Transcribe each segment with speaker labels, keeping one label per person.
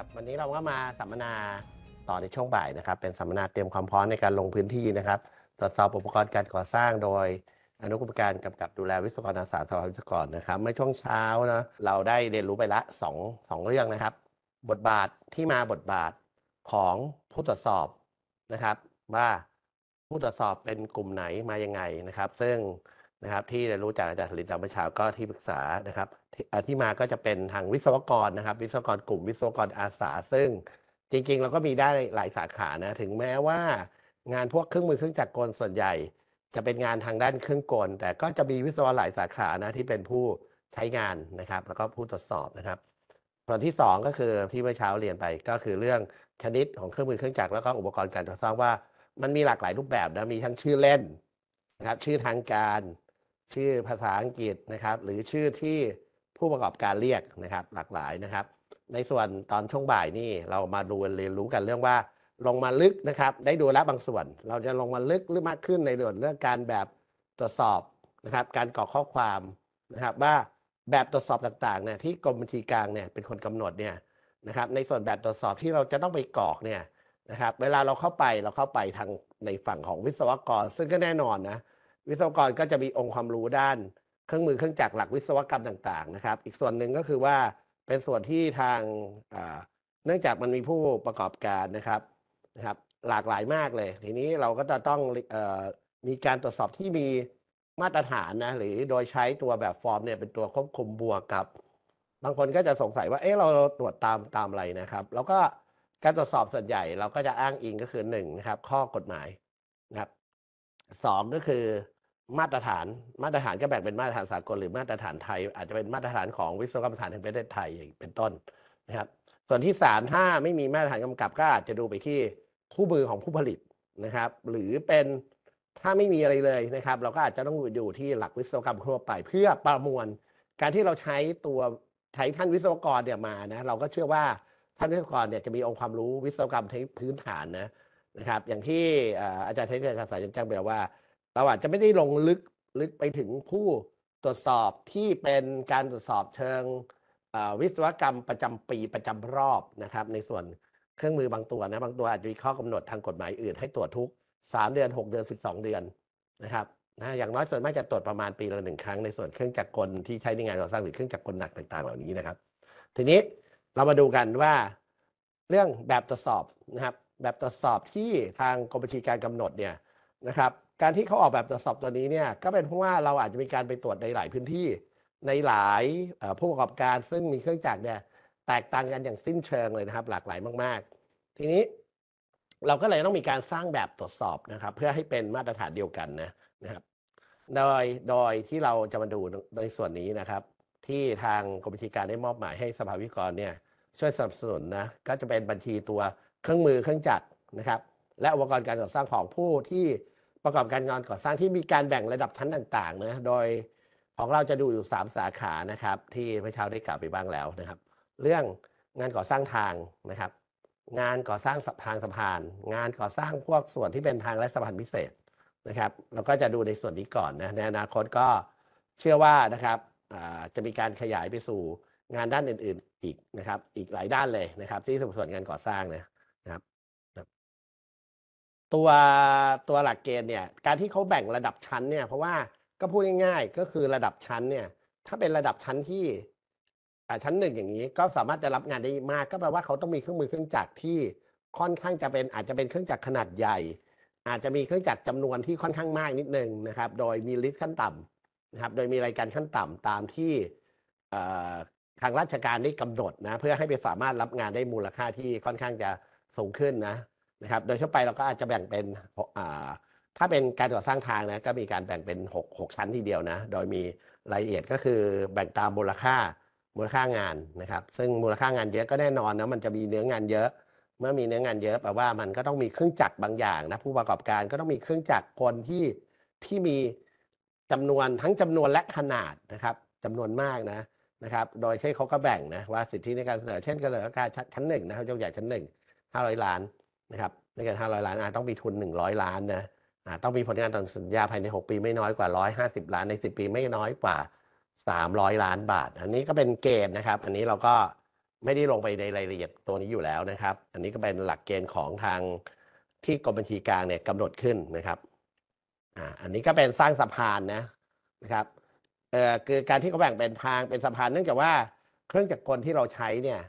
Speaker 1: ับวันนี้เราก็มาสัมมนาต่อในช่วงบ่ายนะครับ เป็นสัมมนาเตรียมความพร้อมในการลงพื้นที่นะครับ ตรวจสอบอุปกรณ์การก่อสร้างโดย อนุกรรมการกำกับดูแลวิศวกรอาสาสมัครวิศวกรนะครับเมื่อช่วงเช้านะเราได้เรียนรู้ไปละสสององเรื่องนะครับ บทบาทที่มาบทบาทของผู้ตรวจสอบนะครับ ว่าผู้ตรวจสอบเป็นกลุ่มไหนมายังไงนะครับ ซึ่งนะครับที่เรารู้จักอาจารย์ผลิตดาว่อชาก็ที่ปรึกษานะครับ ที่มาก็จะเป็นทางวิศวกรนะครับ วิศวกรกลุ่มวิศวกรอาสาซึ่ง จริงๆเราก็มีได้หลายสาขานะ ถึงแม้ว่า งานพวกเครื่องมือเครื่องจักรกลส่วนใหญ่ จะเป็นงานทางด้านเครื่องกลแต่ก็จะมีวิศวกรหลายสาขานะ ที่เป็นผู้ใช้งานนะครับ แล้วก็ผู้ตรวจสอบนะครับส่วนที่2ก็คือที่เมื่อเช้าเรียนไปก็คือเรื่องชนิดของเครื่องมือเครื่องจักรแล้วก็อุปกรณ์การรวจสร้างว่า มันมีหลากหลายรูปแบบนะมีทั้งชื่อเล่นนะครับ ชื่อทางการชื่อภาษาอังกฤษนะครับ หรือชื่อที่ผู้ประกอบการเรียกนะครับ หลากหลายนะครับ ในส่วนตอนช่วงบ่ายนี่เรามาดูเรียนรู้กันเรื่องว่าลงมาลึกนะครับ ได้ดูแล้วบางส่วน เราจะลงมาลึกหรือมากขึ้น ในเรื่องเรื่องการแบบตรวจสอบนะครับ การกรอกข้อความนะครับ ว่าแบบตรวจสอบต่างๆเนี่ยที่กรมบัญชีกลางเนี่ยเป็นคนกำหนดเนี่ยนะครับ ในส่วนแบบตรวจสอบที่เราจะต้องไปกรอกเนี่ยนะครับ เวลาเราเข้าไปเราเข้าไปทางในฝั่งของวิศวกร ซึ่งก็แน่นอนนะวิศวกรก็จะมีองค์ความรู้ด้าน เครื่องมือเครื่องจักรหลักวิศวกรรมต่าง ๆ นะครับ อีกส่วนหนึ่งก็คือว่าเป็นส่วนที่ทางเนื่องจากมันมีผู้ประกอบการนะครับนะครับ หลากหลายมากเลย ทีนี้เราก็จะต้องมีการตรวจสอบที่มีมาตรฐานนะ หรือโดยใช้ตัวแบบฟอร์มเนี่ยเป็นตัวควบคุมบวกกับบางคนก็จะสงสัยว่า เอ๊ะเราตรวจตามตามอะไรนะครับแล้วก็การตรวจสอบส่วนใหญ่ เราก็จะอ้างอิงก็คือหนึ่งนะครับ ข้อกฎหมายนะครับสองก็คือมาตรฐานมาตรฐานก็แบ่งเป็นมาตรฐานสากลหรือมาตรฐานไทย อาจจะเป็นมาตรฐานของวิศวกรรมสถานแห่งประเทศไทยเป็นต้นนะครับ ส่วนที่สามถ้าไม่มีมาตรฐานกำกับก็อาจจะดูไปที่คู่มือของผู้ผลิตนะครับ หรือเป็นถ้าไม่มีอะไรเลยนะครับ เราก็อาจจะต้องอยู่ที่หลักวิศวกรรมทั่วไป เพื่อประมวลการที่เราใช้ตัวใช้ท่านวิศวกรเนี่ยมานะเราก็เชื่อว่าท่านวิศวกรเนี่ยจะมีองค์ความรู้วิศวกรรมพื้นฐานนะนะครับ อย่างที่อาจารย์เทศอาสตร์สายจังแจ้งไปลว่าเราอาจจะไม่ได้ลงลึกลึกไปถึงผู้ตรวจสอบที่เป็นการตรวจสอบเชิงวิศวกรรมประจำปีประจำรอบนะครับ ในส่วนเครื่องมือบางตัวนะบางตัวอาจจะมีข้อกำหนดทางกฎหมายอื่นให้ตรวจทุก 3 เดือน 6 เดือน 12 เดือนนะครับนะอย่างน้อยส่วนมากจะตรวจประมาณปีละหนึ่งครั้งในส่วนเครื่องจักรกลที่ใช้ในงานก่อสร้างหรือเครื่องจักรกลหนักต่างๆ เหล่านี้นะครับ ทีนี้เรามาดูกันว่า เรื่องแบบตรวจสอบนะครับ แบบตรวจสอบที่ทางกรมบัญชีการกำหนดเนี่ยนะครับการที่เขาออกแบบตรวจสอบตัวนี้เนี่ย ก็เป็นเพราะว่าเราอาจจะมีการไปตรวจในหลายพื้นที่ ในหลายผู้ประกอบการซึ่งมีเครื่องจักรเนี่ย แตกต่างกันอย่างสิ้นเชิงเลยนะครับ หลากหลายมาก ๆ ทีนี้เราก็เลยต้องมีการสร้างแบบตรวจสอบนะครับ เพื่อให้เป็นมาตรฐานเดียวกันนะนะครับ โดยโดยที่เราจะมาดูในส่วนนี้นะครับ ที่ทางกรมบัญชีการได้มอบหมายให้สภาวิกรเนี่ย ช่วยสนับสนุนนะก็จะเป็นบัญชีตัวเครื่องมือเครื่องจักรนะครับ และอุปกรณ์การก่อสร้างของผู้ที่ประกอบการงานก่อสร้างที่มีการแบ่งระดับชั้นต่างๆนะ โดยของเราจะดูอยู่ 3 สาขานะครับที่เรื่อเช้าได้กล่าวไปบ้างแล้วนะครับ เรื่องงานก่อสร้างทางนะครับ งานก่อสร้างทางสะพานงานก่อสร้างพวกส่วนที่เป็นทางและสะพานพิเศษนะครับ เราก็จะดูในส่วนนี้ก่อนนะในอนาคตก็เชื่อว่านะครับจะมีการขยายไปสู่งานด้านอื่นๆอีกนะครับ อีกหลายด้านเลยนะครับ ที่ส่วนงานก่อสร้างนะตัวตัวหลักเกณฑ์เนี่ย การที่เขาแบ่งระดับชั้นเนี่ยเพราะว่าก็พูดง่ายๆ ก็คือระดับชั้นเนี่ย ถ้าเป็นระดับชั้นที่ชั้นหนึ่งอย่างนี้ก็สามารถจะรับงานได้มากก็แปลว่าเขาต้องมีเครื่องมือเครื่องจักรที่ค่อนข้างจะเป็นอาจจะเป็นเครื่องจักรขนาดใหญ่ อาจจะมีเครื่องจักรจำนวนที่ค่อนข้างมากนิดนึงนะครับ โดยมีลิสต์ขั้นต่ำนะครับ โดยมีรายการขั้นต่ำตามที่ทางราชการได้กำหนดนะเพื่อให้ไปสามารถรับงานได้มูลค่าที่ค่อนข้างจะสูงขึ้นนะนะครับ โดยทั่วไปเราก็อาจจะแบ่งเป็นถ้าเป็นการก่อสร้างทางนะ ก็มีการแบ่งเป็น6 6ชั้นทีเดียวนะ โดยมีรายละเอียดก็คือแบ่งตามมูลค่า มูลค่างานนะครับ ซึ่งมูลค่างานเยอะก็แน่นอนนะ มันจะมีเนื้องานเยอะ เมื่อมีเนื้องานเยอะ แปลว่ามันก็ต้องมีเครื่องจักรบางอย่างนะ ผู้ประกอบการก็ต้องมีเครื่องจักรคนที่ที่มีจำนวนทั้งจำนวนและขนาดนะครับจำนวนมากนะ นะครับ โดยที่เขาก็แบ่งนะว่าสิทธิในการเสนอ เช่นเสนอการชั้นหนึ่งนะครับยกใหญ่ชั้นหนึ่งห้าร้อยล้านนะครับไม่เกิน500 ล้านอาจต้องมีทุน 100 ล้านนะอาจต้องมีผลงานต่อสัญญาภายใน 6 ปีไม่น้อยกว่า 150 ล้านใน 10 ปีไม่น้อยกว่า 300 ล้านบาท อันนี้ก็เป็นเกณฑ์นะครับ อันนี้เราก็ไม่ได้ลงไปในรายละเอียดตัวนี้อยู่แล้วนะครับ อันนี้ก็เป็นหลักเกณฑ์ของทางที่กรมบัญชีกลางเนี่ยกำหนดขึ้นนะครับอ่าอันนี้ก็เป็นสร้างสะพานนะนะครับเอ่อคือการที่เขาแบ่งเป็นทางเป็นสะพานเนื่องจากว่าเครื่องจักรกลที่เราใช้เนี่ย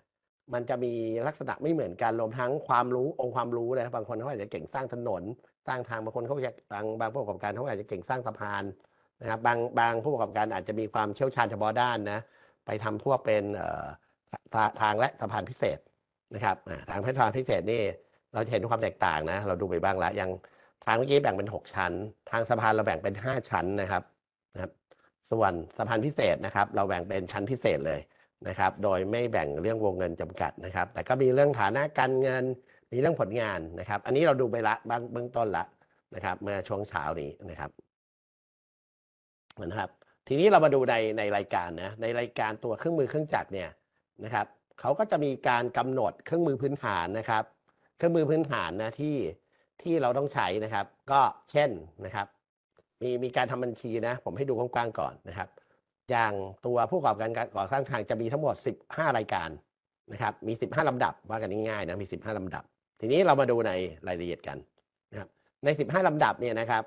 Speaker 1: มันจะมีลักษณะไม่เหมือนกันรวมทั้งความรู้องค์ความรู้นะบางคนเขาอาจจะเก่งสร้างถนน สร้างทางบางคนเขาจะบางบางผู้ประกอบการเขาอาจจะเก่งสร้างสะพานนะครับ บางบางผู้ประกอบการอาจจะมีความเชี่ยวชาญเฉพาะด้านนะไปทำพวกเป็นทางและสะพานพิเศษนะครับทางสะพานพิเศษนี่ เราเห็นความแตกต่างนะเราดูไปบ้างแล้วยังทางเมื่อกี้แบ่งเป็น 6 ชั้น ทางสะพานเราแบ่งเป็น 5 ชั้นนะครับนะครับส่วนสะพานพิเศษนะครับ เราแบ่งเป็นชั้นพิเศษเลยนะครับ โดยไม่แบ่งเรื่องวงเงินจำกัดนะครับ แต่ก็มีเรื่องฐานะการเงิน มีเรื่องผลงานนะครับ อันนี้เราดูไปละบางเบื้องต้นละนะครับ เมื่อช่วงเช้านี้นะครับนะครับ ทีนี้เรามาดูในในรายการนะ ในรายการตัวเครื่องมือเครื่องจักรเนี่ยนะครับ เขาก็จะมีการกำหนดเครื่องมือพื้นฐานนะครับ เครื่องมือพื้นฐานนะที่ที่เราต้องใช้นะครับ ก็เช่นนะครับ มีมีการทำบัญชีนะ ผมให้ดูกว้างๆก่อนนะครับอย่างตัวผู้ประกอบการก่อสร้างทาง จะมีทั้งหมด 15 รายการนะครับ มี 15ลำดับว่ากันง่ายๆนะ มี 15ลำดับ ทีนี้เรามาดูในรายละเอียดกันนะครับ ใน 15ลำดับเนี่ยนะครับ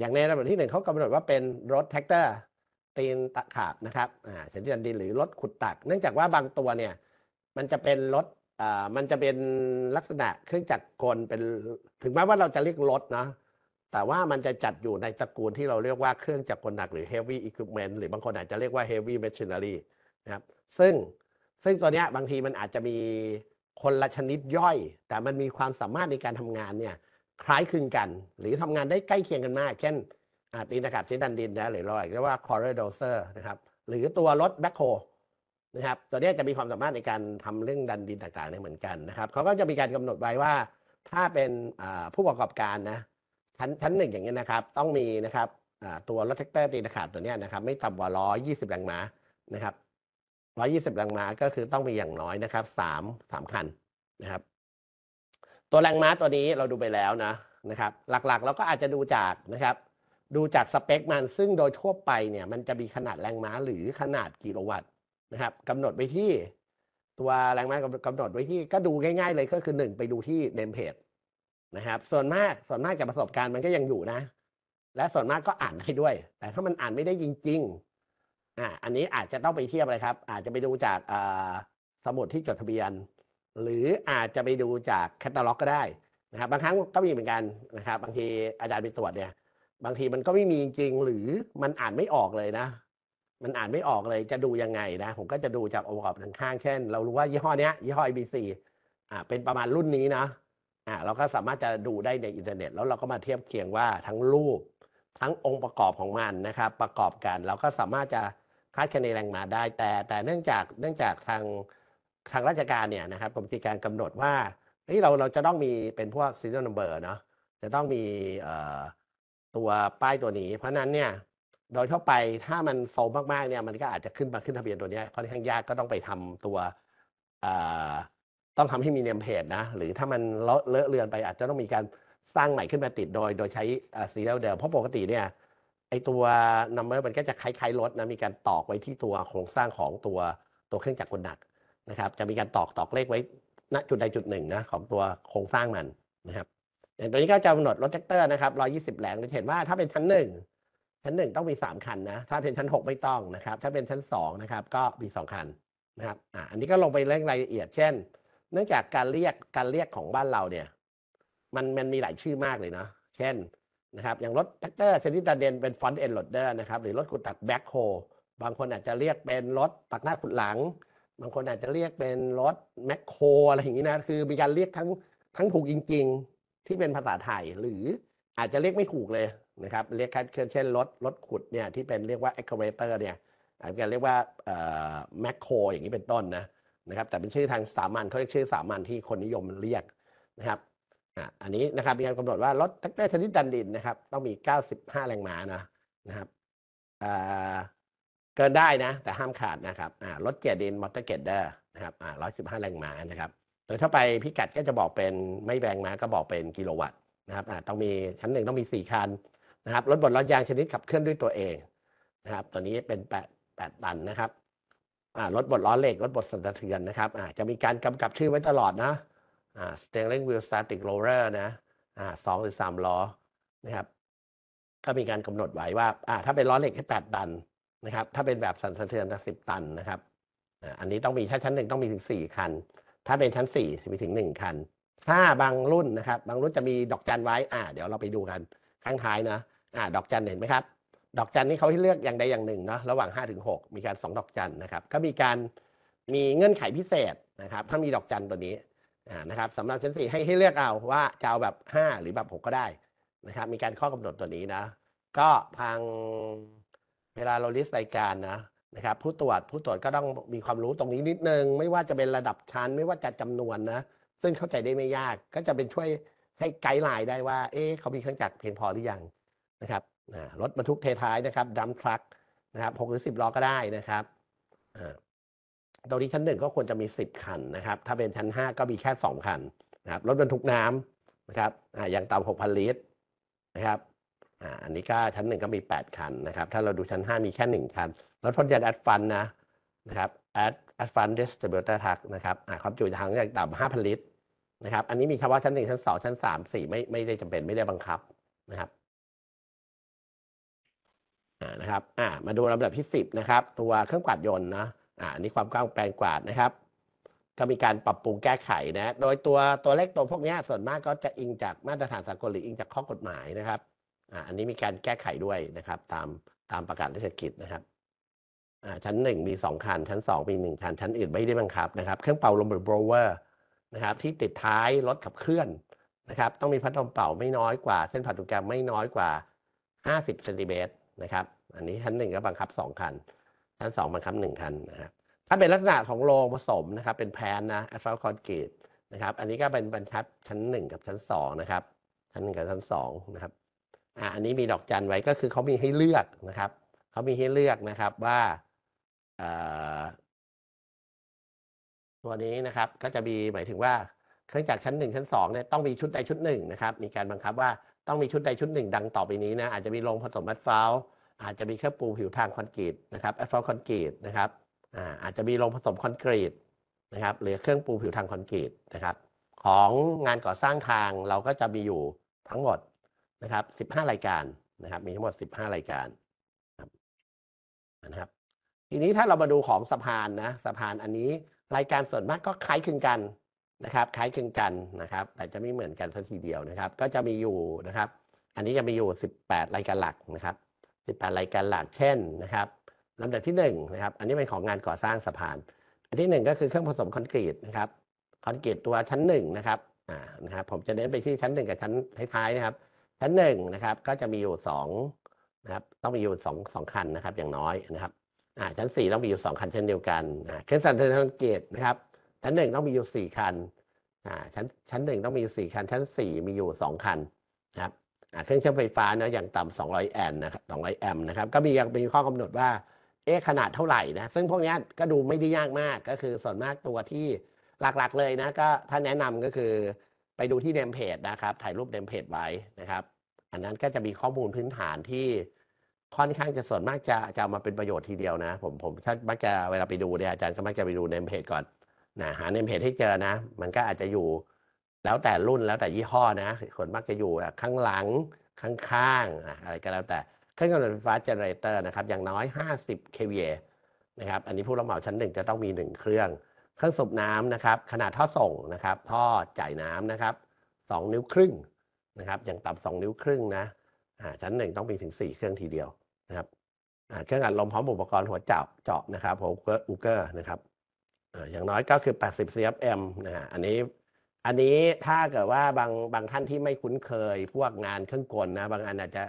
Speaker 1: อย่างในลำดับที่หนึ่งเขากำหนดว่าเป็นรถแท็กเตอร์ตีนตะขาบนะครับเฉลี่ยดินหรือรถขุดตัก เนื่องจากว่าบางตัวเนี่ยมันจะเป็นรถมันจะเป็นลักษณะเครื่องจักรกลเป็นถึงแม้ว่าเราจะเรียกรถเนาะแต่ว่ามันจะจัดอยู่ในตระกูลที่เราเรียกว่าเครื่องจักรกลหนักหรือ heavy equipment หรือบางคนอาจจะเรียกว่า heavy machinery นะครับซึ่งซึ่งตัวเนี้ยบางทีมันอาจจะมีคนละชนิดย่อย แต่มันมีความสามารถในการทำงานเนี่ยคล้ายคลึงกัน หรือทำงานได้ใกล้เคียงกันมาก เช่นตีนตะขับช่้นดันดินนะหรือเราเรียกว่า corridor d e r นะครับหรือตัวรถแบ็คโฮนะครับตัวนี้จะมีความสามารถในการทำเรื่องดันดินต่างๆเนีเหมือนกันนะครับเขาก็จะมีการกำหนดไว้ว่า ถ้าเป็นผู้ประกอบการนะชั้นชั้นหนึ่งอย่างเงี้ยนะครับ ต้องมีนะครับตัวรถแท็กเตอร์ตีนขาบตัวเนี้ยนะครับ ไม่ต่ำกว่าร้อยยี่สิบแรงม้านะครับร้อยี่สิบแรงม้าก็คือต้องมีอย่างน้อยนะครับสามสามคันนะครับ ตัวแรงม้าตัวนี้เราดูไปแล้วนะนะครับ หลักๆเราก็อาจจะดูจากนะครับ ดูจากสเปคมันซึ่งโดยทั่วไปเนี่ย มันจะมีขนาดแรงม้าหรือขนาดกิโลวัตต์นะครับกำหนดไว้ที่ตัวแรงม้ากำหนดไว้ที่ก็ดูง่าย ๆ เลยก็คือหนึ่งไปดูที่เนมเพจนะครับส่วนมากส่วนมากจากประสบการณ์มันก็ยังอยู่นะ และส่วนมากก็อ่านได้ด้วย แต่ถ้ามันอ่านไม่ได้จริง ๆอ่าอันนี้อาจจะต้องไปเทียบเลยครับ อาจจะไปดูจากสมุดที่จดทะเบียน หรืออาจจะไปดูจากแคตตาล็อก ก็ได้นะครับบางครั้งก็มีเหมือนกันนะครับ บางทีอาจารย์ไปตรวจเนี่ย บางทีมันก็ไม่มีจริงหรือมันอ่านไม่ออกเลยนะ มันอ่านไม่ออกเลยจะดูยังไงนะผมก็จะดูจากองค์ประกอบข้างเช่นเรารู้ว่ายี่ห้อเนี้ยยี่ห้อ ABC อ่าเป็นประมาณรุ่นนี้นะอ่าเราก็สามารถจะดูได้ในอินเทอร์เน็ต แล้วเราก็มาเทียบเคียงว่าทั้งรูป ทั้งองค์ประกอบของมันนะครับ ประกอบกันเราก็สามารถจะคาดคะเนแรงมาได้แต่แต่เนื่องจากเนื่องจากทางทางราชการเนี่ยนะครับกรมกการกำหนดว่าเฮ้ยเราเราจะต้องมีเป็นพวก serial number เนาะจะต้องมีตัวป้ายตัวนี้ เพราะนั้นเนี่ยโดยทั่วไปถ้ามันโซมมากๆเนี่ยมันก็อาจจะขึ้นมาขึ้นทะเบียนตัวนี้ค่อนข้างยากก็ต้องไปทำตัวต้องทำให้มีเนมเพจนะ หรือถ้ามันเลอะเลือนไปอาจจะต้องมีการสร้างใหม่ขึ้นมาติดโดย โดยใช้ซีเรียลเดิมเพราะปกติเนี่ยไอตัวนัมเบอร์มันก็จะคล้ายๆรถนะ มีการตอกไว้ที่ตัวโครงสร้างของตัวตัวเครื่องจักรกลหนักนะครับ จะมีการตอกตอกเลขไว้ณจุดใดจุดหนึ่งนะของตัวโครงสร้างมันนะครับ อย่างตัวนี้ก็จะกำหนดรถแท็กเตอร์นะครับ120แสิงเรงเห็นว่าถ้าเป็นชั้นหนึ่ง ชั้นหนึ่งต้องมี 3 คันนะ ถ้าเป็นชั้น 6 ไม่ต้องนะครับ ถ้าเป็นชั้น2นะครับก็มี 2 คันนะครับอ่าอันนี้ก็ลงไปเล่รายละเอียดเช่นเนื่องจากการเรียกการเรียกของบ้านเราเนี่ย มันมันมีหลายชื่อมากเลยเนาะเช่นนะครับอย่างรถแท็กเตอร์ชนิดตะเดนเป็นฟอนต์เอ็นโหลดเดอร์นะครับ หรือรถขุดตักแบ็คโฮบางคนอาจจะเรียกเป็นรถตักหน้าขุดหลัง บางคนอาจจะเรียกเป็นรถแมคโครอะไรอย่างนี้นะคือ มีการเรียกทั้งทั้งถูกจริงๆ ที่เป็นภาษาไทย หรืออาจจะเรียกไม่ถูกเลยนะครับ เรียกแเค่เช่นรถรถขุดเนี่ยที่เป็นเรียกว่า a คเวเตอร์เนี่ย อาจจะเรียกว่าแมคโครอย่างนี้เป็นต้นนะนะครับแต่เป็นชื่อทางสามัญเขาเรียกชื่อ สามัญที่คนนิยมเรียกนะครับอันนี้นะครับมีการกำหนดว่า รถแท็กเต่ชนิดดันดินนะครับ ต้องมี 95แรงม้านะนะครับเกินได้นะ แต่ห้ามขาดนะครับรถเกียร์ดินมอเตอร์เก์เดอร์นะครับ115แรงม้านะครับ โดยถ้าไปพิกัดก็จะบอกเป็นไม่แรงม้า ก็บอกเป็นกิโลวัตต์นะครับต้องมีชั้นหนึ่งต้องมี 4 คันนะครับรถบดรถยางชนิดขับเคลื่อนด้วยตัวเอง นะครับตัวนี้เป็น8 8ตันนะครับรถบทล้อเหล็ก รถบทสั่นสะเทือนนะครับจะมีการกำกับชื่อไว้ตลอดนะ steering wheel static roller นะสองหรือสามล้อนะครับก็มีการกำหนดไว้ว่า ถ้าเป็นล้อเหล็กให้แปดตันนะครับ ถ้าเป็นแบบสั่นสะเทือนสิบตันนะครับอันนี้ต้องมีถ้าชั้นหนึ่งต้องมีถึงสี่คัน ถ้าเป็นชั้นสี่มีถึงหนึ่งคัน ถ้าบางรุ่นนะครับ บางรุ่นจะมีดอกจันไว้อ่า เดี๋ยวเราไปดูกันข้างท้ายนะ อ่า ดอกจันเห็นไหมครับดอกจันนี่เขาให้เลือกอย่างใดอย่างหนึ่งเนาะระหว่าง 5 ถึง 6 มีการ 2 ดอกจันนะครับก็มีการมีเงื่อนไขพิเศษนะครับ ถ้ามีดอกจันตัวนี้นะครับสำหรับชั้นสี่ให้ให้เลือกเอาว่าจะเอาแบบ5หรือแบบ6ก็ได้นะครับ มีการข้อกำหนดตัวนี้นะ ก็ทางเวลาเราลิสต์รายการนะนะครับ ผู้ตรวจผู้ตรวจก็ต้องมีความรู้ตรงนี้นิดนึง ไม่ว่าจะเป็นระดับชั้น ไม่ว่าจะจำนวนนะ ซึ่งเข้าใจได้ไม่ยาก ก็จะเป็นช่วยให้ไกด์ไลน์ได้ว่า เอ๊ะเขามีเครื่องจักรเพียงพอหรือยังนะครับรถบรรทุกเทท้ายนะครับดัมทรัคนะครับหกหรือสิบล้อก็ได้นะครับตรงนี้ชั้นหนึ่งก็ควรจะมีสิบคันนะครับ ถ้าเป็นชั้นห้าก็มีแค่สองคันนะครับรถบรรทุกน้ำนะครับออย่างต่ำหกพันลิตรนะครับอันนี้ก็ชั้นหนึ่งก็มีแปดคันนะครับ ถ้าเราดูชั้นห้ามีแค่หนึ่งคัน รถพ่นยาแอดฟันนะนะครับแอดแอดฟันเดสเตเบิลเตอร์ทักนะครับความจุถังอย่างต่ำห้าพันลิตรนะครับ อันนี้มีคำว่าชั้นหนึ่งชั้นสองชั้นสามสี่ไม่ไม่ได้จำเป็นไม่ได้บังคับนะครับนะครับอ่ามาดูลาดับที่ 10นะครับ ตัวเครื่องกวาดยนต์นะอ่านี่ความกว้างแปลงกวาดนะครับ ก็มีการปรับปรุงแก้ไขนะ โดยตัวตัวเลขตัวพวกนี้ส่วนมากก็จะอิงจากมาตรฐานสากลหรืออิงจากข้อกฎหมายนะครับอ่าอันนี้มีการแก้ไขด้วยนะครับ ตามตามประกาศราชกิจนะครับ อ่าชั้นหนึ่งมีสองคัน ชั้นสองมีหนึ่งคัน ชั้นอื่นไม่ได้บังคับนะครับ เครื่องเป่าลมหรือโบรเวอร์นะครับ ที่ติดท้ายรถขับเคลื่อนนะครับ ต้องมีพัดลมเป่าไม่น้อยกว่า เส้นผ่าศูนย์กลางไม่น้อยกว่า50เซนติเมตรนะครับ อันนี้ชั้นหนึ่งก็บังคับสองคันชั้นสองบังคับหนึ่งคันนะครับ ถ้าเป็นลักษณะของโลงผสมนะครับ เป็นแพนนะแอสฟัลต์คอนกรีตนะครับ อันนี้ก็เป็นบังคับชั้นหนึ่งกับชั้นสองนะครับ ชั้นหนึ่งกับชั้นสองนะครับอ่าอันนี้มีดอกจันไว้ก็คือเขามีให้เลือกนะครับ เขามีให้เลือกนะครับว่าตัวนี้นะครับ ก็จะมีหมายถึงว่า เครื่องจักรชั้น1ชั้น2เนี่ยต้องมีชุดใดชุดหนึ่ง นะครับ มีการบังคับว่าต้องมีชุดใดชุดหนึ่งดังต่อไปนี้นะอาจจะมีลงผสมแอสฟัลอาจจะมีเครื่องปูผิวทางคอนกรีตนะครับแอสฟัลคอนกรีตนะครับอาจจะมีลงผสมคอนกรีตนะครับหรือเครื่องปูผิวทางคอนกรีตนะครับของงานก่อสร้างทางเราก็จะมีอยู่ทั้งหมดนะครับ15 รายการนะครับ มีทั้งหมด15รายการนะครับทีนี้ถ้าเรามาดูของสะพานนะ สะพานอันนี้รายการส่วนมากก็คล้ายคลึงกันนะครับคล้ายคลึงกันนะครับ แต่จะไม่เหมือนกันสักทีเดียวนะครับ ก็จะมีอยู่นะครับ อันนี้จะมีอยู่ 18 รายการหลักนะครับ 18 รายการหลัก เช่นนะครับลำดับที่1นะครับอันนี้เป็นของงานก่อสร้างสะพาน อันที่1ก็คือเครื่องผสมคอนกรีตนะครับคอนกรีตตัวชั้น1นะครับอ่านะครับผมจะเน้นไปที่ชั้น 1 กับชั้นท้ายๆนะครับชั้น1นะครับก็จะมีอยู่2นะครับต้องมีอยู่2 2คันนะครับอย่างน้อยนะครับอ่าชั้น4ต้องมีอยู่2คันเช่นเดียวกันอ่าเครื่องสั่นเทอนคอนกรีตนะครับชั้นหนึ่งต้องมีอยู่สี่คัน อ่า ชั้น ชั้นหนึ่งต้องมีอยู่สี่คัน ชั้นสี่มีอยู่สองคัน นะครับ อ่าเครื่องเชื่อมไฟฟ้านะอย่างต่ำสองร้อยแอมนะครับสองร้อยแอม์นะครับ ก็มียังเป็นข้อกำหนดว่า เอ๊ะขนาดเท่าไหร่นะ ซึ่งพวกนี้ก็ดูไม่ได้ยากมาก ก็คือส่วนมากตัวที่หลักๆเลยนะ ก็ถ้าแนะนำก็คือไปดูที่เดมเพจนะครับ ถ่ายรูปเดมเพจไว้นะครับ อันนั้นก็จะมีข้อมูลพื้นฐานที่ค่อนข้างจะส่วนมากจะจะมาเป็นประโยชน์ทีเดียวนะผม ผมถ้ามักจะเวลาไปดูเนี่ยอาจารย์ก็มักจะไปดูในเพจก่อนนะหาเนมเพจให้เจอนะ มันก็อาจจะอยู่แล้วแต่รุ่นแล้วแต่ยี่ห้อนะ คนมักจะอยู่ข้างหลังข้างๆอะไรก็แล้วแต่เครื่องกำเนิดไฟฟ้าเจเนเรเตอร์นะครับอย่างน้อย50 kVA นะครับอันนี้ผู้รับเหมาชั้นหนึ่งจะต้องมี1เครื่องเครื่องสูบน้ำนะครับขนาดท่อส่งนะครับ ท่อจ่ายน้ำนะครับ 2 นิ้วครึ่งนะครับ อย่างต่ำ2นิ้วครึ่งนะชั้นหนึ่งต้องมีถึง 4 เครื่องทีเดียวนะครับเครื่องอัดลมพร้อมอุปกรณ์หัวเจาะเจาะนะครับหัวอกเกอร์นะครับอย่างน้อยก็คือ 80 CFM นะฮะ อันนี้ อันนี้ ถ้าเกิดว่าบาง บางท่านที่ไม่คุ้นเคยพวกงานเครื่องกลนะ บางอันอาจจะ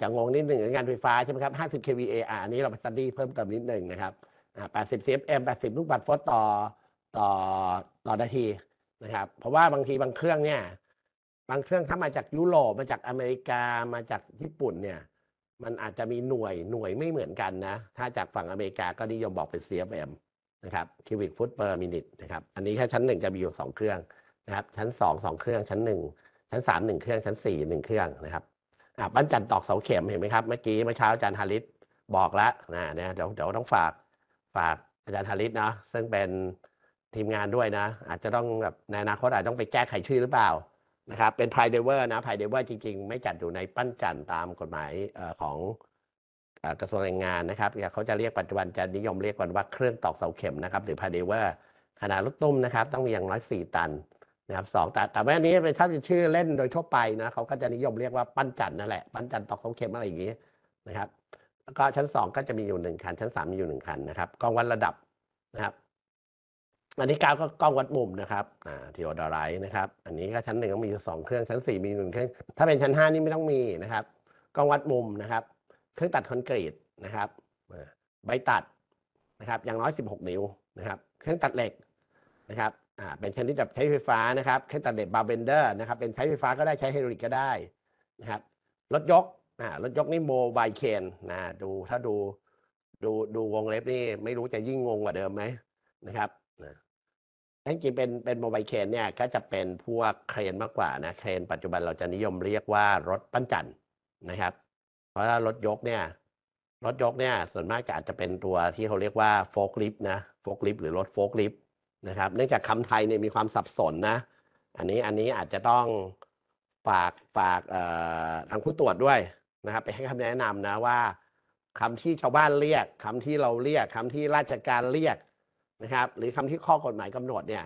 Speaker 1: จะงงนิดหนึ่งงานไฟฟ้าใช่ไหมครับ 50 kVA อันนี้ เราไปสตดี้เพิ่มเติมนิดหนึ่งนะครับ80 CFM 80ลูกบาศก์ฟอสต่อ ต่อ ต่อนาทีนะครับ เพราะว่าบางทีบางเครื่องเนี่ย บางเครื่องถ้ามาจากยุโรป มาจากอเมริกา มาจากญี่ปุ่นเนี่ย มันอาจจะมีหน่วย หน่วยไม่เหมือนกันนะ ถ้าจากฝั่งอเมริกาก็นิยมบอกเป็น CFM นะครับคิวบิกฟุตเปอร์มินิตนะครับอันนี้แค่ชั้นหนึ่งจะมีอยู่2เครื่องนะครับชั้น 2 2 เครื่องชั้น 1 ชั้น 3 1 เครื่องชั้น4 1เครื่องนะครับอ่ะบ้านจันตอกเสาเข็มเห็นไหมครับเมื่อกี้เมื่อเช้าอาจารย์ฮาริสบอกแล้วนะเนี่ยเดี๋ยวเดี๋ยวต้องฝาก ฝากอาจารย์ฮาริสเนาะซึ่งเป็นทีมงานด้วยนะ อาจจะต้องแบบในอนาคตอาจต้องไปแก้ไขชื่อหรือเปล่านะครับเป็นไพรเดเวอร์นะไพรเดเวอร์จริงๆไม่จัดอยู่ในปั้นจันตามกฎหมายของกระทรวงแรงงานนะครับเขาจะเรียกปัจจุบันจะนิยมเรียกกันว่าเครื่องตอกเสาเข็มนะครับ หรือพาเดเวอร์ขนาดรถตุ้มนะครับ ต้องมีอย่างน้อย4ตันนะครับสองตันแต่ว่านี้เป็นถ้าเป็นชื่อเล่นโดยทั่วไปนะเขาก็จะนิยมเรียกว่าปั้นจันนั่นแหละปั้นจันตอกเสาเข็มอะไรอย่างนี้นะครับ แล้วก็ชั้น2ก็จะมีอยู่1คันชั้น3มีอยู่1คันนะครับกล้องวัดระดับนะครับอันนี้เก้าก็กล้องวัดมุมนะครับอ่าทีโอดอไร์นะครับ อันนี้ก็ชั้นหนึ่งก็มีอยู่สองเครื่องชั้นสีมีหนึ่งเครื่องถ้าเป็นชั้น5นี่ไม่ต้องมีนะครับกล้องวัดมุมนะครับเครื่องตัดคอนกรีตนะครับใบตัดนะครับ อย่างน้อย 16 นิ้วนะครับ เครื่องตัดเหล็กนะครับเป็นชนิดแบบใช้ไฟฟ้านะครับเครื่องตัดเหล็กบาร์เบนเดอร์นะครับเป็นใช้ไฟฟ้าก็ได้ใช้ไฮดรอลิกก็ได้นะครับรถยกรถยกนี่โมบายเคนนะดูถ้าดูดูดูวงเล็บนี่ไม่รู้จะยิ่งงงกว่าเดิมไหมนะครับนั้งจริงเป็นเป็นโมบายเคนเนี่ย ก็จะเป็นพวกเครนมากกว่านะเครนปัจจุบันเราจะนิยมเรียกว่ารถปั้นจันนะครับเพราะถ้ารถยกเนี่ยรถยกเนี่ยส่วนมากอาจจะเป็นตัวที่เขาเรียกว่าโฟกลิฟนะโฟกลิฟหรือรถโฟกลิฟนะครับ เนื่องจากคำไทยเนี่ยมีความสับสนนะ อันนี้อันนี้อาจจะต้องฝากฝากทางผู้ตรวจด้วยนะครับ ไปให้คำแนะนำนะว่าคำที่ชาวบ้านเรียกคำที่เราเรียกคำที่ราชการเรียกนะครับ หรือคำที่ข้อกฎหมายกำหนดเนี่ย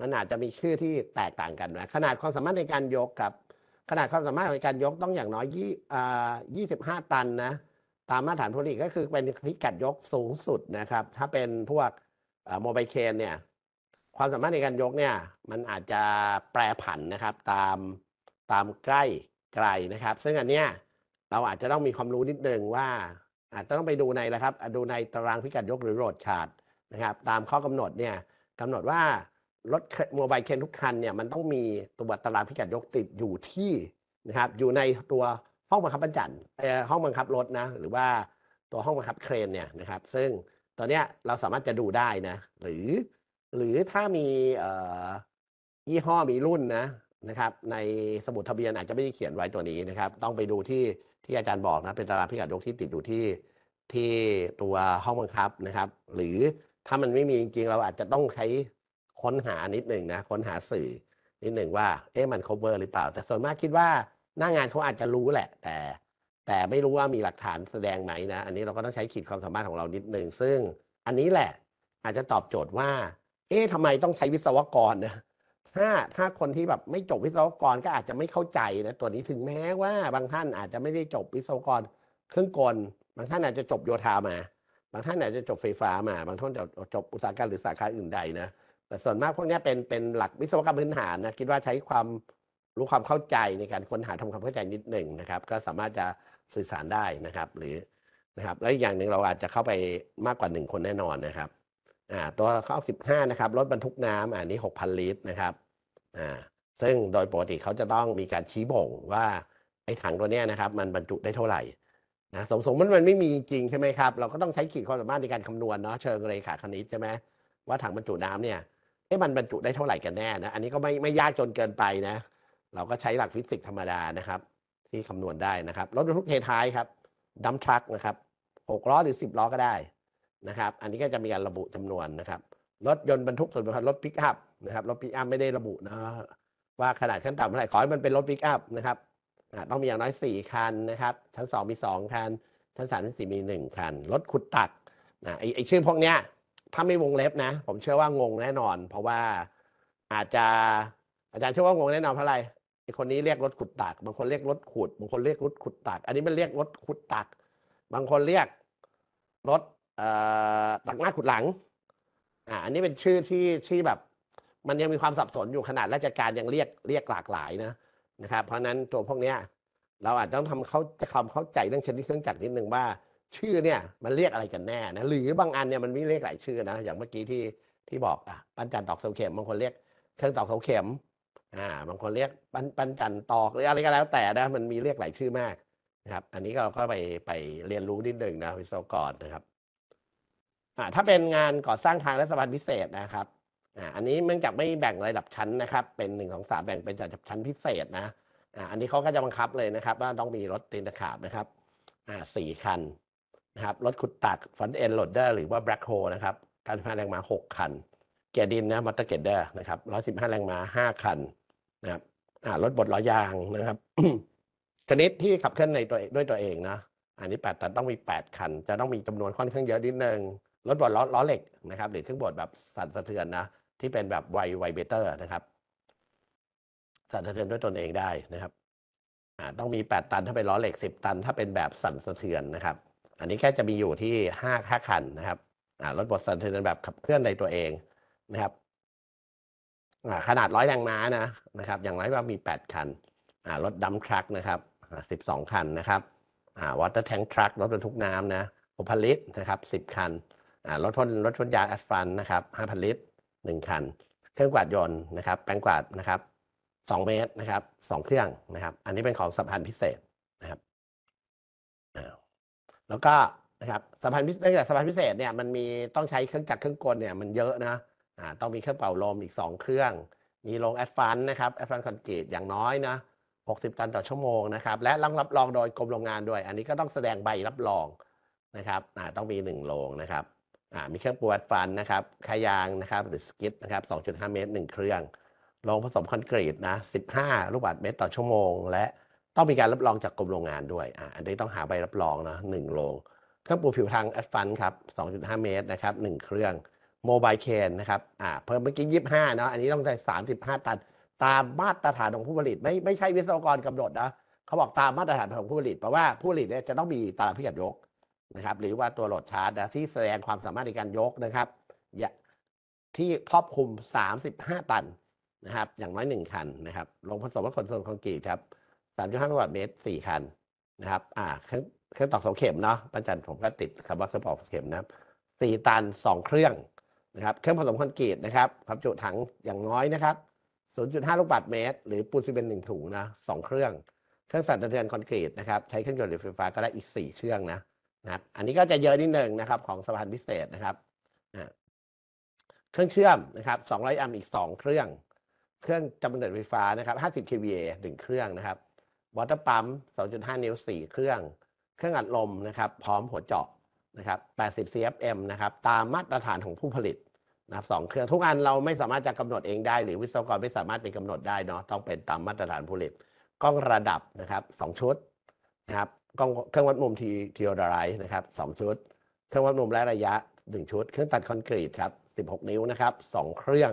Speaker 1: มันอาจจะมีชื่อที่แตกต่างกันนะขนาดความสามารถในการยกกับขนาดความสามารถในการยกต้องอย่างน้อยยี่ยี่สิบห้าตันนะ ตามมาตรฐานพลตก็คือเป็นพิกัดยกสูงสุดนะครับ ถ้าเป็นพวกโมบายเคนเนี่ย ความสามารถในการยกเนี่ย มันอาจจะแปรผันนะครับ ตาม ตามใกล้ไกลนะครับ ซึ่งอันเนี้ย เราอาจจะต้องมีความรู้นิดนึงว่า อาจจะต้องไปดูในนะครับ ดูในตารางพิกัดยกหรือโรดชาร์ตนะครับ ตามข้อกำหนดเนี่ยกำหนดว่ารถโมบายเคนทุกคันเนี่ยมันต้องมีตัวตารางพิกัดยกติดอยู่ที่นะครับ อยู่ในตัวห้องบังคับบัญจัตห้องบังคับรถนะ หรือว่าตัวห้องบังคับเครนเนี่ยนะครับ ซึ่งตอนนี้เราสามารถจะดูได้นะ หรือ หรือถ้ามียี่ห้อมีรุ่นนะ นะครับ ในสมุดทะเบียนอาจจะไม่ได้เขียนไว้ตัวนี้นะครับ ต้องไปดูที่ที่อาจารย์บอกนะเป็นตารางพิกัดยกที่ติดอยู่ที่ ที่ตัวห้องบังคับนะครับ หรือถ้ามันไม่มีจริงๆ เราอาจจะต้องใช้ค้นหานิดหนึ่งนะค้นหาสื่อ นิดหนึ่งว่าเอ๊ะมัน cover หรือเปล่า แต่ส่วนมากคิดว่าหน้างงานเขาอาจจะรู้แหละ แต่ แต่ไม่รู้ว่ามีหลักฐานแสดงไหมนะ อันนี้เราก็ต้องใช้ขีดความสามารถของเรานิดหนึ่งซึ่งอันนี้แหละอาจจะตอบโจทย์ว่าเอ๊ะทำไมต้องใช้วิศวกรนะถ้าถ้าคนที่แบบไม่จบวิศวกรก็อาจจะไม่เข้าใจนะตัวนี้ถึงแม้ว่า บางท่านอาจจะไม่ได้จบวิศวกรเครื่องกล บางท่านอาจจะจบโยธามา บางท่านอาจจะจบไฟฟ้ามา บางท่านจะจบอุตสาหกรรมหรือสาขาอื่นใดนะแต่ส่วนมากพวกนี้เป็นเป็นหลักวิศวกรรมพื้นฐานนะคิดว่าใช้ความรู้ความเข้าใจในการค้นหาทำความเข้าใจนิดหนึ่งนะครับ ก็สามารถจะสื่อสารได้นะครับ หรือนะครับแล้อีกอย่างหนึ่งเราอาจจะเข้าไปมากกว่าหนึ่งคนแน่นอนนะครับอ่าตัวข้อสิบห้านะครับ รถบรรทุกน้ำอันนี้หกพันลิตรนะครับอ่าซึ่งโดยปกติเขาจะต้องมีการชี้บ่งว่า ไอ้ถังตัวนี้นะครับมันบรรจุได้เท่าไหร่นะสมสมมติมันไม่มีจริงใช่ไหมครับ เราก็ต้องใช้ขีดความสามารถในการคำนวณเนาะเชิงเลขาคณิตใช่ไหมว่าถังบรรจุน้ำเนี่ยเอ๊ะมันบรรจุได้เท่าไหร่กันแน่นะ อันนี้ก็ไม่ไม่ยากจนเกินไปนะ เราก็ใช้หลักฟิสิกส์ธรรมดานะครับ ที่คำนวณได้นะครับรถบรรทุกเทท้ายครับดัมทรัคนะครับหกล้อหรือสิบล้อก็ได้นะครับ อันนี้ก็จะมีการระบุจำนวนนะครับรถยนต์บรรทุกส่วนรถปิกอัพนะครับรถปิกอัพไม่ได้ระบุนะว่าขนาดขั้นต่ำเท่าไหร่ขอให้มันเป็นรถปิกอัพนะครับต้องมีอย่างน้อยสี่คันนะครับชั้นสองมีสองคันชั้นสามี่มีหนึ่งคันรถขุดตักนะไอไอชื่อพวกเนี้ยถ้าไม่วงเล็บนะ ผมเชื่อว่างงแน่นอน เพราะว่าอาจจะอาจารย์เชื่อว่างงแน่นอนเพราะอะไรคนนี้เรียกรถขุดตัก บางคนเรียกรถขุด บางคนเรียกรถขุดตัก อันนี้มันเรียกรถขุดตัก บางคนเรียกรถตักหน้าขุดหลังอ่าอันนี้เป็นชื่อที่ที่แบบ มันยังมีความสับสนอยู่ขนาดราชการยังเรียกเรียกหลากหลายนะนะครับ เพราะนั้นตัวพวกเนี้ยเราอาจต้องทำเขาความเข้าใจเรื่องชนิดเครื่องจักรนิดนึงว่าชื่อเนี่ยมันเรียกอะไรกันแน่นะหรือบางอันเนี่ยมันมีเรียกหลายชื่อนะ อย่างเมื่อกี้ที่ที่บอกอ่ะปันจันตอกเสาเข็มบางคนเรียกเครื่องตอกเสาเข็มอ่าบางคนเรียกปันปันจันตอกหรืออะไรก็แล้ว แต่นะมันมีเรียกหลายชื่อมากนะครับ อันนี้เราก็ไปไปเรียนรู้นิดหนึ่งนะวิศวกร นะครับอ่าถ้าเป็นงานก่อสร้างทางและสะพานพิเศษนะครับอ่าอันนี้เนื่องจากไม่แบ่งระดับชั้นนะครับ เป็นหนึ่งสองสามแบ่งเป็นระดับชั้นพิเศษนะอ่าอันนี้เขาก็จะบังคับเลยนะครับ ว่าต้องมีรถตีนตะขาบนะครับอ่าสี่คันนะครับรถขุดตักฟันเอ็นโหลดเดอร์หรือว่าแบล็คโฮนะครับการพาแรงม้า6 คัน เกียร์ดินนะมอเตอร์เกตเดอร์นะครับ115 แรงม้า5 คัน นะครับรถบดล้อยางนะครับชนิดที่ขับเคลื่อนในตัวเองด้วยตัวเองนะ อันนี้ 8 ตันต้องมี 8 คัน จะต้องมีจำนวนค่อนข้างเยอะนิดนึง รถบดล้อล้อเหล็กนะครับหรือเครื่องบดแบบสั่นสะเทือนนะที่เป็นแบบไวไวเบเตอร์นะครับ สั่นสะเทือนด้วยตนเองได้นะครับต้องมี8ตันถ้าเป็นล้อเหล็ก10ตัน ถ้าเป็นแบบสั่นสะเทือนนะครับอันนี้แค่จะมีอยู่ที่5ค่าคันนะครับรถบดสันเทินแบบขับเคลื่อนในตัวเองนะครับขนาดร้อยแรงม้านะนะครับ อย่างไรว่ามี 8 คันรถดัมทรัคนะครับ12 คันนะครับวอเตอร์แทงทรัครถบรรทุกน้ำนะกพันลิตรนะครับ10คัน รถพ่นรถพ่นยาแอสฟันนะครับ5พันลิตร 1 คัน เครื่องกวาดยนต์นะครับ แปรงกวาดนะครับ2เมตรนะครับ2เครื่องนะครับ อันนี้เป็นของสัมพันธ์พิเศษนะครับแล้วก็นะครับสะพานพิเศษแต่สะพานพิเศษเนี่ยมันมีต้องใช้เครื่องจักรเครื่องกลเนี่ยมันเยอะนะอ่าต้องมีเครื่องเป่าลมอีก2เครื่องมีโรงแอดฟันนะครับแอดฟันคอนกรีตอย่างน้อยนะ60 ตันต่อชั่วโมงนะครับและรับรับรองโดยกรมโรงงานด้วย อันนี้ก็ต้องแสดงใบรับรองนะครับอ่าต้องมี 1 โรงนะครับอ่ามีเครื่องปูแอดฟันนะครับขายางนะครับหรือสกิปนะครับ2.5 เมตร 1 เครื่องโรงผสมคอนกรีตนะ15ลูกบาศก์เมตรต่อชั่วโมงและต้องมีการรับรองจากกรมโรงงานด้วยอ่าอันนี้ต้องหาใบรับรองนะหนึ่งโรงเครื่องปูผิวทางแอดฟันครับ2.5 เมตรนะครับ 1 เครื่องโมบายเคนนะครับ อ่า เพิ่มเมื่อกี้25เนาะ อันนี้ต้องใช้35 ตัน ตามมาตรฐานของผู้ผลิต ไม่ไม่ใช่วิศวกรกำหนดนะ เขาบอกตามมาตรฐานของผู้ผลิตแปลว่าผู้ผลิตเนี่ยจะต้องมีตาาพิกัดยกนะครับ หรือว่าตัวโหลดชาร์จนะที่แสดงความสามารถในการยกนะครับ ที่ครอบคลุม35ตันนะครับ อย่างน้อย 1คันนะครับ ลงผสมและขนส่งคอนกรีตครับสามจุดห้าลูกบา์เมตรสี่คันนะครับอ่าเครื่องเครื่องตอกสองเข็มเนาะประจันผมก็ติดคำว่าเครื่องตอกเข็มนะครับสี่ตันสองเครื่องนะครับ เครื่องผสมคอนกรีตนะครับความจุถังอย่างน้อยนะครับศูนย์จุดห้าลูกบาศก์เมตร หรือปูนซีเมนต์หนึ่งถุงนะสองเครื่องเครื่องสั่นสะเทือนคอนกรีตนะครับใช้เครื่องยนต์หรือไฟฟ้าก็ได้อีกสี่เครื่องนะนะครับ อันนี้ก็จะเยอะนิดหนึ่งนะครับ ของสะพานพิเศษนะครับเครื่องเชื่อมนะครับ200อัมอีก2เครื่อง เครื่องจำเป็นไฟฟ้านะครับ50 kVA 1เครื่องนะครับวอเตอร์ปั๊ม2.5 นิ้ว 4 เครื่อง เครื่องอัดลมนะครับ พร้อมหัวเจาะนะครับ 80 CFM นะครับ ตามมาตรฐานของผู้ผลิตนะครับสเครื่อง ทุกอันเราไม่สามารถจะกำหนดเองได้ หรือวิศวกรไม่สามารถไปกำหนดได้เนาะ ต้องเป็นตามมาตรฐานผู้ผลิต กล้องระดับนะครับ 2 ชุดนะครับ กล้องเครื่องวัดมุมทีทีโอดไรนะครับ 2 ชุด เครื่องวัดมุมและระยะ 1 ชุด เครื่องตัดคอนกรีตครับ 16 นิ้วนะครับ 2 เครื่อง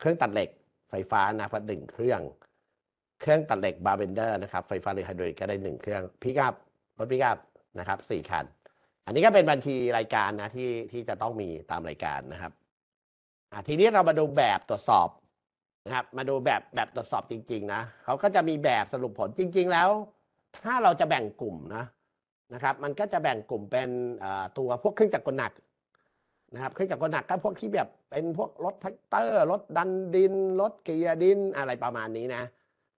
Speaker 1: เครื่องตัดเหล็กไฟฟ้านะครับหนึ่งเครื่องเครื่องตัดเหล็กบาร์เบนเดอร์นะครับไฟฟ้าหรือไฮดรอลิกก็ได้หนึ่งเครื่องพิกับรถพิกับนะครับสี่คัน อันนี้ก็เป็นบัญชีรายการนะ ที่ที่จะต้องมีตามรายการนะครับทีนี้เรามาดูแบบตรวจสอบนะครับ มาดูแบบแบบตรวจสอบจริงๆนะเขาก็จะมีแบบสรุปผลจริงๆ แล้ว ถ้าเราจะแบ่งกลุ่มนะนะครับ มันก็จะแบ่งกลุ่มเป็นตัวพวกเครื่องจักรกลหนักนะครับเครื่องจักรกลหนักก็พวกที่แบบเป็นพวกรถแท็กเตอร์รถดันดินรถเกียร์ดินอะไรประมาณนี้นะ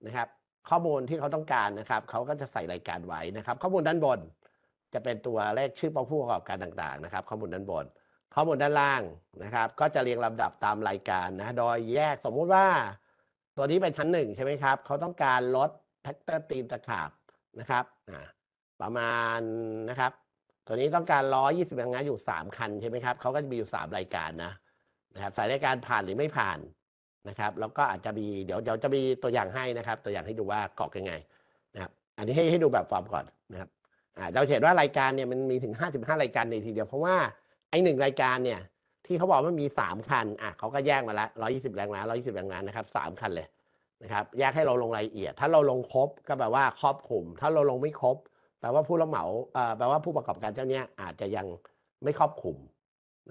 Speaker 1: นะครับข้อมูลที่เขาต้องการนะครับ เขาก็จะใส่รายการไว้นะครับ ข้อมูลด้านบนจะเป็นตัวเลขชื่อผู้ประกอบการต่างๆนะครับข้อมูลด้านบน ข้อมูลด้านล่างนะครับ ก็จะเรียงลำดับตามรายการนะโดยแยกสมมุติว่า ตัวนี้เป็นชั้นหนึ่งใช่ไหมครับเขาต้องการลดแท็กเตอร์ตีนตะขาบนะครับประมาณนะครับตัวนี้ต้องการร้อิบแรงงานอยู่ 3คันใช่ไหมครับเขาก็จะมีอยู่ 3 รายการนะนะครับสายรายการผ่านหรือไม่ผ่านนะครับแล้วก็อาจจะมี เดี๋ยวเดี๋ยวจะมีตัวอย่างให้นะครับ ตัวอย่างให้ดูว่ากรอกยังไงนะครับ อันนี้ให้ให้ดูแบบฟอร์มก่อนนะครับเราเห็นว่ารายการเนี่ยมันมีถึง55รายการในทีเดียวเพราะว่าไอ้หนึ่งรายการเนี่ย ที่เขาบอกว่ามี3คันอ่ะเขาก็แยกมาละ120แรงร้า120แรงงานะครับ3คันเลยนะครับแยกให้เราลงรายละเอียด ถ้าเราลงครบก็แปลว่า ครอบคลุมถ้าเราลงไม่ครบแปลว่าผู้รับเหมาเอ่อแปลว่าผู้ประกอบการเจ้าเนี้ยอาจจะยังไม่ครอบคลุม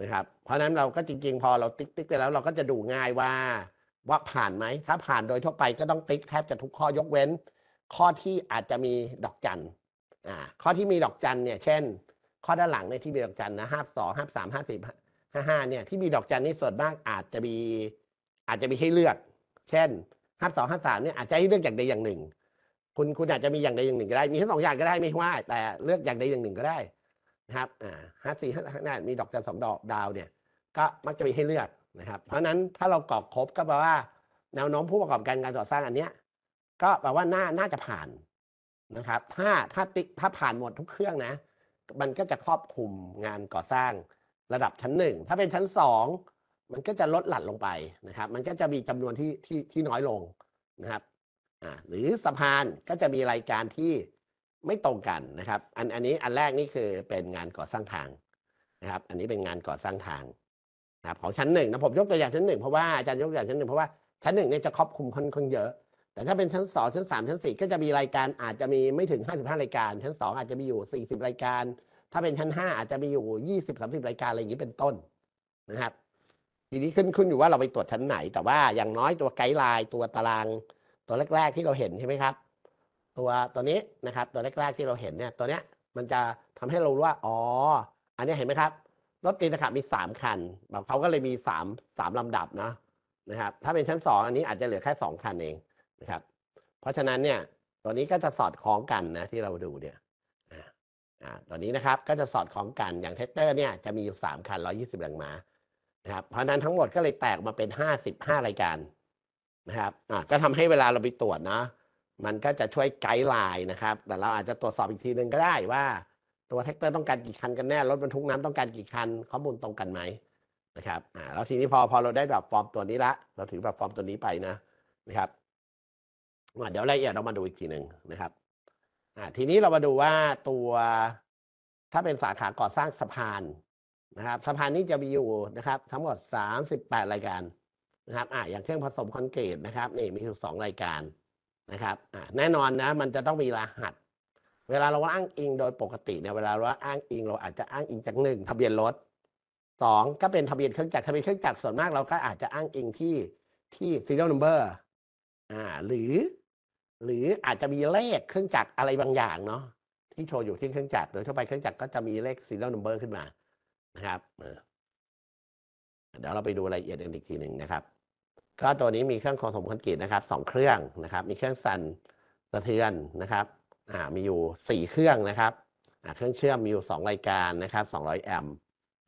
Speaker 1: นะครับเพราะนั้นเราก็จริงๆพอเราติ๊กติ๊กไปแล้วเราก็จะดูง่ายว่าว่าผ่านไหมถ้าผ่านโดยทั่วไปก็ต้องติ๊กแทบจะทุกข้อยกเว้น ข้อที่อาจจะมีดอกจันอ่าข้อที่มีดอกจันเนี่ยเช่น ข้อด้านหลังเนี่ยที่มีดอกจันนะห้าสองห้าสามห้าสี่ห้าห้าเนี่ยที่มีดอกจันนี่ส่วนมากอาจจะมีอาจจะมีให้เลือก เช่นห้าสองห้าสามเนี่ยอาจจะให้เลือกอย่างใดอย่างหนึ่ง คุณคุณอาจจะมีอย่างใดอย่างหนึ่งก็ได้มีทั้งสองอย่างก็ได้ไม่ว่า แต่เลือกอย่างใดอย่างหนึ่งก็ได้นะครับอ่าห้าสี่ห้าห้ามีดอกจันสองดอกดาวเนี่ย ก็มักจะมีให้เลือกนะครับเพราะนั้นถ้าเรากรอกครบก็แปลว่า แนวโน้มผู้ประกอบการการก่อสร้างอันเนี้ยก็แปลว่าน่าน่าจะผ่านนะครับ ถ้าถ้าติถ้าผ่านหมดทุกเครื่องนะ มันก็จะครอบคลุมงานก่อสร้างระดับชั้นหนึ่งถ้าเป็นชั้นสองมันก็จะลดหลั่นลงไปนะครับ มันก็จะมีจำนวนที่ที่ที่น้อยลงนะครับอ่าหรือสะพานก็จะมีรายการที่ไม่ตรงกันนะครับ อันอันนี้อันแรกนี่คือเป็นงานก่อสร้างทางนะครับ อันนี้เป็นงานก่อสร้างทางครับของชั้นหนึ่งนะผมยกตัวอย่างชั้นหนึ่งเพราะว่าอาจารย์ยกตัวอย่างชั้นหนึ่งเพราะว่า ชั้นหนึ่งเนี่ยจะครอบคลุมค่อนข้างเยอะ แต่ถ้าเป็นชั้นสองชั้นสามชั้นสี่ก็จะมีรายการอาจจะมีไม่ถึงหห้าสิบ้ารายการ ชั้นสองอาจจะมีอยู่สสี่ิบรายการ ถ้าเป็นชั้นห้าอาจจะมีอยู่ยี่สสิบามสิบรายการอะไรอย่างนี้เป็นต้นนะครับทีนี้ขึ้นขึ้นอยู่ว่าเราไปตรวจชั้นไหนแต่ว่าอย่างน้อยตัวไกด์ไลน์ตัวตาราง ตัวแรกๆที่เราเห็นใช่ไหมครับ ตัวตัวนี้นะครับ ตัวแรกๆที่เราเห็นเนี่ย ตัวเนี้ยมันจะทำให้เรารู้ว่าอ๋ออันนี้เห็นไหมครับรถตีนตะขับมีสามคันบเขาก็เลยมีสามสามลำดับนะนะครับ ถ้าเป็นชั้นสองอันนี้อาจจะเหลือแค่สองคันเองนะครับ เพราะฉะนั้นเนี่ยตัวนี้ก็จะสอดคล้องกันนะที่เราดูเนี่ยอ่าตัวนี้นะครับก็จะสอดคล้องกันอย่างเทสเตอร์เนี่ยจะมีอยู่สามคันร้อยี่สิบแรงม้านะครับ เพราะนั้นทั้งหมดก็เลยแตกมาเป็นห้าสิบห้ารายการนะครับ อ่าก็ทำให้เวลาเราไปตรวจนะ มันก็จะช่วยไกด์ไลน์นะครับ แต่เราอาจจะตรวจสอบอีกทีหนึ่งก็ได้ว่าตัวแท็กเตอร์ต้องการกี่คันกันแน่รถบรรทุกน้ำต้องการกี่คันข้อมูลตรงกันไหมนะครับอ่าแล้วทีนี้พอพอเราได้แบบฟอร์มตัวนี้ละเราถือแบบฟอร์มตัวนี้ไปนะ นะครับเดี๋ยวรายละเอียดเรามาดูอีกทีหนึ่งนะครับ อ่า ทีนี้เรามาดูว่าตัวถ้าเป็นสาขาก่อสร้างสะพานนะครับสะพานนี้จะมีอยู่นะครับ ทั้งหมด 38 รายการ นะครับอ่าอย่างเครื่องผสมคอนกรีตนะครับนี่มีอยู่สองรายการนะครับอ่าแน่นอนนะ มันจะต้องมีรหัสเวลาเราอ้างอิงโดยปกติเนี่ยเวลาเราอ้างอิงเราอาจจะอ้างอิงจากหนึ่งทะเบียนรถสองก็เป็นทะเบียนเครื่องจักรทะเบียนเครื่องจักรส่วนมากเราก็อาจจะอ้างอิงที่ที่ serial number อ่า หรือหรืออาจจะมีเลขเครื่องจักรอะไรบางอย่าง เนาะที่โชว์อยู่ที่เครื่องจักรโดยทั่วไปเครื่องจักรก็จะมีเลข serial number ขึ้นมานะครับเดี๋ยวเราไปดูรายละเอียดอีกทีหนึ่งนะครับก็ตัวนี้มีเครื่องคองสลคอนกรีตนะครับสองเครื่องนะครับ มีเครื่องสั่นสะเทือนนะครับมีอยู่ 4 เครื่องนะครับเครื่องเชื่อมมีอยู่ 2 รายการนะครับ200 แอมป์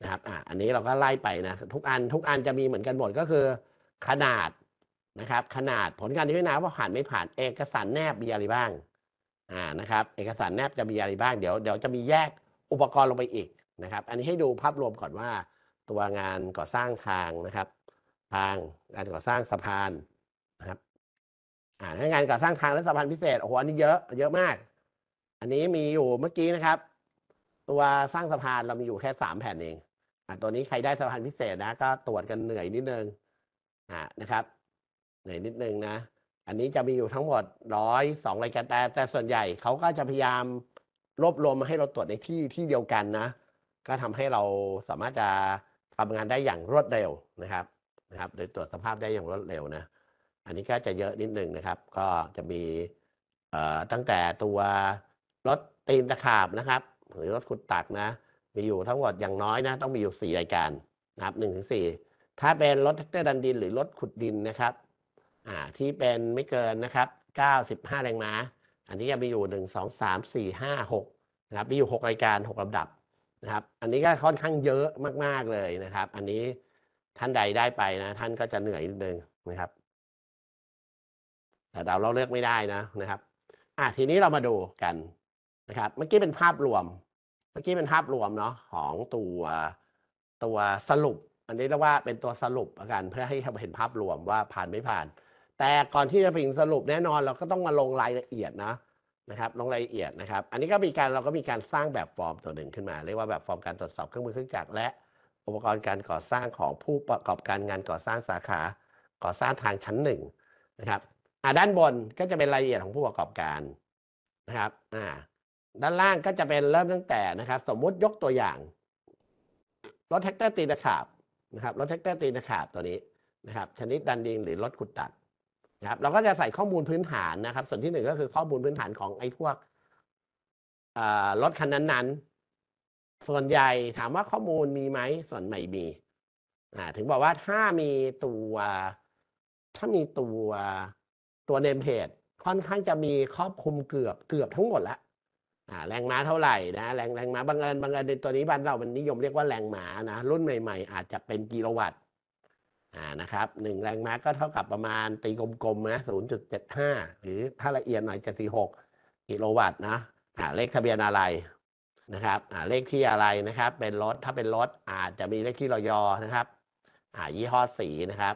Speaker 1: นะครับอันนี้เราก็ไล่ไปนะทุกอันทุกอันจะมีเหมือนกันหมดก็คือ ขนาดนะครับ ขนาดผลการพิจารณาว่าผ่านไม่ผ่านเอกสารแนบมีอะไรบ้างนะครับ เอกสารแนบจะมีอะไรบ้างเดี๋ยวเดี๋ยวจะมีแยกอุปกรณ์ลงไปอีกนะครับ อันนี้ให้ดูภาพรวมก่อนว่า ตัวงานก่อสร้างทางนะครับ ทางการก่อสร้างสะพานนะครับอ่าให้งานก่อสร้างทางและสะพานพิเศษโอ้โหอันนี้เยอะเยอะมาก อันนี้มีอยู่เมื่อกี้นะครับ ตัวสร้างสะพานเรามีอยู่แค่สามแผ่นเองอ่าตัวนี้ใครได้สะพานพิเศษนะ ก็ตรวจกันเหนื่อยนิดนึงอ่านะครับเหนื่อยนิดนึงนะ อันนี้จะมีอยู่ทั้งหมดร้อยสองรายการแต่ แต่ส่วนใหญ่เขาก็จะพยายามรวบรวมมาให้เราตรวจในที่ที่เดียวกันนะ ก็ทำให้เราสามารถจะทำงานได้อย่างรวดเร็วนะครับ นะครับโดยตรวจสภาพได้อย่างรวดเร็วนะอันนี้ก็จะเยอะนิดหนึ่งนะครับ ก็จะมีตั้งแต่ตัวรถตีนตะขาบนะครับ หรือรถขุดตักนะ มีอยู่ทั้งหมดอย่างน้อยนะ ต้องมีอยู่4รายการนะครับหนึ่งถึงสี่ถ้าเป็นรถแท็กเตอร์ดันดินหรือรถขุดดินนะครับที่เป็นไม่เกินนะครับเก้าสิบห้าแรงม้า อันนี้จะมีอยู่หนึ่งสองสามสี่ห้าหกนะครับ มีอยู่หกรายการหกลำดับนะครับ อันนี้ก็ค่อนข้างเยอะมาก ๆเลยนะครับ อันนี้ท่านใดได้ไปนะท่านก็จะเหนื่อยนิดนึงนะครับแต่เราเลือกไม่ได้นะนะครับ อ่ะทีนี้เรามาดูกันนะครับ เมื่อกี้เป็นภาพรวม เมื่อกี้เป็นภาพรวมเนาะของตัวตัวสรุป อันนี้เรียกว่าเป็นตัวสรุปกันเพื่อให้เราเห็นภาพรวมว่าผ่านไม่ผ่าน แต่ก่อนที่จะพิงสรุปแน่นอนเราก็ต้องมาลงรายละเอียดนะนะครับลงรายละเอียดนะครับ อันนี้ก็มีการเราก็มีการสร้างแบบฟอร์มตัวหนึ่งขึ้นมาเรียกว่าแบบฟอร์มการตรวจสอบเครื่องมือเครื่องจักรและอุปกรณ์การก่อสร้างของผู้ประกอบการงานก่อสร้างสาขา ก่อสร้างทางชั้นหนึ่งนะครับ่ด้านบนก็จะเป็นรายละเอียดของผู้ประกอบการนะครับ อ่า ด้านล่างก็จะเป็นเริ่มตั้งแต่นะครับ สมมุติยกตัวอย่างรถแท็กเตอร์ตีนขาบนะครับรถแท็กเตอร์ตีนขาบตัวนี้นะครับ ชนิดดันดิงหรือรถขุดตัดนะครับ เราก็จะใส่ข้อมูลพื้นฐานนะครับ ส่วนที่หนึ่งก็คือข้อมูลพื้นฐานของไอ้พวกรถคันนั้น ๆ ส่วนใหญ่ถามว่าข้อมูลมีไหม ส่วนใหม่มี อ่า ถึงบอกว่าถ้ามีตัวถ้ามีตัวตัวเนมเพจค่อนข้างจะมีครอบคลุมเกือบเกือบทั้งหมดละแรงม้าเท่าไหร่นะแรงแรงม้าบางเอิญบางเอิญในตัวนี้บ้านเรามันนิยมเรียกว่าแรงม้านะ รุ่นใหม่ ๆ อาจจะเป็นกิโลวัตต์นะครับหนึ่งแรงม้าก็เท่ากับประมาณตีกลมๆนะศูนย์จุดเจ็ดห้าหรือถ้าละเอียดหน่อยจะสี่หกกิโลวัตต์นะเลขทะเบียนอะไรนะครับเลขที่อะไรนะครับ เป็นรถถ้าเป็นรถอาจจะมีเลขที่รอยอนะครับยี่ห้อสีนะครับ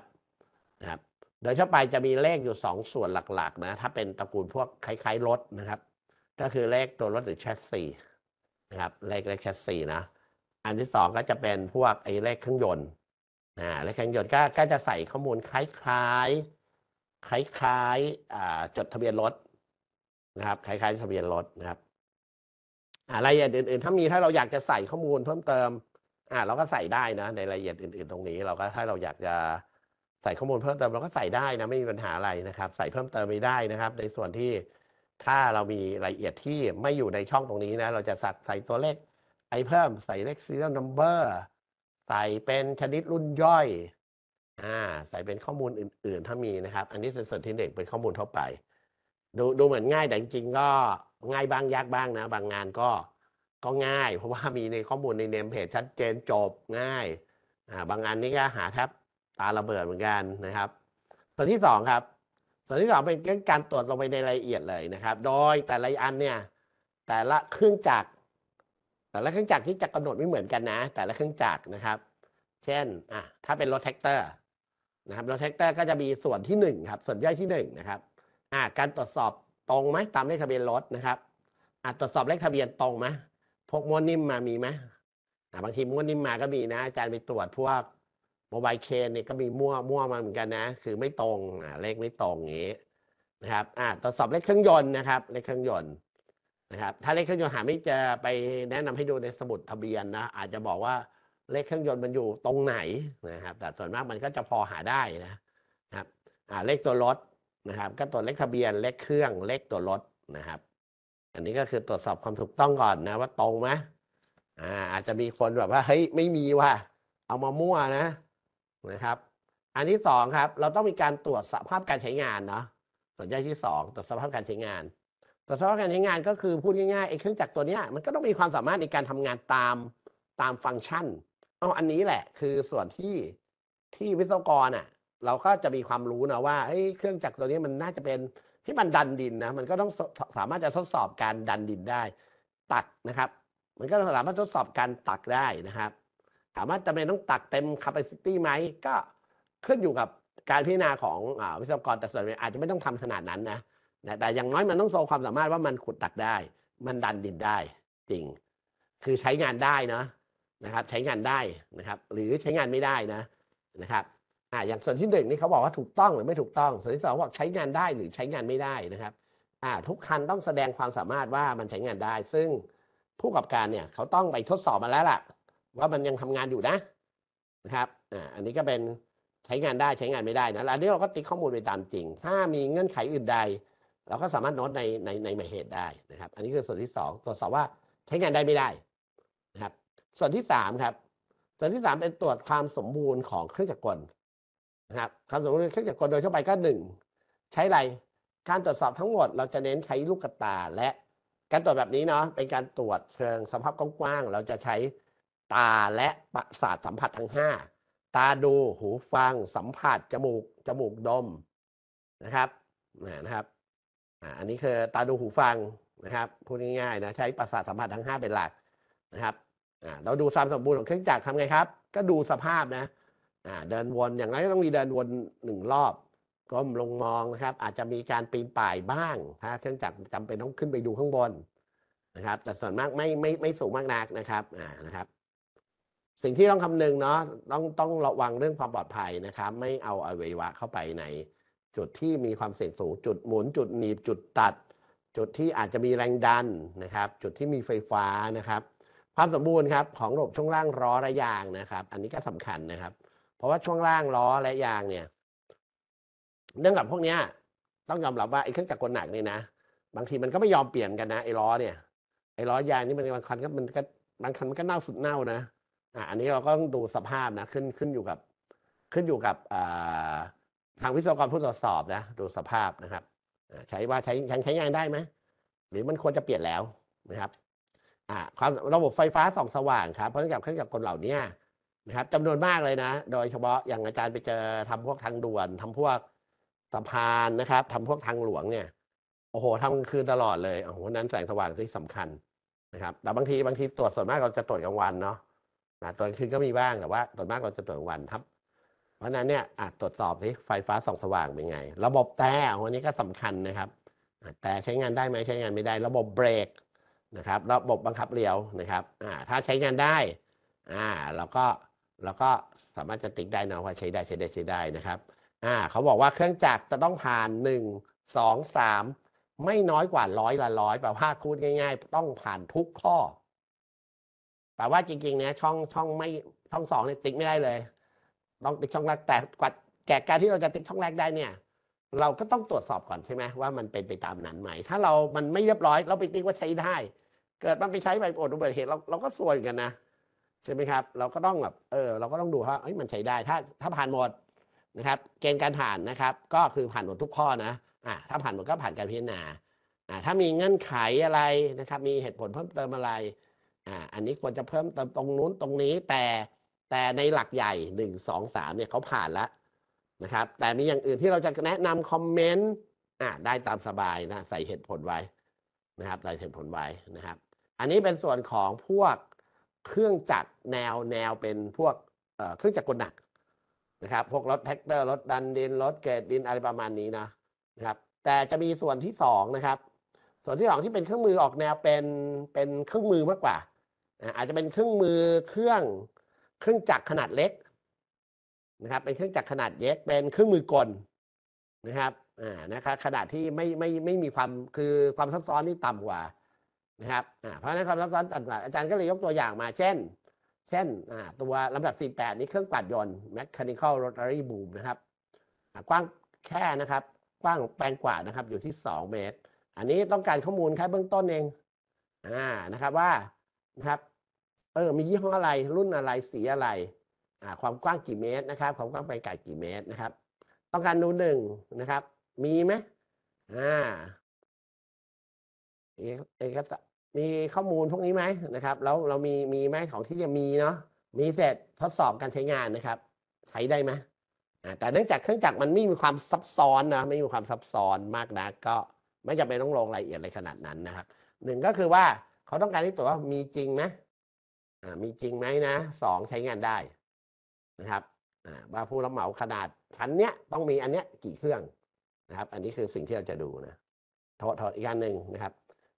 Speaker 1: นะครับโดยทั่วไปจะมีเลขอยู่ 2 ส่วนหลัก ๆ นะ ถ้าเป็นตระกูลพวกคล้ายๆรถนะครับ ก็คือเลขตัวรถหรือแชสซีนะครับเลขเลขแชสซีนะ อันที่2ก็จะเป็นพวกไอ้เลขเครื่องยนต์นะเลขเครื่องยนต์ก็ก็จะใส่ข้อมูลคล้ายๆคล้ายๆจดทะเบียนรถนะครับ คล้ายๆ ทะเบียนรถนะครับอะไรอย่างอื่น ๆ ถ้ามีถ้าเราอยากจะใส่ข้อมูลเพิ่มเติม อ่าเราก็ใส่ได้นะ ในรายละเอียดอื่น ๆตรงนี้ เราก็ถ้าเราอยากจะใส่ข้อมูลเพิ่มเติมเราก็ใส่ได้นะไม่มีปัญหาอะไรนะครับ ใส่เพิ่มเติมไม่ได้นะครับ ในส่วนที่ถ้าเรามีรายละเอียดที่ไม่อยู่ในช่องตรงนี้นะ เราจะสักใส่ตัวเลขไอเพิ่ม ใส่เลข serial number ใส่เป็นชนิดรุ่นย่อยอ่า ใส่เป็นข้อมูลอื่น ๆ ถ้ามีนะครับ อันนี้เส่วนที่เด็กเป็นข้อมูลทั่วไป ดูดูเหมือนง่ายแต่จริงก็ง่ายบ้างยากบ้างนะ บางงานก็ก็ง่าย เพราะว่ามีในข้อมูลในเนมเพจชัดเจนจบง่ายอ่าบางงานนี่ก็หาแทบาระเบิดเหมือนกันนะครับ ส่วนที่ 2 ครับ ส่วนที่2เป็นเรื่องการตรวจลงไปในรายละเอียดเลยนะครับ โดยแต่ละอันเนี่ยแต่ละเครื่องจักรแต่ละเครื่องจักรที่จะกำหนดไม่เหมือนกันนะ แต่ละเครื่องจักรนะครับ เช่นอ่ะถ้าเป็นรถแท็กเตอร์นะครับรถแท็กเตอร์ก็จะมีส่วนที่1ครับส่วนย่อยที่1นะครับอ่าการตรวจสอบตรงไหมตามเลขทะเบียนรถนะครับอ่าตรวจสอบเลขทะเบียนตรงไหมพกม้วนนิ่มมามีไหมบางทีม้วนนิ่มมาก็มีนะอาจารย์ไปตรวจพวกโมบายเคนเนี่ยก็มีมั่วมั่วมาเหมือนกันนะ คือไม่ตรง อ่าเลขไม่ตรงอย่างนี้นะครับอ่าตรวจสอบเลขเครื่องยนต์นะครับเลขเครื่องยนต์นะครับ ถ้าเลขเครื่องยนต์หาไม่เจอไปแนะนำให้ดูในสมุดทะเบียนนะอาจจะบอกว่าเลขเครื่องยนต์มันอยู่ตรงไหนนะครับ แต่ส่วนมากมันก็จะพอหาได้นะครับอ่าเลขตัวรถนะครับ ก็ตรวจเลขทะเบียนเลขเครื่องเลขตัวรถนะครับ อันนี้ก็คือตรวจสอบความถูกต้องก่อนนะ ว่าตรงไหมอ่าอาจจะมีคนแบบว่าเฮ้ยไม่มีว่ะเอามามั่วนะนะครับ อันที่สองครับเราต้องมีการตรวจสภาพการใช้งานเนาะส่วนใหญ่ที่สองตรวจสภาพการใช้งานตรวจสภาพการใช้งานก็คือพูดง่ายๆไอ้เครื่องจักรตัวเนี้ยมันก็ต้องมีความสามารถในการทำงานตามตามฟังก์ชันเอาอันนี้แหละคือส่วนที่ที่วิศวกรอ่ะเราก็จะมีความรู้นะว่าเฮ้ยเครื่องจักรตัวนี้มันน่าจะเป็นที่มันดันดินนะมันก็ต้องสามารถจะทดสอบการดันดินได้ ตักนะครับ มันก็สามารถทดสอบการตักได้นะครับถามว่าจำเป็นต้องตักเต็ม capacity ไหมก็ขึ้นอยู่กับการพิจารณาของอวิศวกรแต่ส่วนใหญ่อาจจะไม่ต้องทำขนาดนั้นนะ แต่อย่างน้อยมันต้องโชว์ความสามารถว่ามันขุดตักได้ มันดันดินได้ จริง คือใช้งานได้นะนะครับ ใช้งานได้นะครับ หรือใช้งานไม่ได้นะ นะครับ อ่า อย่างส่วนที่หนึ่งนี่เขาบอกว่าถูกต้องหรือไม่ถูกต้อง ส่วนที่สองบอกใช้งานได้หรือใช้งานไม่ได้นะครับ อ่า ทุกคันต้องแสดงความสามารถว่ามันใช้งานได้ ซึ่งผู้ประกอบการเนี่ยเขาต้องไปทดสอบมาแล้วล่ะว่ามันยังทำงานอยู่นะนะครับ อ่า อันนี้ก็เป็นใช้งานได้ใช้งานไม่ได้นะ แล้วอันนี้เราก็ติ๊กข้อมูลไปตามจริง ถ้ามีเงื่อนไขอื่นใด เราก็สามารถโน้ตในในในหมายเหตุได้นะครับ อันนี้คือส่วนที่2ตรวจสอบว่าใช้งานได้ไม่ได้นะครับ ส่วนที่3ครับ ส่วนที่3เป็นตรวจความสมบูรณ์ของเครื่องจักรกลนะครับความสมบูรณ์เครื่องจักรกลโดยทั่วไปก็1ใช้อะไร การตรวจสอบทั้งหมดเราจะเน้นใช้ลูกตาและการตรวจแบบนี้เนาะเป็นการตรวจเชิงสภาพกว้างๆเราจะใช้ตาและประสาทสัมผัสทั้ง 5ตาดู หูฟัง สัมผัสจมูก จมูกดม นะครับ นะครับ อันนี้คือตาดูหูฟัง นะครับ พูดง่ายๆนะ ใช้ประสาทสัมผัสทั้ง 5 เป็นหลัก นะครับเราดูความสมบูรณ์ของเครื่องจักรทำไงครับ ก็ดูสภาพนะเดินวนอย่างไรก็ต้องมีเดินวนหนึ่งรอบ ก้มลงมองนะครับ อาจจะมีการปีนป่ายบ้างถ้าเครื่องจักรจำเป็นต้องขึ้นไปดูข้างบนนะครับ แต่ส่วนมากไม่ไม่ไม่สูงมากนักนะครับอ่านะครับสิ่งที่ต้องคำนึงเนาะต้องต้องระวังเรื่องความปลอดภัยนะครับ ไม่เอาอวัยวะเข้าไปในจุดที่มีความเสี่ยงสูง จุดหมุน จุดหนีบจุดตัด จุดที่อาจจะมีแรงดันนะครับ จุดที่มีไฟฟ้านะครับ ความสมบูรณ์ครับของระบบช่วงล่างล้อระยางนะครับ อันนี้ก็สำคัญนะครับ เพราะว่าช่วงล่างล้อและยางเนี่ยเนื่องกับพวกเนี้ยต้องยอมรับว่าไอ้เครื่องจักรกลหนักนี่นะบางทีมันก็ไม่ยอมเปลี่ยนกันนะไอ้ล้อเนี่ย ไอ้ล้อยางนี่มันบางคันก็มันก็บางคันมันก็เน่าสุดเน่านะอ่ะอันนี้เราก็ต้องดูสภาพนะ ขึ้นขึ้นอยู่กับขึ้นอยู่กับทางวิศวกรผู้ตรวจสอบนะ ดูสภาพนะครับ ใช้ว่าใช้ใช้งานได้ไหม หรือมันควรจะเปลี่ยนแล้วนะครับความระบบไฟฟ้าส่องสว่างครับ เพราะงจากเครื่องจักรกลเหล่านี้นะครับจำนวนมากเลยนะ โดยเฉพาะอย่างอาจารย์ไปเจอทำพวกทางด่วน ทำพวกสะพานนะครับ ทำพวกทางหลวงเนี่ย โอ้โห ทำกลางคืนตลอดเลย โอ้โห นั้นแสงสว่างที่สำคัญนะครับ แต่บางทีบางทีตรวจส่วนมากเราจะตรวจกลางวันเนาะนะตอนคืนก็มีบ้างแต่ว่าตอวนมากเราจะตรวจวันครับ เพราะนั้นเนี่ยตรวจสอบที่ไฟฟ้าส่องสว่างเป็นไง ระบบแต่วันนี้ก็สำคัญนะครับ แต่ใช้งานได้ไหมใช้งานไม่ได้ ระบบเบรกนะครับ ระบบบังคับเลี้ยวนะครับถ้าใช้งานได้อ่าเราก็เราก็สามารถจะติ๊กได้นะว่าใช้ได้ใช้ได้ใช้ได้นะครับอ่าเขาบอกว่าเครื่องจักรจะต้องผ่าน1 2มไม่น้อยกว่าร้อยละร้อยแปลว่าคูณง่ายๆต้องผ่านทุกข้อแต่ว่าจริงๆเนี่ยช่องช่องไม่ช่องสองเนี่ยติ๊กไม่ได้เลย ต้องติ๊กช่องแรกแต่กว่า แก่การที่เราจะติ๊กช่องแรกได้เนี่ย เราก็ต้องตรวจสอบก่อนใช่ไหมว่ามันเป็นไปตามนั้นไหมถ้าเรามันไม่เรียบร้อยเราไปติ๊กว่าใช้ได้ เกิดมันไปใช้ไปโอดอุบัติเหตุ เราเราก็ซวยกันนะใช่ไหมครับ เราก็ต้องแบบ เออเราก็ต้องดูว่าเอ้ยมันใช้ได้ ถ้าถ้าผ่านหมดนะครับ เกณฑ์การผ่านนะครับ ก็คือผ่านหมดทุกข้อนะอ่าถ้าผ่านหมดก็ผ่านการพิจารณาอ่าถ้ามีเงื่อนไขอะไรนะครับ มีเหตุผลเพิ่มเติมอะไรอ่าอันนี้ควรจะเพิ่มเติมตรงนู้นตรงนี้ แต่แต่ในหลักใหญ่หนึ่งสองสามเนี่ยเขาผ่านแล้วนะครับ แต่มีอย่างอื่นที่เราจะแนะนำคอมเมนต์อ่าได้ตามสบายนะ ใส่เหตุผลไว้นะครับใส่เหตุผลไว้นะครับ อันนี้เป็นส่วนของพวกเครื่องจักรแนวแนวเป็นพวกเครื่องจักรกลหนักนะครับ พวกรถแท็กเตอร์รถดันดิน รถเกรดดินอะไรประมาณนี้นะ นะครับ แต่จะมีส่วนที่สองนะครับ ส่วนที่สองที่เป็นเครื่องมือออกแนวเป็นเป็นเครื่องมือมากกว่าอาจจะเป็นเครื่องมือเครื่อง เครื่องจักรขนาดเล็กนะครับ เป็นเครื่องจักรขนาดเล็กเป็นเครื่องมือกลนะครับ อ่านะครับขนาดที่ไม่ไม่ไม่มีความคือความซับซ้อนนี่ต่ำกว่านะครับอ่าเพราะนั้นความซับซ้อนต่ำกว่าอาจารย์ก็เลยยกตัวอย่างมา เช่น เช่น อ่าตัวลำดับ48นี้เครื่องปัดยนต์ mechanical rotary boom นะครับกว้างแค่นะครับ กว้างแปลงกว่านะครับ อยู่ที่2เมตร อันนี้ต้องการข้อมูลแค่เบื้องต้นเองอ่านะครับว่านะครับเออมียี่ห้ออะไร รุ่นอะไร สีอะไร อ่าความกว้างกี่เมตรนะครับ ความกว้างไปไกลกี่เมตรนะครับ ต้องการดูหนึ่งนะครับ มีไหมอ่า เอกสารมีข้อมูลพวกนี้ไหมนะครับ แล้วเรามี มีไหมของที่จะมีเนาะ มีเสร็จทดสอบการใช้งานนะครับ ใช้ได้ไหมแต่เนื่องจากเครื่องจักรมันไม่มีความซับซ้อนนะ ไม่มีความซับซ้อนมากนะก็ไม่จำเป็นต้องลงรายละเอียดอะไรขนาดนั้นนะครับหนึ่งก็คือว่าเขาต้องการที่ตัวว่ามีจริงไหมมีจริงไหมนะสองใช้งานได้นะครับว่าผู้รับเหมาขนาดชั้นเนี้ยต้องมีอันเนี้ยกี่เครื่องนะครับ อันนี้คือสิ่งที่เราจะดูนะถอดถอด อีกอันหนึ่งนะครับ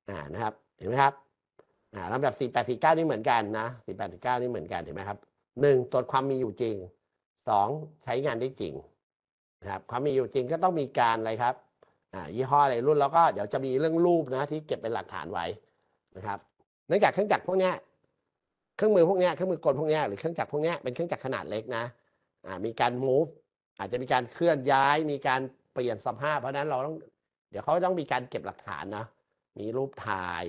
Speaker 1: อ่านะครับ เห็นไหมครับ อ่าลำดับสี่แปดสี่เก้านี่เหมือนกันนะสี่แปดสี่เก้านี่เหมือนกันเห็นไหมครับหนึ่งตรวจความมีอยู่จริงสองใช้งานได้จริง นะครับ ความมีอยู่จริงก็ต้องมีการอะไรครับ อ่า ยี่ห้ออะไรรุ่นแล้วก็เดี๋ยวจะมีเรื่องรูปนะ ที่เก็บเป็นหลักฐานไว้นะครับเนื่องจากเครื่องจักรพวกเนี้ยเครื่องมือพวกนี้เครื่องมือกลพวกนี้หรือเครื่องจักรพวกนี้เป็นเครื่องจักรขนาดเล็กนะอ่ามีการ move อาจจะมีการเคลื่อนย้ายมีการเปลี่ยนสภาพเพราะนั้นเราต้องเดี๋ยวเขาต้องมีการเก็บหลักฐานนะมีรูปถ่าย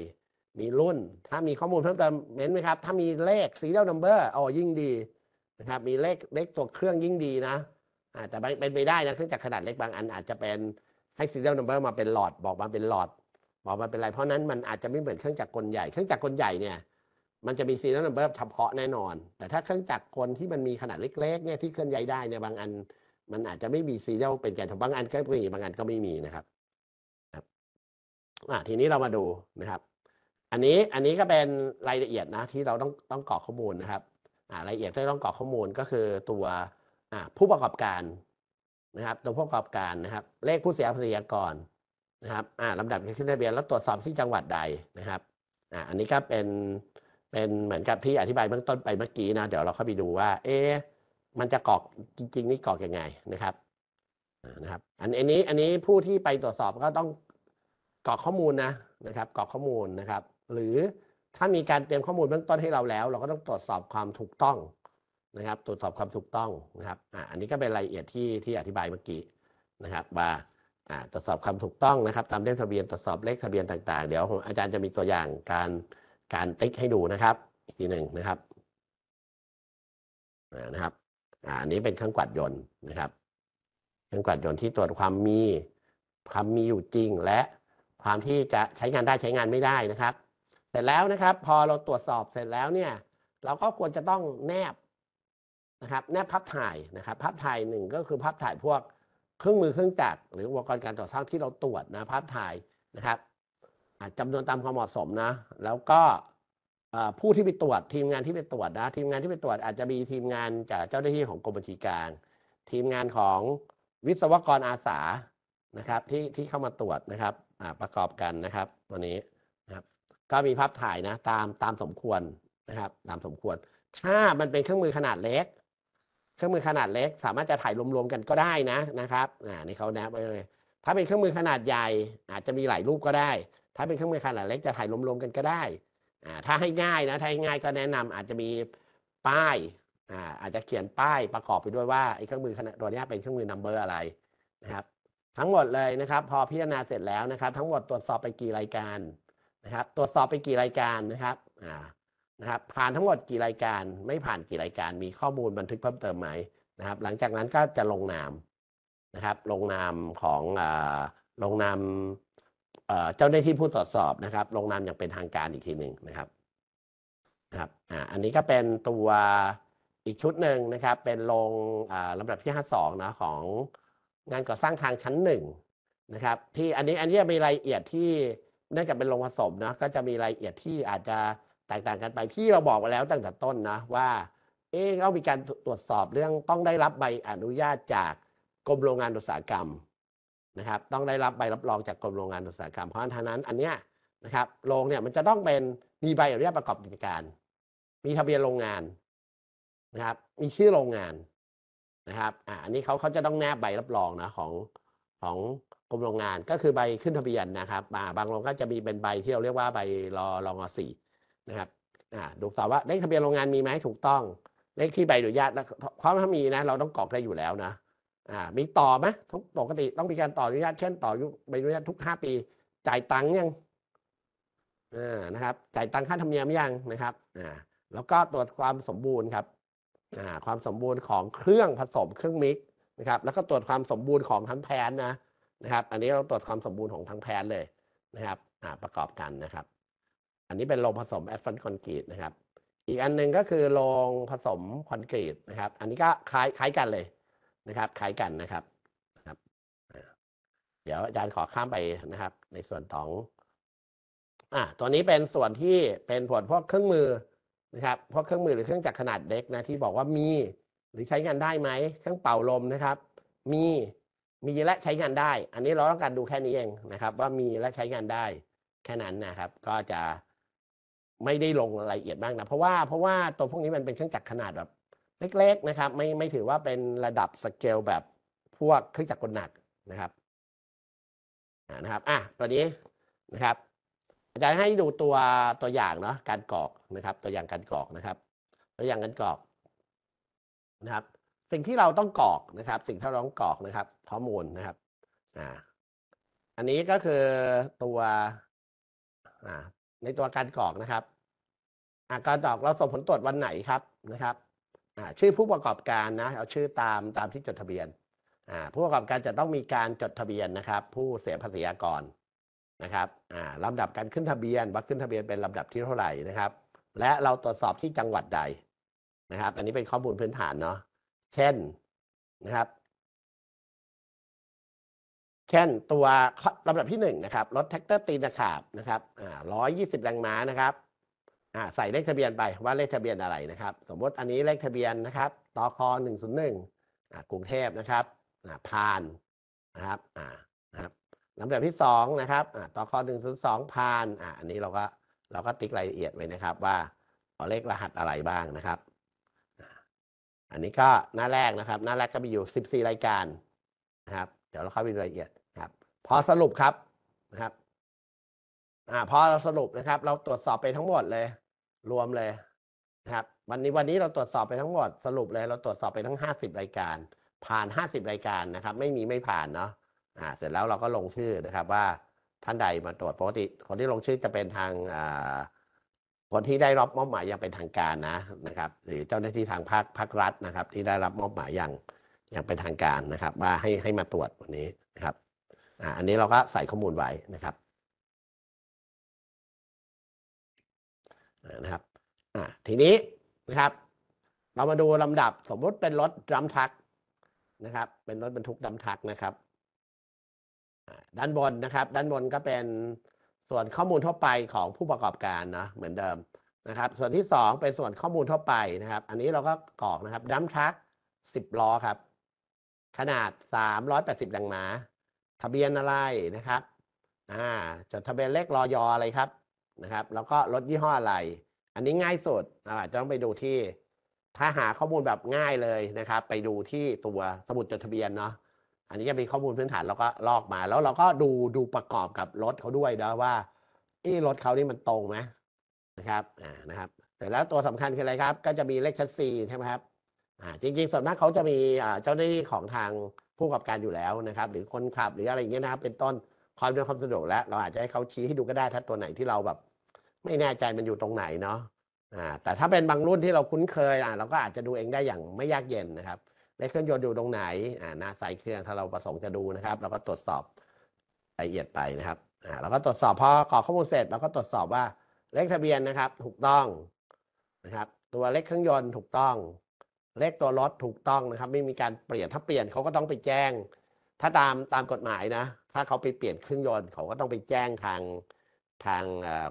Speaker 1: มีรุ่นถ้ามีข้อมูลเพิ่มเติมเห็นไหมครับถ้ามีเลข serial number อ๋อยิ่งดีนะครับมีเลขเลขตัวเครื่องยิ่งดีนะอ่าแต่เป็นไปได้นะเครื่องจักรขนาดเล็กบางอันอาจจะเป็นให้ serial number มาเป็นหลอดบอกมาเป็นหลอดบอกมาเป็นอะไรเพราะนั้นมันอาจจะไม่เหมือนเครื่องจักรกลใหญ่เครื่องจักรกลใหญ่เนี่ยมันจะมีซีเรลนัมเบอร์เฉพาะแน่นอน แต่ถ้าเครื่องจักรคนที่มันมีขนาดเล็กๆเนี่ยที่เคลื่อนย้ายได้เนี่ยบางอัน มันอาจจะไม่มีซีเรลเป็นแกนบางอันก็มีบางอันก็ไม่มีนะครับครับอ่าทีนี้เรามาดูนะครับ อันนี้อันนี้ก็เป็นรายละเอียดนะ ที่เราต้องต้องกรอกข้อมูลนะครับอ่ารายละเอียดที่ต้องกรอกข้อมูลก็คือตัวอ่าผู้ประกอบการนะครับ ตัวผู้ประกอบการนะครับเลขผู้เสียภาษีกรนะครับอ่าลำดับทีขึ้นทะเบียน แล้วตรวจสอบที่จังหวัดใดนะครับอ่าอันนี้ก็เป็นเป็นเหมือนกับที่อธิบายเบื้องต้นไปเมื่อกี้นะเดี๋ยวเราเข้าไปดูว่าเอ๊ะมันจะกรอกจริงๆนี่กอกยังไงนะครับนะครับอันอันนี้อันนี้ผู้ที่ไปตรวจสอบก็ต้องกรอกข้อมูลนะนะครับกรอกข้อมูลนะครับ หรือถ้ามีการเตรียมข้อมูลเบื้องต้นให้เราแล้ว เราก็ต้องตรวจสอบความถูกต้องนะครับ ตรวจสอบความถูกต้องนะครับอ่าอันนี้ก็เป็นรายละเอียดที่ที่อธิบายเมื่อกี้นะครับ ว่าอ่าตรวจสอบความถูกต้องนะครับตามเล่มทะเบียนตรวจสอบเลขทะเบียนต่างๆ เดี๋ยวอาจารย์จะมีตัวอย่างการการติ๊กให้ดูนะครับอีกทีหนึ่งนะครับ นะครับอันนี้เป็นเครื่องกวาดยนต์นะครับเครื่องกวาดยนต์ที่ตรวจความมีความมีอยู่จริง และความที่จะใช้งานได้ใช้งานไม่ได้นะครับ เสร็จแล้วนะครับ พอเราตรวจสอบเสร็จแล้วเนี่ยเราก็ควรจะต้องแนบนะครับ แนบภาพถ่ายนะครับ ภาพถ่ายหนึ่งก็คือภาพถ่ายพวกเครื่องมือเครื่องจักรหรืออุปกรณ์การต่อสร้างที่เราตรวจนะภาพถ่ายนะครับจำนวนตามความเหมาะสมนะ แล้วก็ ผู้ที่ไปตรวจทีมงานที่ไปตรวจนะทีมงานที่ไปตรวจอาจจะมีทีมงานจากเจ้าหน้าที่ของกรมบัญชีกลางทีมงานของวิศวกรอาสานะครับที่ที่เข้ามาตรวจนะครับประกอบกันนะครับ วันนี้นะครับก็มีภาพถ่ายนะ ตามตามสมควรนะครับ ตามสมควร ถ้ามันเป็นเครื่องมือขนาดเล็ก เครื่องมือขนาดเล็กสามารถจะถ่ายรวมๆกันก็ได้นะนะครับอ่านี่เขาแนะไว้เลย ถ้าเป็นเครื่องมือขนาดใหญ่อาจจะมีหลายรูปก็ได้ถ้าเป็นเครื่องมือขนาดเล็กจะถ่ายรวมๆ กันก็ได้ ถ้าให้ง่ายนะถ้าให้ง่ายก็แนะนำอาจจะมีป้ายอาจจะเขียนป้ายประกอบไปด้วยว่าไอ้เครื่องมือขนาดตัวนี้เป็นเครื่องมือนัมเบอร์อะไรนะครับ ทั้งหมดเลยนะครับ พอพิจารณาเสร็จแล้วนะครับ ทั้งหมดตรวจสอบไปกี่รายการนะครับ ตรวจสอบไปกี่รายการนะครับอ่านะครับ ผ่านทั้งหมดกี่รายการไม่ผ่านกี่รายการ มีข้อมูลบันทึกเพิ่มเติมไหมนะครับ หลังจากนั้นก็จะลงนามนะครับ ลงนามของอลงนามเจ้าหน้าที่ผู้ตรวจสอบนะครับลงนามอย่างเป็นทางการอีกทีหนึ่งนะครับนะครับอ่าอันนี้ก็เป็นตัวอีกชุดหนึ่งนะครับ เป็นลงลำดับที่52นะของงานก่อสร้างทางชั้นหนึ่งนะครับ ที่อันนี้อันนี้จะมีรายละเอียดที่เนื่องจากเป็นลงผสมนะก็จะมีรายละเอียดที่อาจจะแตกต่างกันไปที่เราบอกไปแล้ว ตั้งแต่ต้นนะว่า เอ๊ะเรามีการตรวจสอบเรื่องต้องได้รับใบอนุญาตจากกรมโรงงานอุตสาหกรรมนะครับ ต้องได้รับใบรับรองจากกรมโรงงานอุตสาหกรรม เพราะฉะนั้นอันเนี้ยนะครับ โรงเนี่ยมันจะต้องเป็นมีใบอนุญาตประกอบกิจการ มีทะเบียนโรงงานนะครับ มีชื่อโรงงานนะครับอ่าอันนี้เขาเขาจะต้องแนบใบรับรองนะของของกรมโรงงาน ก็คือใบขึ้นทะเบียนนะครับบางโรงก็จะมีเป็นใบที่เราเรียกว่าใบรอรองอสี่นะครับอ่าดูส่อว่าเลขทะเบียนโรงงานมีไหมถูกต้องเลขที่ใบอนุญาตเพราะถ้ามีนะเราต้องกรอกได้อยู่แล้วนะอ่ามีต่อไหมทุกปกติต้องมีการต่ออนุญาตเช่นต่ออใบอนุญาตทุกห้าปี จ่ายตังค์ยังอ่านะครับจ่ายตังค่าธรรมเนียมยังนะครับ อ่าแล้วก็ตรวจความสมบูรณ์ครับอ่า ความสมบูรณ์ของเครื่องผสมเครื่องมิกนะครับแล้วก็ตรวจความสมบูรณ์ของทั้งแผนนะนะครับ อันนี้เราตรวจความสมบูรณ์ของทั้งแผนเลยนะครับ อ่าประกอบกันนะครับ อันนี้เป็นโรงผสมแอดฟันคอนกรีตนะครับอีกอันหนึ่งก็คือโรงผสมคอนกรีตนะครับ อันนี้ก็คล้ายคล้ายกันเลยนะครับ คล้ายกันนะครับนะครับ เดี๋ยวอาจารย์ขอข้ามไปนะครับ ในส่วนของ อ่าตัวนี้เป็นส่วนที่เป็นผลพวกเครื่องมือนะครับพวกเครื่องมือหรือเครื่องจักรขนาดเล็กนะที่บอกว่ามีหรือใช้งานได้ไหมเครื่องเป่าลมนะครับ มีมีและใช้งานได้ อันนี้เราต้องการดูแค่นี้เองนะครับ ว่ามีและใช้งานได้ แค่นั้นนะครับ ก็จะไม่ได้ลงรายละเอียดมากนะเพราะว่าเพราะว่าตัวพวกนี้มันเป็นเครื่องจักรขนาดแบบเล็ก ๆ นะครับ ไม่ไม่ถือว่าเป็นระดับสเกลแบบพวกเครื่องจักรกลหนักนะครับนะครับ อ่ะตัวนี้นะครับ อาจารย์ให้ดูตัวตัวอย่างเนาะการกรอกนะครับ ตัวอย่างการกรอกนะครับ ตัวอย่างการกรอกนะครับ สิ่งที่เราต้องกรอกนะครับ สิ่งที่เราต้องกรอกนะครับข้อมูลนะครับ อ่า อันนี้ก็คือตัว อ่า ในตัวการกรอกนะครับ อ่าการกรอกเราส่งผลตรวจวันไหนครับนะครับชื่อผู้ประกอบการนะเอาชื่อตามตามที่จดทะเบียน ผู้ประกอบการจะต้องมีการจดทะเบียนนะครับ ผู้เสียภาษีอากรนะครับลำดับการขึ้นทะเบียน ว่าขึ้นทะเบียนเป็นลำดับที่เท่าไหร่นะครับ และเราตรวจสอบที่จังหวัดใดนะครับอันนี้เป็นข้อมูลพื้นฐานเนาะเช่นนะครับ เช่นตัวลำดับที่หนึ่งนะครับ รถแท็กเตอร์ตีนขาบนะครับร้อยยี่สิบแรงม้านะครับอ่าใส่เลขทะเบียนไปว่าเลขทะเบียนอะไรนะครับ สมมติอันนี้เลขทะเบียนนะครับตอคหนึ่งศูนย์หนึ่งอ่ากรุงเทพนะครับ อ่าผ่านนะครับ อ่านะครับลำดับที่สองนะครับ อ่าตคหนึ่งศูนย์สองผ่าน อ่าอันนี้เราก็เราก็ติ๊กรายละเอียดไว้นะครับ ว่าเอาเลขรหัสอะไรบ้างนะครับอันนี้ก็หน้าแรกนะครับ หน้าแรกก็มีอยู่14 รายการนะครับ เดี๋ยวเราเข้าไปรายละเอียดครับ พอสรุปครับนะครับอ่า พอเราสรุปนะครับ เราตรวจสอบไปทั้งหมดเลยรวมเลยนะครับ วันนี้วันนี้เราตรวจสอบไปทั้งหมด สรุปเลย เราตรวจสอบไปทั้ง 50 รายการ ผ่าน50 รายการนะครับ ไม่มีไม่ผ่านเนาะอ่าเสร็จแล้วเราก็ลงชื่อนะครับ ว่าท่านใดมาตรวจปกติคนที่ลงชื่อจะเป็นทางอ่าคนที่ได้รับมอบหมายอย่างเป็นทางการนะนะครับ หรือเจ้าหน้าที่ทางภาคภาครัฐนะครับ ที่ได้รับมอบหมายอย่างอย่างเป็นทางการนะครับว่าให้ให้มาตรวจวันนี้นะครับ อ่า อันนี้เราก็ใส่ข้อมูลไว้นะครับนะครับ อ่าทีนี้นะครับ เรามาดูลำดับสมมุติเป็นรถดัมทักนะครับ เป็นรถบรรทุกดัมทักนะครับด้านบนนะครับ ด้านบนก็เป็นส่วนข้อมูลทั่วไปของผู้ประกอบการนะเหมือนเดิมนะครับ ส่วนที่ 2 เป็นส่วนข้อมูลทั่วไปนะครับ อันนี้เราก็กรอกนะครับดัมทักสิบล้อครับ ขนาด380ดังหมาทะเบียนอะไรนะครับอ่าจดทะเบียนเลขรอยออะไรครับนะครับแล้วก็รถยี่ห้ออะไร อันนี้ง่ายสุดอาจจะต้องไปดูที่ถ้าหาข้อมูลแบบง่ายเลยนะครับ ไปดูที่ตัวสมุดจดทะเบียนเนาะอันนี้จะเป็นข้อมูลพื้นฐานแล้วก็ลอกมาแล้วเราก็ดูดูประกอบกับรถเขาด้วยนะว่าเออรถเขานี่มันตรงไหมนะครับอ่านะครับ แต่แล้วตัวสำคัญคืออะไรครับ ก็จะมีเลขชัดซีใช่ไหมครับอ่าจริง ๆ ส่วนมากเขาจะมีเจ้าหน้าที่ของทางผู้ประกอบการอยู่แล้วนะครับ หรือคนขับหรืออะไรอย่างเงี้ยนะครับเป็นต้นความเร็งความสะดวกแล้วเราอาจจะให้เขาชี้ให้ดูก็ได้ ถ้าตัวไหนที่เราแบบไม่แน่ใจมันอยู่ตรงไหนเนาะอ่าแต่ถ้าเป็นบางรุ่นที่เราคุ้นเคย อ่าเราก็อาจจะดูเองได้อย่างไม่ยากเย็นนะครับ เลขเครื่องยนต์อยู่ตรงไหนอ่าหน้าไซเครื่องถ้าเราประสงค์จะดูนะครับเราก็ตรวจสอบละเอียดไปนะครับอ่าเราก็ตรวจสอบพอกรอกข้อมูลเสร็จเราก็ตรวจสอบว่าเลขทะเบียนนะครับ ถูกต้องนะครับ ตัวเลขเครื่องยนต์ถูกต้อง เลขตัวรถถูกต้องนะครับไม่มีการเปลี่ยนถ้าเปลี่ยนเขาก็ต้องไปแจ้งถ้าตามตามกฎหมายนะถ้าเขาไปเปลี่ยนเครื่องยนต์เขาก็ต้องไปแจ้งทางทาง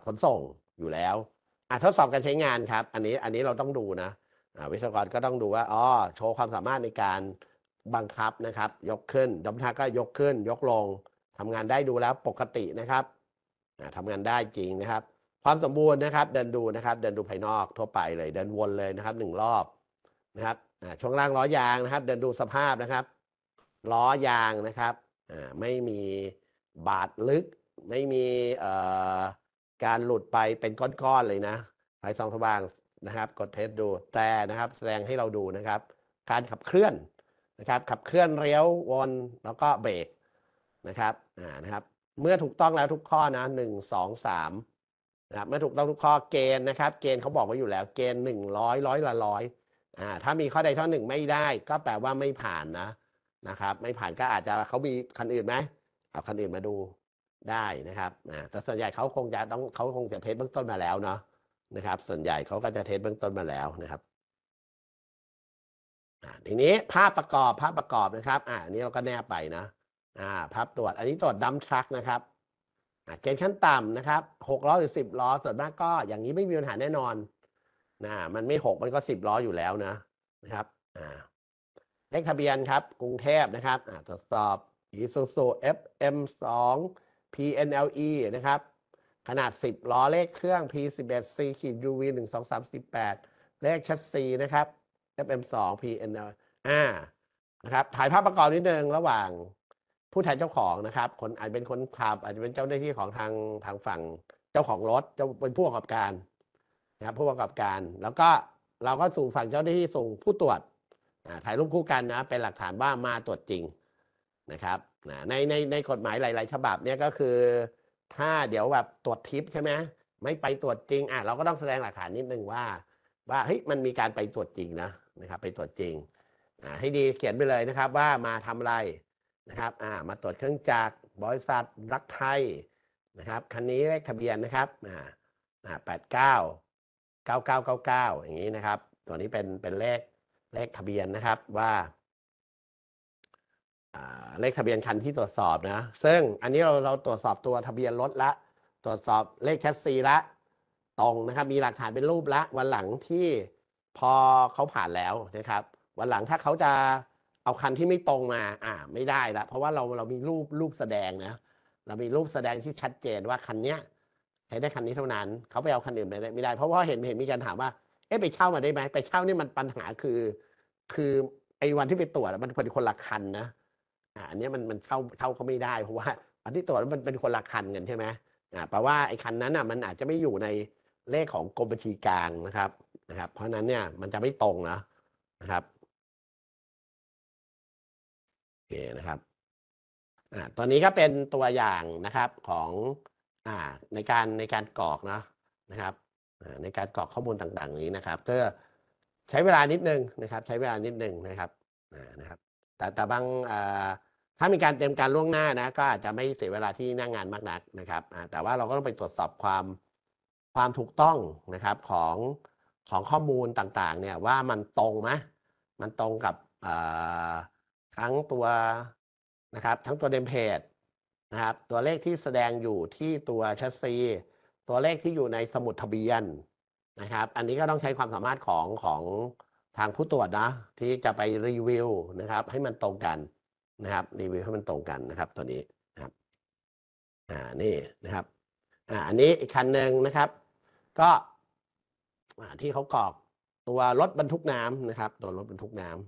Speaker 1: ขนส่งอยู่แล้วอทดสอบการใช้งานครับ อันนี้อันนี้เราต้องดูนะวิศวกรก็ต้องดูว่าอ๋อโชว์ความสามารถในการบังคับนะครับ ยกขึ้นดมทักก็ยกขึ้น ยกลง ทำงานได้ดูแล้วปกตินะครับทำงานได้จริงนะครับ ความสมบูรณ์นะครับเดินดูนะครับ เดินดูภายนอกทั่วไปเลย เดินวนเลยนะครับหนึ่งรอบนะครับช่วงล่างล้อยางนะครับ เดินดูสภาพนะครับล้อยางนะครับไม่มีบาดลึก ไม่มีการหลุดไปเป็นก้อนๆ เลยนะไฟสองสว่างนะครับกดเทสดูแต่นะครับ แสดงให้เราดูนะครับ การขับเคลื่อนนะครับ ขับเคลื่อนเลี้ยววน แล้วก็เบรกนะครับอ่านะครับ เมื่อถูกต้องแล้วทุกข้อนะหนึ่งสองสามนะครับเมื่อถูกต้องทุกข้อเกณฑ์นะครับ เกณฑ์เขาบอกไว้อยู่แล้ว เกณฑ์หนึ่งร้อยร้อยละร้อยอ่าถ้ามีข้อใดข้อหนึ่ง ไม่ได้ ก็แปลว่าไม่ผ่านนะนะครับไม่ผ่านก็อาจจะเขามีคันอื่นไหมเอาคันอื่นมาดูได้นะครับแต่ส่วนใหญ่เขาคงจะต้องเขาคงจะเทสเบื้องต้นมาแล้วเนาะนะครับ ส่วนใหญ่เขาก็จะเทสเบื้องต้นมาแล้วนะครับทีนี้ภาพประกอบภาพประกอบนะครับ อ่านี้เราก็แนบไปนะอ่า ภาพตรวจอันนี้ตรวจดัมทรัคนะครับเกณฑ์ขั้นต่ำนะครับหกล้อหรือสิบล้อ ส่วนมากก็ อย่างนี้ไม่มีปัญหาแน่นอนนะมันไม่หกมันก็สิบล้ออยู่แล้วนะ นะครับ อ่าเลขทะเบียนครับ กรุงเทพนะครับตรวจสอบอีซูซู FM 2 PNLE นะครับ ขนาด 10ล้อเลขเครื่อง P11C ขีด UV 1 2 3 8เลขชัดซีนะครับ FM 2 PNL อ่านะครับถ่ายภาพประกอบนิดนึงระหว่างผู้แทนเจ้าของนะครับ คนอาจเป็นคนขับ อาจจะเป็นเจ้าหน้าที่ของทางทางฝั่งเจ้าของรถเจ้าเป็นผู้ประกอบการนะครับผู้ประกอบการ แล้วก็เราก็สู่ฝั่งเจ้าหน้าที่ส่งผู้ตรวจถ่ายรูปคู่กันนะเป็นหลักฐานว่ามาตรวจจริงนะครับในในในกฎหมายหลาย ๆ ฉบับเนี่ยก็คือถ้าเดี๋ยวแบบตรวจทิปใช่ไหมไม่ไปตรวจจริง อ่ะเราก็ต้องแสดงหลักฐานนิดนึงว่า ว่าเฮ้ยมันมีการไปตรวจจริงนะนะครับไปตรวจจริงอ่าให้ดีเขียนไปเลยนะครับว่ามาทำอะไรนะครับอ่ามาตรวจเครื่องจักรบริษัทรักไทยนะครับคันนี้เลขทะเบียนนะครับอ่าอ่าแปดเก้าเก้าเก้าเก้าเก้าอย่างนี้นะครับตัวนี้เป็นเป็นเลขเลขทะเบียนนะครับว่า เลขทะเบียนคันที่ตรวจสอบนะ ซึ่งอันนี้เราเราตรวจสอบตัวทะเบียนรถละตรวจสอบเลขแคสซีละ ตรงนะครับ มีหลักฐานเป็นรูปละ วันหลังที่พอเขาผ่านแล้วนะครับวันหลังถ้าเขาจะเอาคันที่ไม่ตรงมาอ่า ไม่ได้ละเพราะว่าเราเรามีรูปรูปแสดงนะ เรามีรูปแสดงที่ชัดเจนว่าคันเนี้ยใช้ได้คันนี้เท่านั้นเขาไปเอาคันอื่นไปไม่ได้เพราะว่าเห็นเห็นมีการถามว่าอไปเช่ามาได้ไหมไปเช่านี่มันปัญหาคือ คือไอ้วันที่ไปตรวจมันเป็นคนละคันนะอ่าอันนี้มันมันเช่าเช่าเขาไม่ได้ เพราะว่า อันที่ตรวจมันเป็นคนละคันกันใช่ไหมอ่าแปลว่าไอ้คันนั้นอ่ะมันอาจจะไม่อยู่ในเลขของกรมบัญชีกลางนะครับนะครับเพราะนั้นเนี่ยมันจะไม่ตรงนะนะครับโอเคนะครับอ่าตอนนี้ก็เป็นตัวอย่างนะครับของอ่าในการในการกรอกเนาะนะครับในการกรอกข้อมูลต่างๆนี้นะครับก็ใช้เวลานิดนึงนะครับ ใช้เวลานิดนึงนะครับนะครับ แต่แต่บางถ้ามีการเตรียมการล่วงหน้านะก็อาจจะไม่เสียเวลาที่นั่งงานมากนักนะครับแต่ว่าเราก็ต้องไปตรวจสอบความความถูกต้องนะครับของของข้อมูลต่างๆ เนี่ยว่ามันตรงไหมมันตรงกับทั้งตัวนะครับทั้งตัวเดมเพจนะครับ ตัวเลขที่แสดงอยู่ที่ตัวชัดซีตัวเลขที่อยู่ในสมุดทะเบียนนะครับ อันนี้ก็ต้องใช้ความสามารถของของทางผู้ตรวจนะ ที่จะไปรีวิวนะครับ ให้มันตรงกันนะครับ รีวิวให้มันตรงกันนะครับ ตัวนี้นะครับ อ่านี่นะครับ อ่า อันนี้อีกคันหนึ่งนะครับ ก็ที่เขากรอกตัวรถบรรทุกน้ำนะครับ ตัวรถบรรทุกน้ำ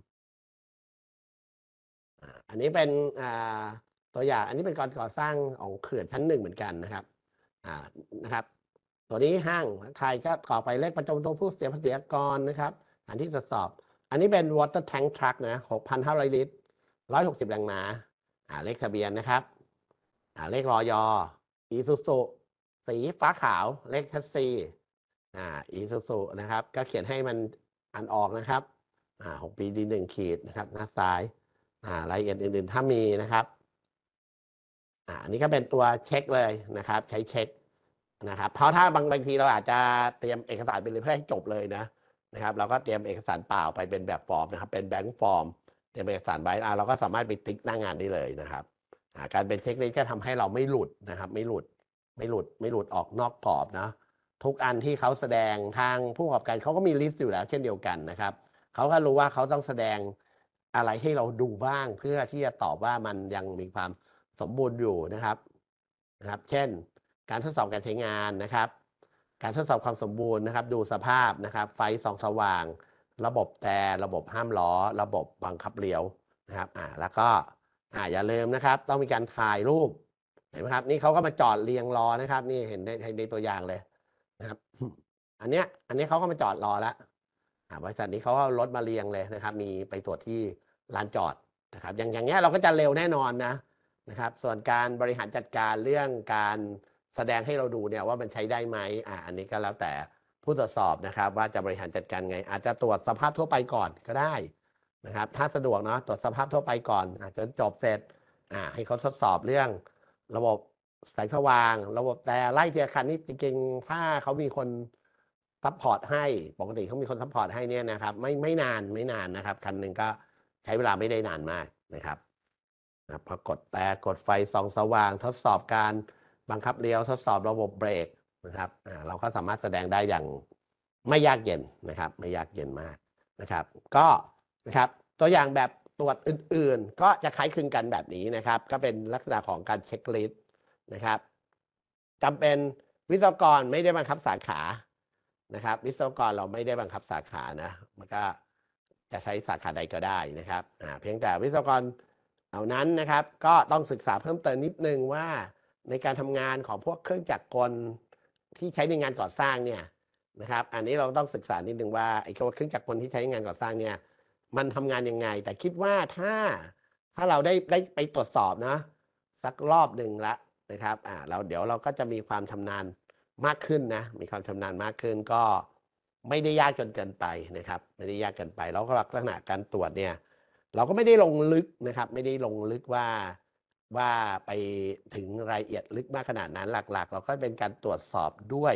Speaker 1: อันนี้เป็นตัวอย่าง อันนี้เป็นการก่อสร้างของเขื่อนชั้นหนึ่งเหมือนกันนะครับ่า นะครับ ตัวนี้ห้าง ไทยก็ขอไปเลขประจำตัวผู้เสียภาษีกรนะครับอันที่วจสอบ อันนี้เป็น water tank truck นะ6,500 ลิตร160แรงม้าเลขทะเบียนนะครับเลขรอยออีซูซูสีฟ้าขาว เลขทักซี่อีซูซูนะครับ ก็เขียนให้มันอ่านออกนะครับหกปีดีหนึ่งขีดนะครับ หน้าซ้ายรายละเอียดอื่นๆ ถ้ามีนะครับอันนี้ก็เป็นตัวเช็คเลยนะครับ ใช้เช็คนะครับเพราะถ้าบางบางทีเราอาจจะเตรียมเอกสารไปเลยเพื่อให้จบเลยนะนะครับเราก็เตรียมเอกสารเปล่าไปเป็นแบบฟอร์มนะครับเป็นแบงค์ฟอร์มเตรียมเอกสารไว้เราก็สามารถไปติ๊กหน้างงานได้เลยนะครับการเป็นเช็คนี้ก็ทำให้เราไม่หลุดนะครับไม่หลุดไม่หลุดไม่หลุดออกนอกกรอบนะทุกอันที่เขาแสดงทางผู้ประกอบการเขาก็มีลิสต์อยู่แล้วเช่นเดียวกันนะครับเขาก็รู้ว่าเขาต้องแสดงอะไรให้เราดูบ้างเพื่อที่จะตอบว่ามันยังมีความสมบูรณ์อยู่นะครับนะครับเช่นการทดสอบการใช้งานนะครับ การทดสอบความสมบูรณ์นะครับ ดูสภาพนะครับ ไฟส่องสว่าง ระบบแต่ระบบห้ามล้อ ระบบบังคับเลี้ยวนะครับ อ่าแล้วก็อ่าอย่าลืมนะครับ ต้องมีการถ่ายรูปเห็นไหมครับนี่เขาก็มาจอดเรียงรอนะครับ นี่เห็นในในตัวอย่างเลยนะครับ อันเนี้ยอันนี้เขาก็มาจอดรอแล้วบริษัทนี้เขาก็รถมาเรียงเลยนะครับ มีไปตรวจที่ลานจอดนะครับ อย่างอย่างเงี้ยเราก็จะเร็วแน่นอนนะนะครับส่วนการบริหารจัดการเรื่องการแสดงให้เราดูเนี่ยว่ามันใช้ได้ไหมอ่าอันนี้ก็แล้วแต่ผู้ตรวจสอบนะครับ ว่าจะบริหารจัดการไง อาจจะตรวจสภาพทั่วไปก่อนก็ได้นะครับ ถ้าสะดวกเนาะตรวจสภาพทั่วไปก่อนอจนจบเสร็จอ่าให้เขาทดสอบเรื่อง ระบบแสงสว่าง ระบบแต่ไล่เทียคันนี่จริงๆถ้าเขามีคนซัพพอร์ตให้ปกติเขามีคนซัพพอร์ตให้เนี่ยนะครับไม่ไม่นานไม่นานนะครับคันหนึ่งก็ใช้เวลาไม่ได้นานมากนะครับนะพอกดแต่กดไฟส่อง สว่าง ทดสอบการบังคับเลี้ยวทดสอบระบบเบรกนะครับเราก็สามารถแสดงได้อย่างไม่ยากเย็นนะครับ ไม่ยากเย็นมากนะครับ ก็นะครับตัวอย่างแบบตรวจอื่นๆ ก็จะคล้ายคลึงกันแบบนี้นะครับ ก็เป็นลักษณะของการเช็คลิสต์นะครับจำเป็นวิศวกรไม่ได้บังคับสาขา นะครับ วิศวกรเราไม่ได้บังคับสาขานะมันก็จะใช้สาขาใดก็ได้นะครับเพียงแต่วิศวกรเหล่านั้นนะครับก็ต้องศึกษาเพิ่มเติมนิดนึงว่า ในการทำงานของพวกเครื่องจักรกลที่ใช้ในงานก่อสร้างเนี่ยนะครับ อันนี้เราต้องศึกษานิดนึงว่าไอ้เครื่องจักรกลที่ใช้ในงานก่อสร้างเนี่ยมันทำงานยังไงแต่คิดว่าถ้าถ้าเราได้ได้ไปตรวจสอบนะ สักรอบหนึ่งละนะครับอ่าเราเดี๋ยวเราก็จะมีความชำนาญมากขึ้นนะมีความชำนาญมากขึ้นก็ไม่ได้ยากจนเกินไปนะครับ ไม่ได้ยากเกินไป แล้วก็ลักษณะการตรวจเนี่ยเราก็ไม่ได้ลงลึกนะครับ ไม่ได้ลงลึกว่าว่าไปถึงรายละเอียดลึกมากขนาดนั้นหลัก ๆ เราก็เป็นการตรวจสอบด้วย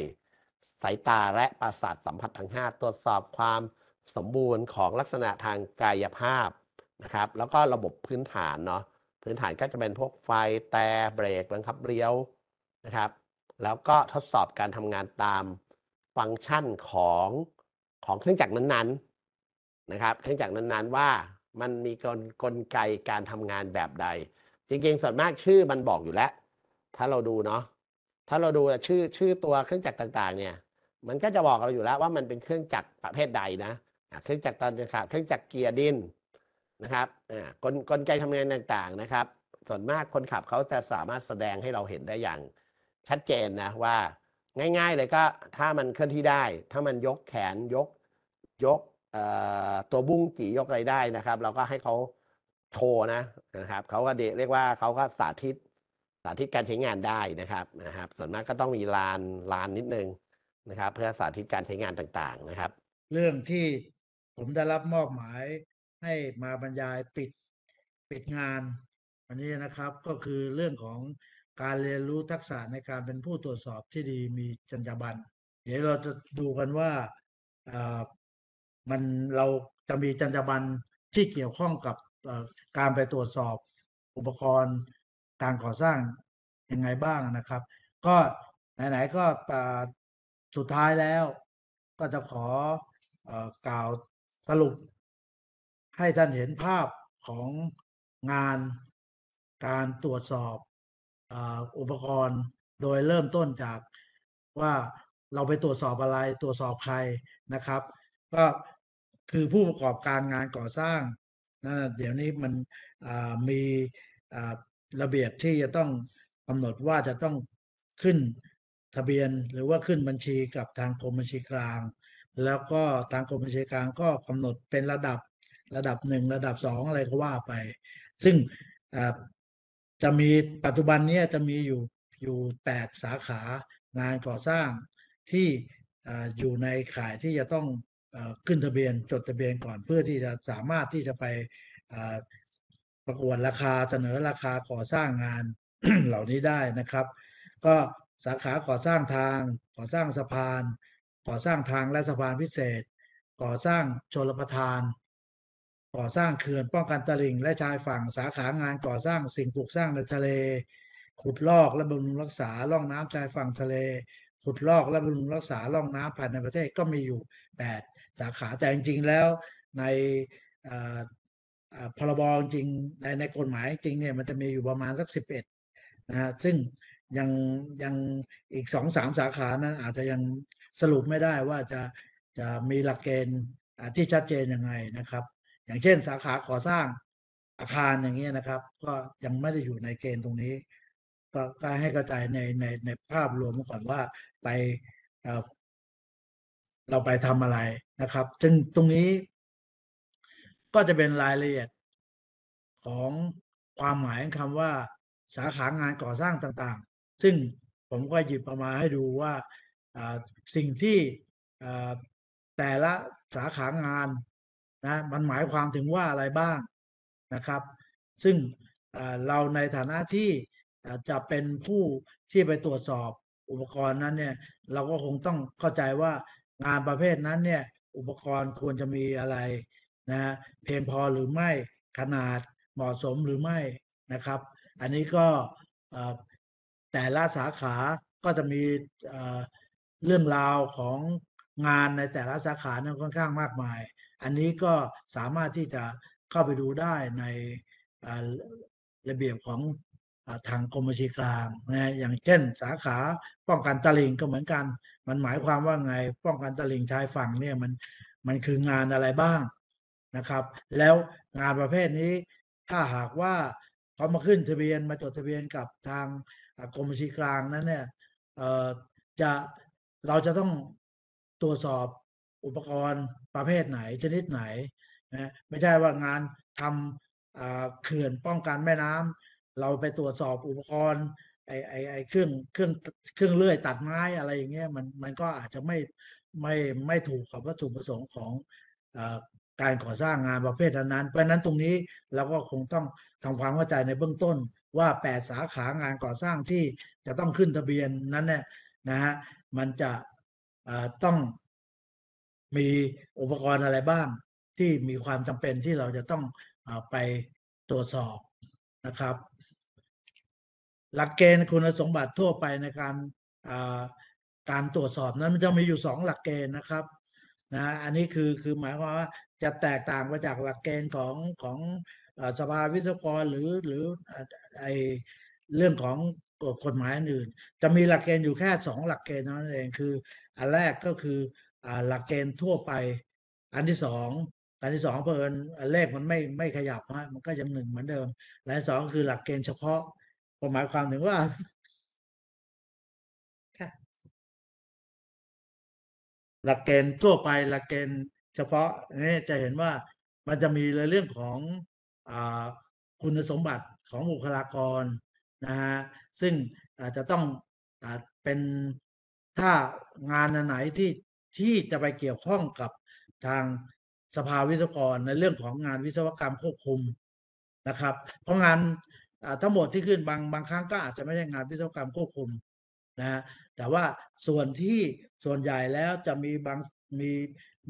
Speaker 1: สายตาและประสาทสัมผัสทั้ง5 ตรวจสอบความสมบูรณ์ของลักษณะทางกายภาพนะครับ แล้วก็ระบบพื้นฐานเนาะพื้นฐานก็จะเป็นพวกไฟแต่เบรกบังคับเลี้ยวนะครับ แล้วก็ทดสอบการทำงานตามฟังก์ชันของของเครื่องจักรนั้นๆนะครับ เครื่องจักรนั้นๆ ว่ามันมีกลกลไกการทำงานแบบใด จริงๆส่วนมากชื่อมันบอกอยู่แล้ว ถ้าเราดูเนาะถ้าเราดูชื่อชื่อตัวเครื่องจักรต่างๆ เนี่ย มันก็จะบอกเราอยู่แล้วว่ามันเป็นเครื่องจักรประเภทใดนะเครื่องจักรตอนนะครับเครื่องจักรเกียร์ดินนะครับกลกลไกทำงานต่างๆนะครับ ส่วนมากคนขับเขาจะสามารถแสดงให้เราเห็นได้อย่าง ชัดเจนนะว่าง่าย ๆเลยก็ถ้ามันเคลื่อนที่ได้ ถ้ามันยกแขนยก ยกตัวบุ้งกี่ยกรายได้นะครับ เราก็ให้เขาโชว์นะนะครับเขาก็เรียกว่าเขาก็สาธิต สาธิตการใช้งานได้นะครับนะครับ ส่วนมากก็ต้องมีลานลานนิดนึงนะครับ เพื่อสาธิตการใช้งานต่างๆนะครับ
Speaker 2: เรื่องที่ผมได้รับมอบหมายให้มาบรรยายปิดปิดงาน วันนี้นะครับก็คือเรื่องของการเรียนรู้ทักษะในการเป็นผู้ตรวจสอบที่ดีมีจรรยาบรรณเดี๋ยวเราจะดูกันว่ามันเราจะมีจรรยาบรรณที่เกี่ยวข้องกับการไปตรวจสอบอุปกรณ์การก่อสร้างยังไงบ้างนะครับ ก็ไหนๆก็สุดท้ายแล้วก็จะขอกล่าวสรุปให้ท่านเห็นภาพของงานการตรวจสอบอุปกรณ์โดยเริ่มต้นจากว่าเราไปตรวจสอบอะไรตรวจสอบใครนะครับ ก็คือผู้ประกอบการงานก่อสร้างนะเดี๋ยวนี้มันมีระเบียบที่จะต้องกำหนดว่าจะต้องขึ้นทะเบียนหรือว่าขึ้นบัญชีกับทางกรมบัญชีกลาง แล้วก็ทางกรมบัญชีกลางก็กำหนดเป็นระดับระดับหนึ่งระดับสองอะไรก็ว่าไป ซึ่งจะมีปัจจุบันนี้จะมีอยู่อยู่แปดสาขางานก่อสร้างที่อยู่ในข่ายที่จะต้องขึ้นทะเบียนจดทะเบียนก่อนเพื่อที่จะสามารถที่จะไปประกวดราคาเสนอราคาก่อสร้างงานเหล่านี้ได้นะครับ ก็สาขาก่อสร้างทาง ก่อสร้างสะพาน ก่อสร้างทางและสะพานพิเศษ ก่อสร้างชลประทาน ก่อสร้างเขื่อนป้องกันตลิ่งและชายฝั่งสาขางาน ก่อสร้างสิ่งปลูกสร้างในทะเล ขุดลอกและบำรุงรักษาล่องน้ำชายฝั่งทะเล ขุดลอกและบำรุงรักษาล่องน้ำภายในประเทศก็มีอยู่8สาขา แต่จริงๆแล้วในพรบรจริงในในกฎหมายจริงเนี่ย มันจะมีอยู่ประมาณสักสิบเอ็ดนะฮะซึ่งยังยังอีกสองสามสาขานั้นอาจจะยังสรุปไม่ได้ว่าจะจะมีหลักเกณฑ์ที่ชัดเจนยังไงนะครับ อย่างเช่นสาขาขอสร้างอาคารอย่างเงี้ยนะครับ ก็ยังไม่ได้อยู่ในเกณฑ์ตรงนี้ก็กให้กระจายในในในภาพรวมก่อนว่าไปเราไปทำอะไรนะครับซึ่งตรงนี้ก็จะเป็นรายละเอียด ของความหมายของคำว่า สาขางานก่อสร้างต่างๆ ซึ่งผมก็หยิบประมาให้ดูว่าสิ่งที่แต่ละสาขางานนะมันหมายความถึงว่าอะไรบ้างนะครับ ซึ่งเราในฐานะที่จะเป็นผู้ที่ไปตรวจสอบอุปกรณ์นั้นเนี่ย เราก็คงต้องเข้าใจว่างานประเภทนั้นเนี่ยอุปกรณ์ควรจะมีอะไรนะเพียงพอหรือไม่ขนาดเหมาะสมหรือไม่นะครับ อันนี้ก็แต่ละสาขาก็จะมีเรื่องราวของงานในแต่ละสาขานั้นค่อนข้างมากมาย อันนี้ก็สามารถที่จะเข้าไปดูได้ในระเบียบของทางกรมบัญชีกลางนะอย่างเช่นสาขาป้องกันตลิงก็เหมือนกัน มันหมายความว่าไงป้องกันตลิงชายฝั่งเนี่ย มันมันคืองานอะไรบ้างนะครับ แล้วงานประเภทนี้ถ้าหากว่าเขามาขึ้นทะเบียนมาจดทะเบียนกับทางกรมบัญชีกลางนั้นเนี่ยจะเราจะต้องตรวจสอบอุปกรณ์ประเภทไหนชนิดไหนนะไม่ใช่ว่างานทำเขื่อนป้องกันแม่น้ำเราไปตรวจสอบอุปกรณ์ไอไอไอเครื่องเครื่องเครื่องเลื่อย ตัดไม้อะไรอย่างเงี้ยมันมันก็อาจจะไม่ไม่ไม่ถูกกับวัตถุประสงค์ของการก่อสร้างงานประเภทนั้นเพราะนั้นตรงนี้เราก็คงต้องทำความเข้าใจในเบื้องต้นว่า8สาขางานก่อสร้างที่จะต้องขึ้นทะเบียนนั้นเนี่ยนะฮะมันจะต้อง มีอุปกรณ์อะไรบ้าง ที่มีความจำเป็นที่เราจะต้องไปตรวจสอบนะครับหลักเกณฑ์คุณสมบัติทั่วไปในการการตรวจสอบนั้นมันจะมีอยู่ 2 หลักเกณฑ์นะครับนะ อันนี้คือคือหมายความว่าจะแตกต่างไปจากหลักเกณฑ์ของของสภาวิศวกรหรือหรือไอเรื่องของกฎหมายอื่น จะมีหลักเกณฑ์อยู่แค่2หลักเกณฑ์นั่นเองคือ อันแรกก็คือหลักเกณฑ์ทั่วไป อันที่สองอันที่สองเพลินเลขมันไม่ไม่ขยับฮะมันก็ยังหนึ่งเหมือนเดิมและสองคือหลักเกณฑ์เฉพาะก็หมายความถึงว่าหลักเกณฑ์ทั่วไป หลักเกณฑ์ เฉพาะนี่จะเห็นว่ามันจะมีในเรื่องของอคุณสมบัติของบุคลากรนะฮะซึ่งอาจจะต้องอเป็นถ้างานอันไหนที่ที่จะไปเกี่ยวข้องกับทางสภาวิศวกรในเรื่องของงานวิศวกรรมควบคุมนะครับเพราะงานทั้งหมดที่ขึ้นบางบางครั้งก็อาจจะไม่ใช่งานวิศวกรรมควบคุมนะฮะแต่ว่าส่วนที่ส่วนใหญ่แล้วจะมีบางมี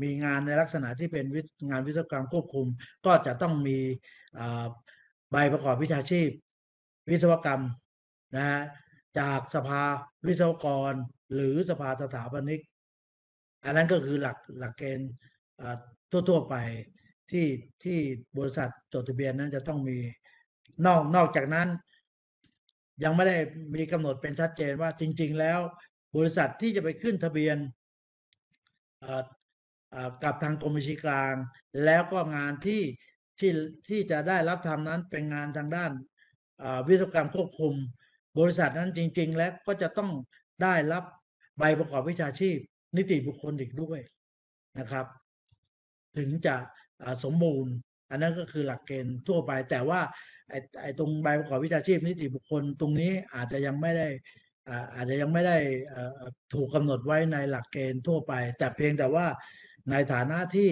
Speaker 2: มีงานในลักษณะที่เป็นงานวิศวกรรมควบคุม ก็จะต้องมีใบประกอบวิชาชีพ วิศวกรรมนะฮะจากสภาวิศวกรหรือสภาสถาปนิกอันนั้นก็คือหลักหลักเกณฑ์ทั่วๆไปที่ที่บริษัทจดทะเบียนนั้นจะต้องมีนอก นอกจากนั้นยังไม่ได้มีกำหนดเป็นชัดเจนว่าจริง ๆ แล้วบริษัทที่จะไปขึ้นทะเบียนกับทางกรมบัญชีกลาง แล้วก็งานที่ที่ที่จะได้รับทำนั้นเป็นงานทางด้านวิศวกรรมควบคุมบริษัทนั้นจริง ๆ แล้วก็จะต้องได้รับใบประกอบวิชาชีพ นิติบุคคลอีกด้วยนะครับ ถึงจะสมบูรณ์อันนั้นก็คือหลักเกณฑ์ทั่วไปแต่ว่าไอ้ไอ้ตรงใบประกอบวิชาชีพนิติบุคคลตรงนี้อาจจะยังไม่ได้อาจจะยังไม่ได้ถูกกำหนดไว้ในหลักเกณฑ์ทั่วไป แต่เพียงแต่ว่าในฐานะที่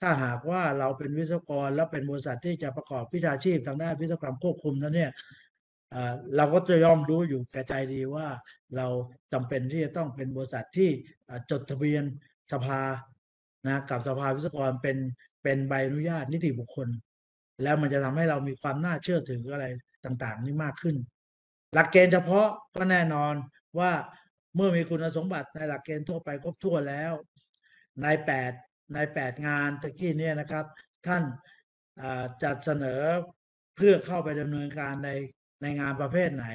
Speaker 2: ถ้าหากว่าเราเป็นวิศวกรและเป็นบริษัทที่จะประกอบวิชาชีพทางด้าน วิศวกรรมควบคุมนั้นเนี่ยเราก็จะย่อมรู้อยู่แก่ใจดีว่าเราจำเป็นที่จะต้องเป็นบริษัทที่จดทะเบียนสภานะกับสภาวิศวกรเป็นเป็นใบอนุญาต นิติบุคคลแล้วมันจะทำให้เรามีความน่าเชื่อถืออะไรต่างๆนี่มากขึ้น หลักเกณฑ์เฉพาะก็แน่นอนว่าเมื่อมีคุณสมบัติในหลักเกณฑ์ทั่วไปครบถ้วนแล้วในแปดในแปดงานตะกี้เนี่ยนะครับ ท่านจัดเสนอเพื่อเข้าไปดำเนินการในในงานประเภทไหน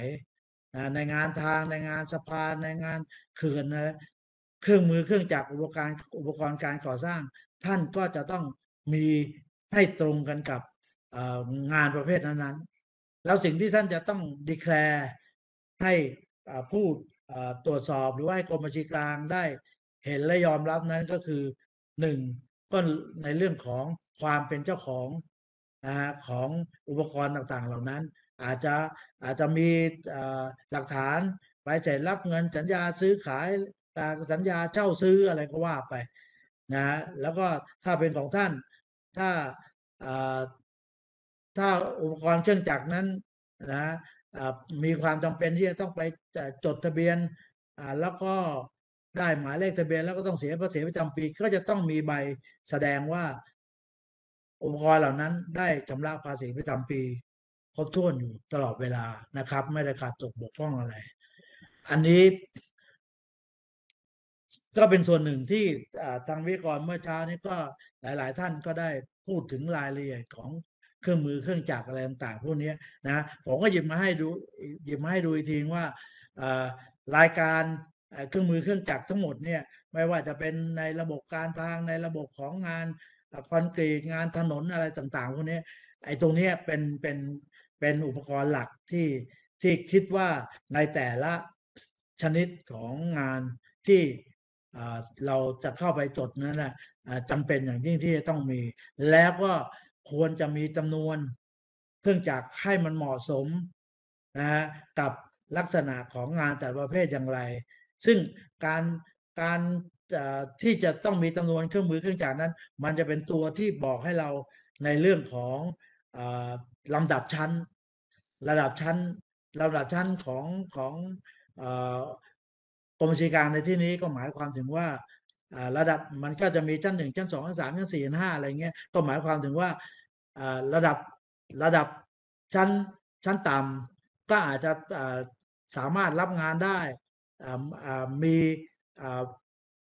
Speaker 2: ในงานทางในงานสะพาน ในงานเขื่อนนะเครื่องมือเครื่องจักรอุปกรณ์อุปกรณ์การก่อสร้าง ท่านก็จะต้องมีให้ตรงกันกับงานประเภทนั้นๆแล้วสิ่งที่ท่านจะต้องดีแคลให้ผู้ตรวจสอบหรือว่าให้กรมบัญชีกลางได้เห็นและยอมรับนั้นก็คือหนึ่งก็ในเรื่องของความเป็นเจ้าของนะของอุปกรณ์ต่างๆ เหล่านั้น อาจจะอาจจะมีหลักฐานใบเสร็จรับเงินสัญญาซื้อขายสัญญาเช่าซื้ออะไรก็ว่าไปนะแล้วก็ถ้าเป็นของท่านถ้าถ้าอุปกรณ์เครื่องจักรนั้นนะมีความจำเป็นที่จะต้องไปจดทะเบียนแล้วก็ได้หมายเลขทะเบียน แล้วก็ต้องเสียภาษีประจำปีก็จะต้องมีใบแสดงว่าอุปกรณ์เหล่านั้นได้ชำระภาษีประจำปี ครบถ้วนอยู่ตลอดเวลานะครับ ไม่ได้ขาดตกบกพร่องอะไร อันนี้ ก็เป็นส่วนหนึ่งที่ทางวิกรเมื่อเช้านี้ก็หลาย ๆ ท่านก็ได้พูดถึงรายละเอียดของเครื่องมือเครื่องจักรอะไรต่าง ๆพวกนี้นะผมก็หยิบมาให้ดูหยิบมาให้ดูอีกทีว่ารายการเครื่องมือเครื่องจักรทั้งหมดเนี่ยไม่ว่าจะเป็นในระบบการทางในระบบของงานคอนกรีตงานถนนอะไรต่าง ๆพวกนี้ไอ้ตรงนี้เป็นเป็นเป็นอุปกรณ์หลักที่ที่คิดว่าในแต่ละชนิดของงานที่เราจะเข้าไปจดนั้นนะจำเป็นอย่างยิ่งที่จะต้องมี แล้วก็ควรจะมีจำนวน เครื่องจักรให้มันเหมาะสมนะฮะกับลักษณะของงานแต่ประเภทอย่างไร ซึ่งการการที่จะต้องมีจำนวนเครื่องมือ เครื่องจักรนั้น มันจะเป็นตัวที่บอกให้เราในเรื่องของลำดับชั้น ระดับชั้น ระดับชั้นของของกรมบัญชีกลางในที่นี้ก็หมายความถึงว่าระดับมันก็จะมีชั้นหนึ่งชั้นสองชั้นสามชั้นสี่ชั้นห้าอะไรเงี้ย ก็หมายความถึงว่าระดับระดับชั้นชั้นต่ำก็อาจจะสามารถรับงานได้ มี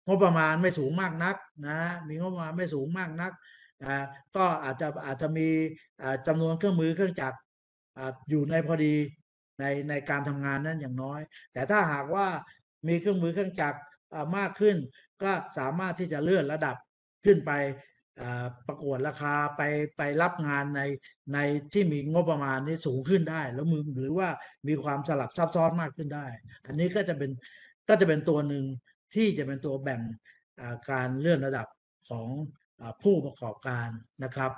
Speaker 2: งบประมาณไม่สูงมากนักนะมีงบประมาณไม่สูงมากนักก็อาจจะอาจจะมีจำนวนเครื่องมือเครื่องจักรอยู่ในพอดีในในการทำงานนั้นอย่างน้อย แต่ถ้าหากว่ามีเครื่องมือเครื่องจักรมากขึ้นก็สามารถที่จะเลื่อนระดับขึ้นไปประกวดราคาไปไปรับงานในในที่มีงบประมาณนี้สูงขึ้นได้แล้วมือหรือว่ามีความสลับซับซ้อนมากขึ้นได้ อันนี้ก็จะเป็นก็จะเป็นตัวหนึ่งที่จะเป็นตัวแบ่งการเลื่อนระดับของอผู้ประกอบการนะครับ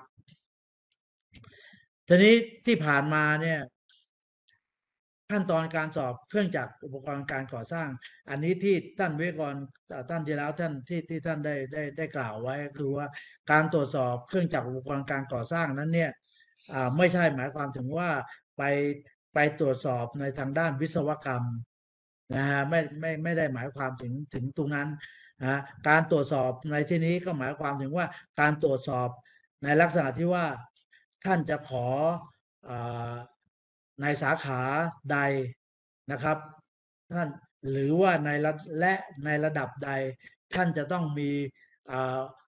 Speaker 2: ทีนี้ที่ผ่านมาเนี่ยขั้นตอนการสอบเครื่องจักรอุปกรณ์การก่อสร้าง อันนี้ที่ท่านวิกรท่านที่แล้วท่านที่ที่ท่านได้ได้ได้กล่าวไว้คือว่าการตรวจสอบเครื่องจักรอุปกรณ์การก่อสร้างนั้นเนี่ยไม่ใช่หมายความถึงว่าไปไปตรวจสอบในทางด้านวิศวกรรมนะฮะไม่ไม่ไม่ได้หมายความถึงถึงตรงนั้นนะการตรวจสอบในที่นี้ก็หมายความถึงว่าการตรวจสอบในลักษณะที่ว่าท่านจะขออในสาขาใดนะครับท่านหรือว่าในระและในระดับใดท่านจะต้องมี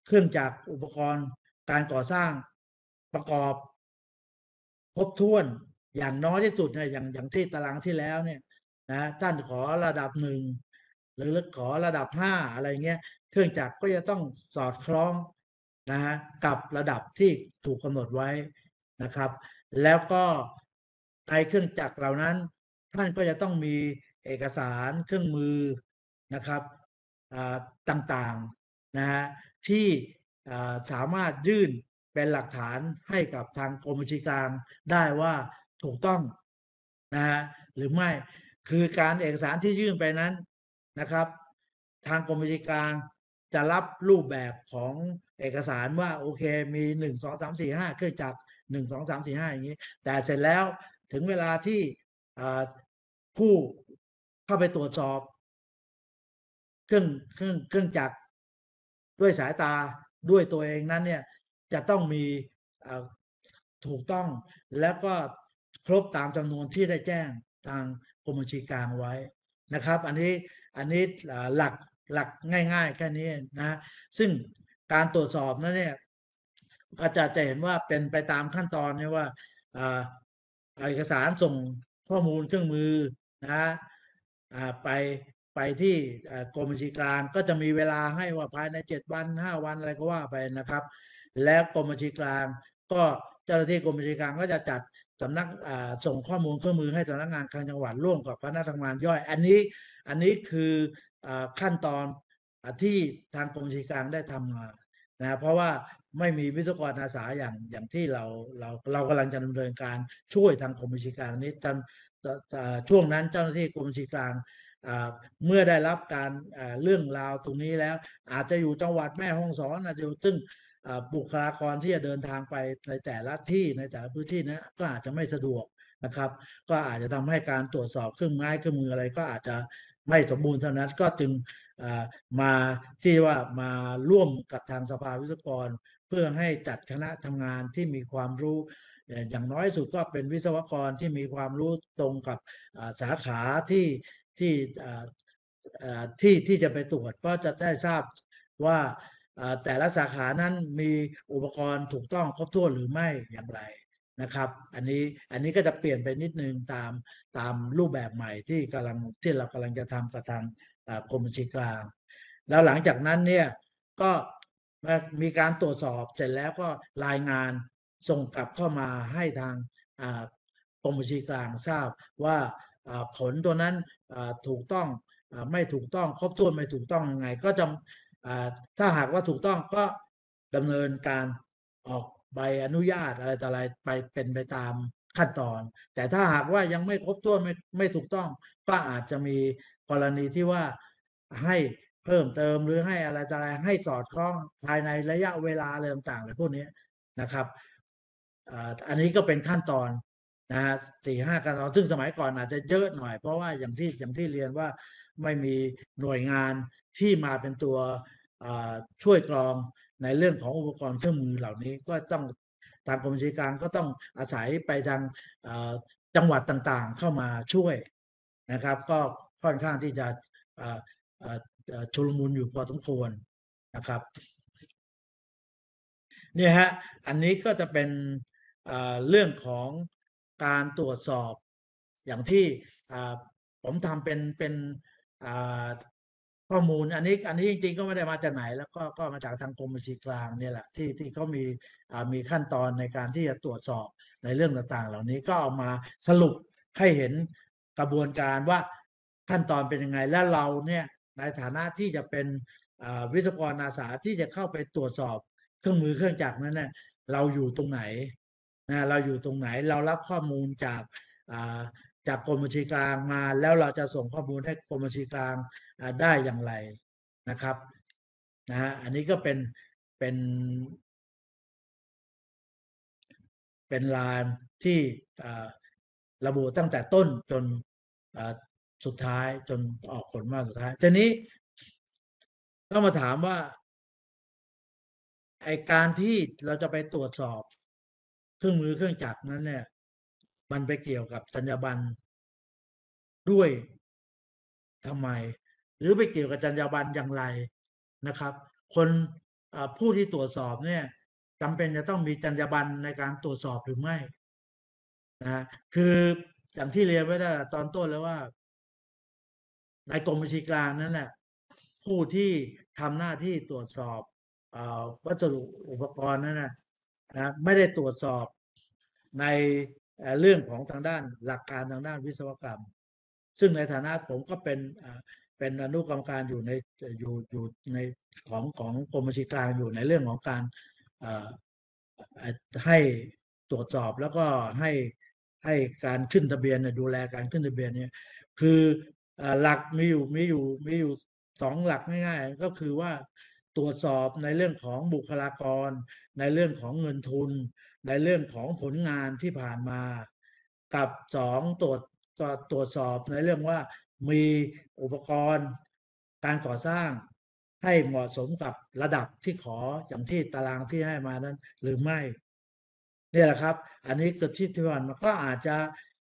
Speaker 2: เครื่องจักรอุปกรณ์การก่อสร้างประกอบครบถ้วนอย่างน้อยที่สุดเนี่ยอย่างอย่างที่ตารางที่แล้วเนี่ยนะท่านขอระดับหนึ่งหรือขอระดับห้าอะไรเงี้ย เครื่องจักรก็จะต้องสอดคล้องนะฮะกับระดับที่ถูกกำหนดไว้นะครับ แล้วก็ไอเครื่องจักรเหล่านั้นท่านก็จะต้องมีเอกสารเครื่องมือนะครับต่างๆนะฮะที่สามารถยื่นเป็นหลักฐานให้กับทางกรมบัญชีกลางได้ว่าถูกต้องนะฮะหรือไม่คือการเอกสารที่ยื่นไปนั้นนะครับ ทางกรมบัญชีกลางจะรับรูปแบบของเอกสารว่าโอเคมีหนึ่งสองสามสี่ห้าเครื่องจักรหนึ่งสองสามสี่ห้าอย่างนี้ แต่เสร็จแล้วถึงเวลาที่ผู้เข้าไปตรวจสอบเครื่องเครื่องเครื่องจักรด้วยสายตาด้วยตัวเองนั้น เนี่ยจะต้องมีถูกต้องแล้วก็ครบตามจำนวนที่ได้แจ้งทางกรมบัญชีกลางไว้นะครับ อันนี้อันนี้หลักหลักง่ายๆแค่นี้นะ ซึ่งการตรวจสอบนั้นเนี่ยก็จะจะเห็นว่าเป็นไปตามขั้นตอนนี่ว่าเอกสารส่งข้อมูลเครื่องมือนะไปไปที่กรมบัญชีกลางก็จะมีเวลาให้ว่าภายในเจ็ดวันห้าวัน อะไรก็ว่าไปนะครับ แล้วกรมบัญชีกลาง ก็เจ้าหน้าที่กรมบัญชีกลางก็จะจัดสำนักส่งข้อมูลเครื่องมือให้สำนักงานกลางจังหวัดร่วมกับคณะทำงาน ย่อย อันนี้อันนี้คืออขั้นตอนที่ทางกรมบัญชีกลางได้ทำนะเพราะว่าไม่มีวิศวกรอาสาอย่างอย่างที่เราเราเรากำลังจะดำเนินการช่วยทางกรมบัญชีกลางนี้ตอนช่วงนั้นเจ้าหน้าที่กรมบัญชีกลางเมื่อได้รับการเรื่องราวตรงนี้แล้ว อาจจะอยู่จังหวัดแม่ฮ่องสอนอาจจะอยู่ซึ่งบุคลากรที่จะเดินทางไปในแต่ละที่ในแต่ละพื้นที่นะก็อาจจะไม่สะดวกนะครับ ก็อาจจะทำให้การตรวจสอบเครื่องไม้เครื่องมืออะไร ก็อาจจะไม่สมบูรณ์เท่านั้น ก็จึงมาที่ว่ามาร่วมกับทางสภาวิศวกร เพื่อให้จัดคณะทำงานที่มีความรู้ อย่างน้อยสุดก็เป็นวิศวกรที่มีความรู้ตรงกับสาขาที่ที่ที่ที่จะไปตรวจก็จะได้ทราบว่าแต่ละสาขานั้นมีอุปกรณ์ถูกต้องครบถ้วนหรือไม่อย่างไรนะครับอันนี้อันนี้ก็จะเปลี่ยนไปนิดนึงตามตามรูปแบบใหม่ที่กำลังที่เรากำลังจะทำกับทางกรมบัญชีกลางแล้วหลังจากนั้นเนี่ยก็มีการตรวจสอบเสร็จแล้วก็รายงานส่งกลับเข้ามาให้ทางกรมบัญชีกลางทราบว่าผลตัวนั้นถูกต้องไม่ถูกต้อง ครบถ้วนไม่ถูกต้องยังไง ก็จะถ้าหากว่าถูกต้องก็ดำเนินการออกใบอนุญาตอะไรต่ออะไรไปเป็นไปตามขั้นตอน แต่ถ้าหากว่ายังไม่ครบถ้วนไม่ไม่ถูกต้อง ก็อาจจะมีกรณีที่ว่าให้เพิ่มเติม หรือให้อะไรต่ออะไรให้สอดคล้องภายในระยะเวลาเรื่องต่างๆอะไรพวกนี้นะครับอันนี้ก็เป็นขั้นตอนนะฮะสี่ห้าขั้นตอนซึ่งสมัยก่อนอาจจะเยอะหน่อย เพราะว่าอย่างที่อย่างที่เรียนว่าไม่มีหน่วยงานที่มาเป็นตัวช่วยกรองในเรื่องของอุปกรณ์เครื่องมือเหล่านี้ ก็ต้องทางกรมชีการก็ต้องอาศัยไปทางจังหวัดต่าง ๆ เข้ามาช่วยนะครับ ก็ค่อนข้างที่จะชุลมุนอยู่พอสมควรนะครับนี่ฮะอันนี้ก็จะเป็นเรื่องของการตรวจสอบอย่างที่ผมทำเป็นเป็นข้อมูลอันนี้ อันนี้จริง ๆ ก็ไม่ได้มาจากไหน แล้วก็ก็มาจากทางกรมบัญชีกลางเนี่ยแหละที่ที่เขามีมีขั้นตอนในการที่จะตรวจสอบในเรื่องต่างๆ เหล่านี้ก็เอามาสรุปให้เห็นกระบวนการว่าขั้นตอนเป็นยังไงและเราเนี่ยในฐานะที่จะเป็นวิศวกรอาสาที่จะเข้าไปตรวจสอบเครื่องมือเครื่องจักรนั้นเนี่ยเราอยู่ตรงไหนนะเราอยู่ตรงไหนเรารับข้อมูลจากจากกรมบัญชีกลางมา แล้วเราจะส่งข้อมูลให้กรมบัญชีกลางได้อย่างไรนะครับนะฮะอันนี้ก็เป็นเป็น เป็นลานที่ระบุตั้งแต่ต้นจนสุดท้ายจนออกผลมาสุดท้าย ทีนี้ต้องมาถามว่าไอการที่เราจะไปตรวจสอบเครื่องมือเครื่องจักรนั้นเนี่ยมันไปเกี่ยวกับจรรยาบรรณด้วยทำไม หรือไปเกี่ยวกับจรรยาบรรณอย่างไรนะครับ คนผู้ที่ตรวจสอบเนี่ยจำเป็นจะต้องมีจรรยาบรรณในการตรวจสอบหรือไม่นะคืออย่างที่เรียนไว้ตั้ตอนต้นแล้วว่าในกรมบัญชีกลางนั้นแหละผู้ที่ทำหน้าที่ตรวจสอบวัสดุอุปกรณ์นั้นนะนะ ไม่ได้ตรวจสอบในเรื่องของทางด้านหลักการทางด้านวิศวกรรม ซึ่งในฐานะผมก็เป็นเป็นอนุกรรมการอยู่ในอยู่อยู่ในของของกรมบัญชีกลางอยู่ในเรื่องของการให้ตรวจสอบแล้วก็ให้ให้การขึ้นทะเบียนดูแลการขึ้นทะเบียนเนี่ย คือหลักมีอยู่มีอยู่มีอยู่สองหลักง่ายๆ ก็คือว่าตรวจสอบในเรื่องของบุคลากร ในเรื่องของเงินทุน ในเรื่องของผลงานที่ผ่านมา กับสองตรวจตรวจสอบในเรื่องว่ามีอุปกรณ์ การก่อสร้างให้เหมาะสมกับระดับที่ขออย่างที่ตารางที่ให้มานั้น หรือไม่นี่แหละครับ อันนี้เกิดที่ที่ผ่านมาก็อาจจะ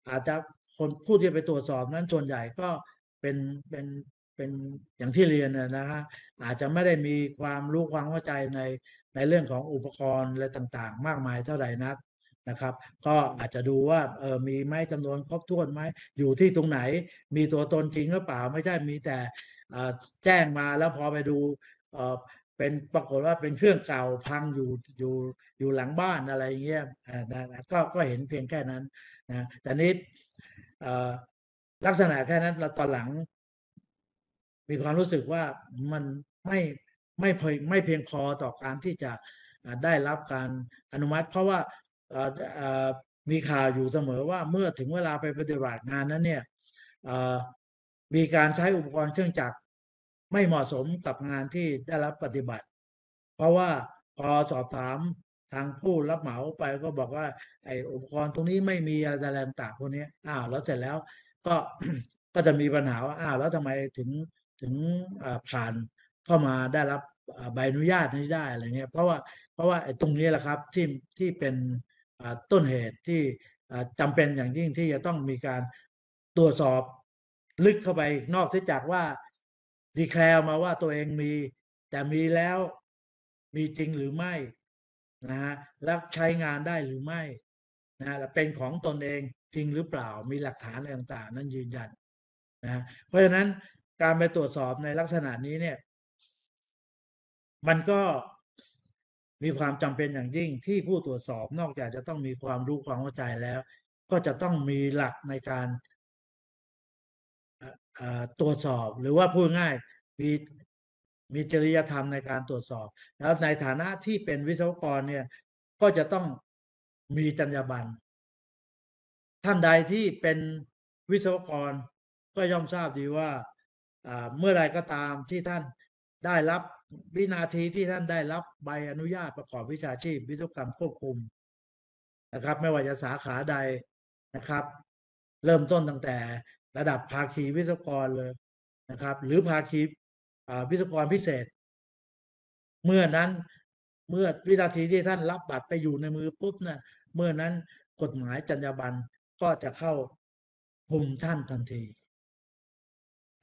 Speaker 2: อาจจะคนผู้ที่ไปตรวจสอบนั้นส่วนใหญ่ก็เป็นเป็นเป็นอย่างที่เรียนนะฮะอาจจะไม่ได้มีความรู้ความเข้าใจในในเรื่องของอุปกรณ์อะไรต่างๆ มากมายเท่าไหร่นักนะครับ ก็อาจจะดูว่าเออมีไหมจำนวนครบถ้วนไหมอยู่ที่ตรงไหนมีตัวตนจริงหรือเปล่า ไม่ใช่มีแต่แจ้งมาแล้วพอไปดูเป็นปรากฏว่าเป็นเครื่องเก่าพังอยู่อยู่อยู่หลังบ้านอะไรเงี้ยนะก็ก็เห็นเพียงแค่นั้นนะแต่นี้ลักษณะแค่นั้นเราตอนหลัง มีความรู้สึกว่ามันไม่ไม่เพียงไม่เพียงพอต่อการที่จะได้รับการอนุมัติ เพราะว่ามีข่าวอยู่เสมอว่าเมื่อถึงเวลาไปปฏิบัติงานนั้นเนี่ยมีการใช้อุปกรณ์เครื่องจักรไม่เหมาะสมกับงานที่ได้รับปฏิบัติ เพราะว่าพอสอบถามทางผู้รับเหมาไป ก็บอกว่า ไอ้อุปกรณ์ตรงนี้ไม่มีอะไรต่างพวกนี้อ้าว แล้วเสร็จแล้วก็ ก็จะมีปัญหาว่า อ้าว แล้วทำไมถึง ถึงผ่านเข้ามาได้รับใบอนุญาตนี้ได้ อะไรเงี้ย เพราะว่า เพราะว่าตรงนี้แหละครับ ที่ ที่เป็นต้นเหตุที่จำเป็นอย่างยิ่ง ที่จะต้องมีการ ตรวจสอบ ลึกเข้าไป นอกีจากว่า ดีแคลมาว่าตัวเองมี แต่มีแล้วมีจริงหรือไม่ นะฮะแล้วใช้งานได้หรือไม่ นะฮะเป็นของตนเองจริงหรือเปล่ามีหลักฐานอะไรต่างๆ นั้นยืนยันนะเพราะฉะนั้นการไปตรวจสอบในลักษณะนี้เนี่ย มันก็มีความจำเป็นอย่างยิ่งที่ผู้ตรวจสอบนอกจากจะต้องมีความรู้ความเข้าใจแล้ว ก็จะต้องมีหลักในการตรวจสอบหรือว่าพูดง่ายมีมีจริยธรรมในการตรวจสอบ แล้วในฐานะที่เป็นวิศวกรเนี่ย ก็จะต้องมีจรรยาบรรณท่านใดที่เป็นวิศวกรก็ย่อมทราบดีว่าเมื่อไรก็ตามที่ท่านได้รับวินาทีที่ท่านได้รับใบอนุญาตประกอบวิชาชีพ วิศวกรรมควบคุม นะครับ ไม่ว่าจะสาขาใดนะครับ เริ่มต้นตั้งแต่ระดับภาคีวิศวกรเลยนะครับ หรือภาคีวิศวกรพิเศษ เมื่อนั้นเมื่อวินาทีที่ท่านรับบัตรไปอยู่ในมือปุ๊บนะ่ะเมื่อนั้นกฎหมายจรรยาบรรณก็จะเข้าคุมท่านทันที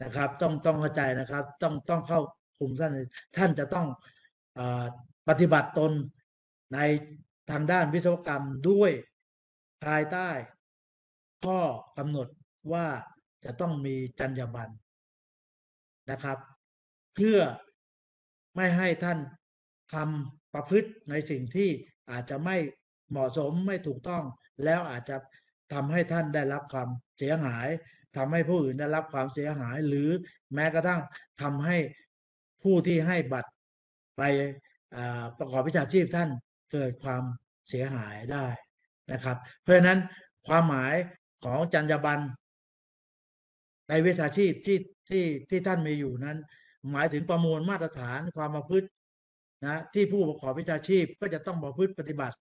Speaker 2: นะครับต้องต้องเข้าใจนะครับ ต้องต้องเข้าคุมท่านท่านจะต้องอปฏิบัติตนในทางด้านวิศวกรรมด้วยภายใต้ข้อกำหนดว่าจะต้องมีจรรยาบรรณนะครับ เพื่อไม่ให้ท่านทำประพฤติในสิ่งที่อาจจะไม่เหมาะสมไม่ถูกต้องแล้วอาจจะทำให้ท่านได้รับความเสียหาย ทำให้ผู้อื่นได้รับความเสียหาย หรือแม้กระทั่งทำให้ผู้ที่ให้บัตรไปประกอบวิชาชีพท่านเกิดความเสียหายได้นะครับ เพราะฉะนั้นความหมายของจรรยาบรรณในวิชาชีพที่ที่ที่ท่านมีอยู่นั้น หมายถึงประมวลมาตรฐานความประพฤตินะที่ผู้ประกอบวิชาชีพก็จะต้องประพฤติปฏิบัติ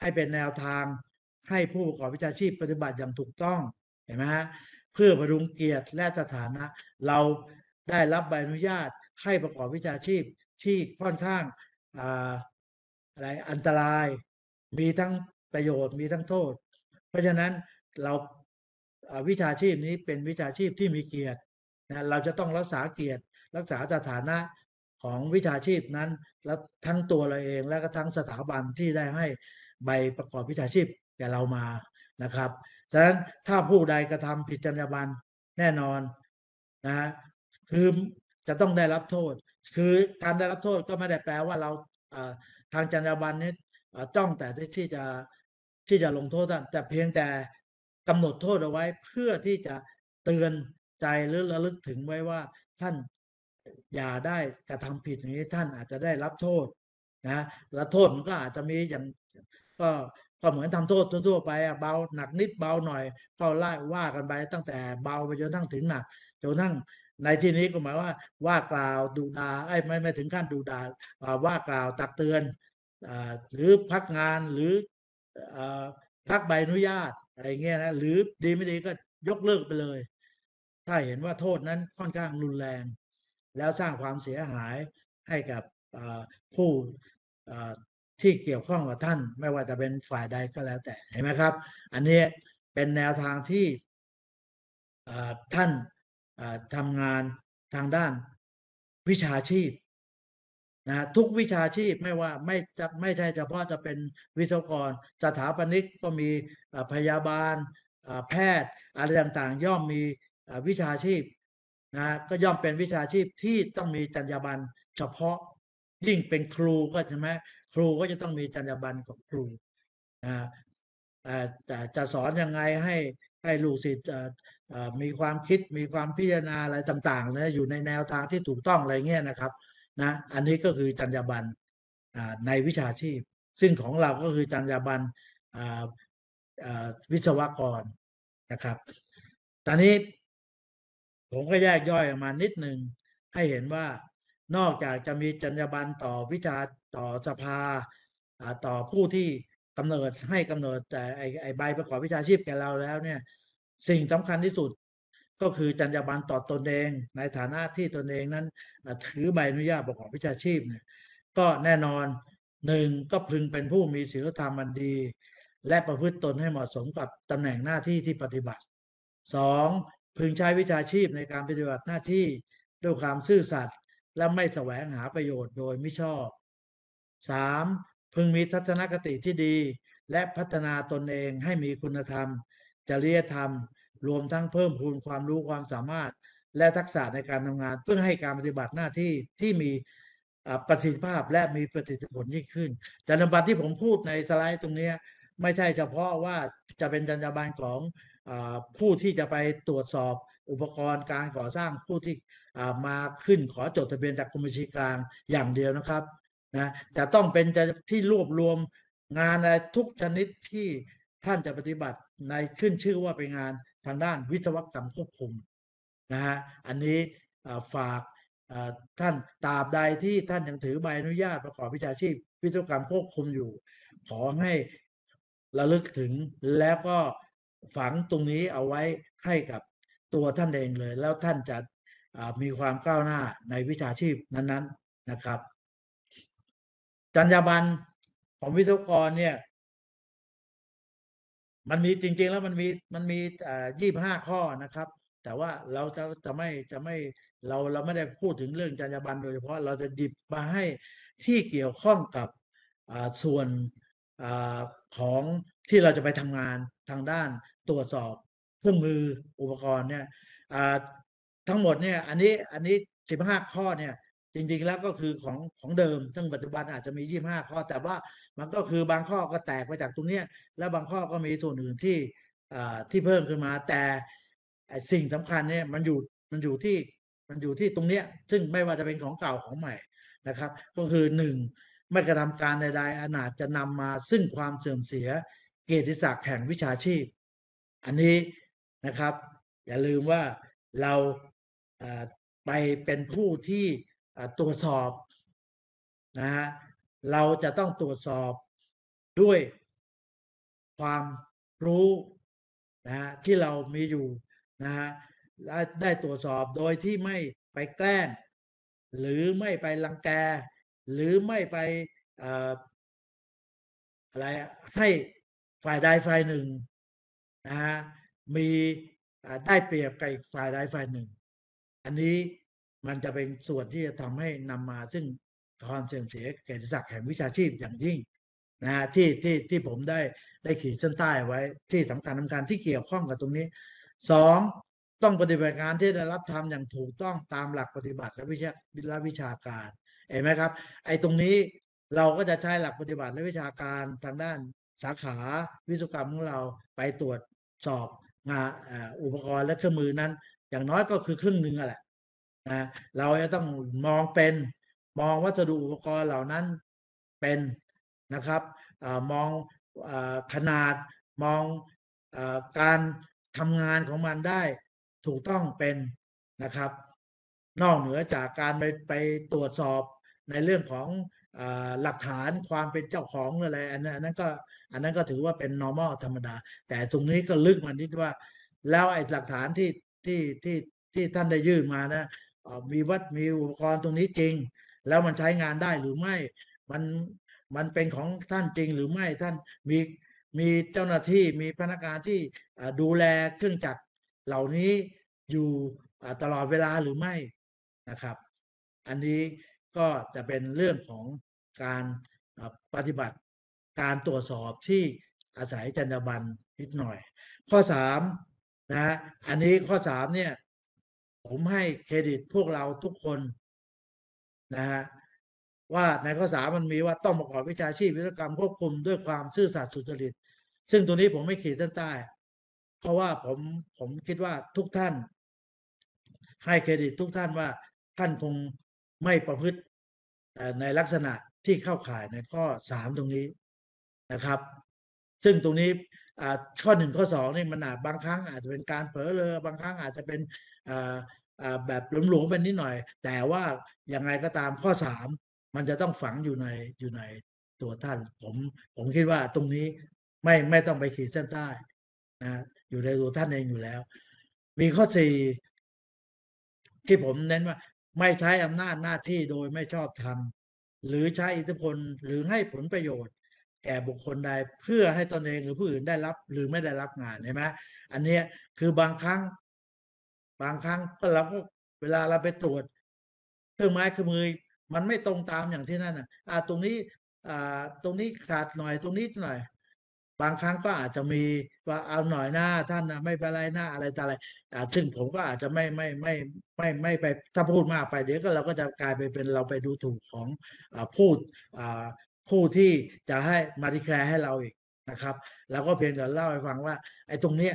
Speaker 2: ให้เป็นแนวทางให้ผู้ประกอบวิชาชีพปฏิบัติอย่างถูกต้องเห็นไหมฮะเพื่อพรุงเกียรติและสถานะ เราได้รับใบอนุญาตให้ประกอบวิชาชีพที่ค่อนข้างอะไรอันตราย มีทั้งประโยชน์มีทั้งโทษ เพราะฉะนั้นเราวิชาชีพนี้เป็นวิชาชีพที่มีเกียรตินะเราจะต้องรักษาเกียรติ รักษาสถานะของวิชาชีพนั้นและทั้งตัวเราเอง และก็ทั้งสถาบันที่ได้ให้ใบประกอบวิชาชีพแก่เรามา นะครับ ฉะนั้นถ้าผู้ใดกระทำผิดจรรยาบรรณแน่นอนนะคือจะต้องได้รับโทษ คือการได้รับโทษก็ไม่ได้แปลว่าเราทางจรรยาบรรณนี้จ้องแต่ที่จะที่จะลงโทษแต่เพียงแต่กำหนดโทษเอาไว้เพื่อที่จะเตือนใจหรือระลึกถึงไว้ว่า ท่านอย่าได้กระทำผิดอย่างนี้ ท่านอาจจะได้รับโทษ นะและโทษมันก็อาจจะมีอย่างก็ก็เหมือนทำโทษทั่วไปอะเบาหนักนิดเบาหน่อยก็ไล่ว่ากันไปตั้งแต่ เบาไปจนทั้งถึงหนักจนทั้งในที่นี้ก็หมายว่าว่ากล่าวดูดาไอ้ไม่ไม่ถึงขั้นดูดาว่ากล่าวตักเตือนหรือพักงานหรือพักใบอนุญาตอะไรเงี้ยนะ หรือดีไม่ดีก็ยกเลิกไปเลย ถ้าเห็นว่าโทษนั้นค่อนข้างรุนแรง แล้วสร้างความเสียหายให้กับผู้ที่เกี่ยวข้องกับท่านไม่ว่าจะเป็นฝ่ายใดก็แล้วแต่เห็นไหมครับ อันนี้เป็นแนวทางที่ท่านทำงานทางด้านวิชาชีพนะทุกวิชาชีพไม่ว่าไม่จะไม่ใช่เฉพาะจะเป็นวิศวกรสถาปนิกก็มีพยาบาลแพทย์อะไรต่างๆ ย่อมมีวิชาชีพนะก็ย่อมเป็นวิชาชีพที่ต้องมีจรรยาบรรณเฉพาะยิ่งเป็นครูก็ใช่ไหมครูก็จะต้องมีจรรยาบรรณของครูนะแต่จะสอนยังไง ให้ให้ลูกศิษย์มีความคิดมีความพิจารณาอะไรต่างๆนะอยู่ในแนวทางที่ถูกต้องอะไรเงี้ยนะครับนะอันนี้ก็คือจรรยาบรรณในวิชาชีพ ซึ่งของเราก็คือจรรยาบรรณวิศวกรนะครับ ตอนนี้ผมก็แยกย่อยออกมานิดหนึ่งให้เห็นว่านอกจากจะมีจรรยาบรรณต่อวิชาต่อสภาต่อผู้ที่กำเนิดให้กำเนิดแต่ไอใบประกอบวิชาชีพแก่เราแล้วเนี่ยสิ่งสำคัญที่สุดก็คือจรรยาบรรณต่อตนเอง ในฐานะที่ตนเองนั้น ถือใบอนุญาตประกอบวิชาชีพเนี่ยก็แน่นอนหนึ่งก็พึงเป็นผู้มีศีลธรรมมันดี และประพฤติตนให้เหมาะสมกับตำแหน่งหน้าที่ที่ปฏิบัติ 2. พึงใช้วิชาชีพในการปฏิบัติหน้าที่ด้วยความซื่อสัตย์และไม่แสวงหาประโยชน์ โดยไม่ชอบ 3. พึงมีทัศนคติที่ดี และพัฒนาตนเองให้มีคุณธรรม จริยธรรม รวมทั้งเพิ่มพูนความรู้ความสามารถ และทักษะในการทำงานเพื่อให้การปฏิบัติหน้าที่ที่มีประสิทธิภาพและมีประสิทธิผลยิ่งขึ้นจรรยาบรรณที่ผมพูดในสไลด์ตรงนี้ ไม่ใช่เฉพาะว่าจะเป็นจรรยาบรรณของอผู้ที่จะไปตรวจสอบอุปกรณ์การก่อสร้างผู้ที่มาขึ้น ขอจดทะเบียนจากกรมบัญชีกลางอย่างเดียวนะครับนะจะต้องเป็นจะ ที่รวบรวมงานอะไรทุกชนิดที่ท่านจะปฏิบัติในขึ้นชื่อว่าเป็นงานทางด้านวิศวกรรมควบคุมนะฮะอันนี้ฝากท่านตราบใดที่ท่านยังถือใบอนุญาตประกอบวิชาชีพวิศวกรรมควบคุม อยู่ ขอให้ระลึกถึงแล้วก็ฝังตรงนี้เอาไว้ให้กับตัวท่านเองเลย แล้วท่านจะมีความก้าวหน้าในวิชาชีพนั้นๆนะครับจรรยาบรรณของวิศวกรเนี่ย มันมีจริงๆแล้วมันมีมันมียี่ห้าข้อนะครับ แต่ว่าเราจะจะไม่จะไม่เราเราไม่ได้พูดถึงเรื่องจรรยาบรรณโดยเฉพาะเราจะหยิบมาให้ที่เกี่ยวข้องกับส่วนอของที่เราจะไปทำงานทางด้านตรวจสอบเครื่องมืออุปกรณ์ เนี่ยทั้งหมดเนี่ย อันนี้อันนี้สิบห้าข้อเนี่ยจริง ๆแล้วก็คือของของเดิมซึ่งปัจจุบันอาจจะมี 25 ข้อ แต่ว่ามันก็คือบางข้อก็แตกไปจากตรงนี้และบางข้อก็มีส่วนอื่นที่ที่เพิ่มขึ้นมา แต่สิ่งสำคัญเนี่ยมันอยู่มันอยู่ที่มันอยู่ที่ตรงเนี้ย ซึ่งไม่ว่าจะเป็นของเก่าของใหม่นะครับ ก็คือหนึ่งไม่กระทำการใดๆอาจจะนำมาซึ่งความเสื่อมเสีย เกียรติศักดิ์แห่งวิชาชีพ อันนี้นะครับ อย่าลืมว่าเราไปเป็นผู้ที่ตรวจสอบนะฮะเราจะต้องตรวจสอบด้วยความรู้นะฮะที่เรามีอยู่นะฮะและได้ตรวจสอบโดยที่ไม่ไปแกล้ง หรือไม่ไปลังแก หรือไม่ไปอะไรให้ฝ่ายใดฝ่ายหนึ่งนะฮะมีได้เปรียบกับฝ่ายใดฝ่ายหนึ่ง อันนี้มันจะเป็นส่วนที่จะทำให้นำมาซึ่งความเสื่อมเสียเกียรติศักด์แห่งวิชาชีพอย่างยิ่งนะที่ที่ที่ผมได้ได้ขีดเส้นใต้ไว้ที่สำคัญสำคัญที่เกี่ยวข้องกับตรงนี้สองต้องปฏิบัติงานที่ได้รับทำอย่างถูกต้องตามหลักปฏิบัติและวิชาและวิชาการ เห็นไหมครับ ไอ้ตรงนี้เราก็จะใช้หลักปฏิบัติและวิชาการทางด้านสาขาวิศวกรรมของเราไปตรวจสอบงานอุปกรณ์และเครื่องมือนั้น อย่างน้อยก็คือครึ่งหนึ่งแหละนะเราจะต้องมองเป็นมองวัสดุอุปกรณ์เหล่านั้นเป็นนะครับอมองอขนาดมองอการทำงานของมันได้ถูกต้องเป็นนะครับ นอกเหนือจากการไปไปตรวจสอบในเรื่องของอหลักฐานความเป็นเจ้าของอะไรอันนั้นก็อันนั้นก็ถือว่าเป็น normal ธรรมดา แต่ตรงนี้ก็ลึกมันนิดว่าแล้วไอ้หลักฐานที่ที่ที่ที่ท่านได้ยื่นมานะมีวัดมีอุปกรณ์ตรงนี้จริง แล้วมันใช้งานได้หรือไม่มัน มันเป็นของท่านจริงหรือไม่ท่านมีมีเจ้าหน้าที่มีพนักงานที่ดูแลเครื่องจักรเหล่านี้อยู่ตลอดเวลาหรือไม่นะครับ อันนี้ก็จะเป็นเรื่องของการปฏิบัติการตรวจสอบที่อาศัยจรรยาบรรณนิดหน่อย ข้อสามนะอันนี้ข้อสามเนี่ยผมให้เครดิตพวกเราทุกคนนะฮะว่าในข้อสามันมีว่าต้องประกอบวิชาชีพวิศวกรรมควบคุมด้วยความซื่อสัตย์สุจริต ซึ่งตัวนี้ผมไม่ขีดเส้นใต้ เพราะว่าผมผมคิดว่าทุกท่าน ให้เครดิตทุกท่านว่า ท่านคงไม่ประพฤติในลักษณะที่เข้าข่ายในข้อสามตรงนี้นะครับ ซึ่งตรงนี้ข้อหนึ่งข้อสองนี่มันอาจบางครั้งอาจจะเป็นการเผลอเลอบางครั้งอาจจะเป็นแบบหลวมๆเป็นนิดหน่อย แต่ว่ายังไงก็ตามข้อสามมันจะต้องฝังอยู่ในอยู่ในตัวท่าน ผมผมคิดว่าตรงนี้ไม่ไม่ต้องไปขีดเส้นใต้นะอยู่ในตัวท่านเองอยู่แล้ว มีข้อสี่ที่ผมเน้นว่า ไม่ใช้อำนาจหน้าที่โดยไม่ชอบธรรมหรือใช้อิทธิพลหรือให้ผลประโยชน์ แก่บุคคลใด เพื่อให้ตนเองหรือผู้อื่นได้รับ หรือไม่ได้รับงานใช่ไหมอันนี้คือบางครั้งบางครั้งก็เราก็เวลาเราไปตรวจ เครื่องไม้เครื่องมือมันไม่ตรงตามอย่างที่นั่นอ่ะอ่าตรงนี้ อ่าตรงนี้ขาดหน่อยตรงนี้หน่อย บางครั้งก็อาจจะมีว่าเอาหน่อยหน้าท่านนะไม่เป็นไรหน้าอะไรต่ออะไรซึ่งผมก็อาจจะไม่ไม่ไม่ไม่ไม่ไปถ้าพูดมากไป เดี๋ยวก็เราก็จะกลายไปเป็นเราไปดูถูกของอพูดผู้ที่จะให้มาดิแคร์ให้เราอีกนะครับเราก็เพียงแต่เล่าให้ฟังว่าไอ้ตรงเนี้ย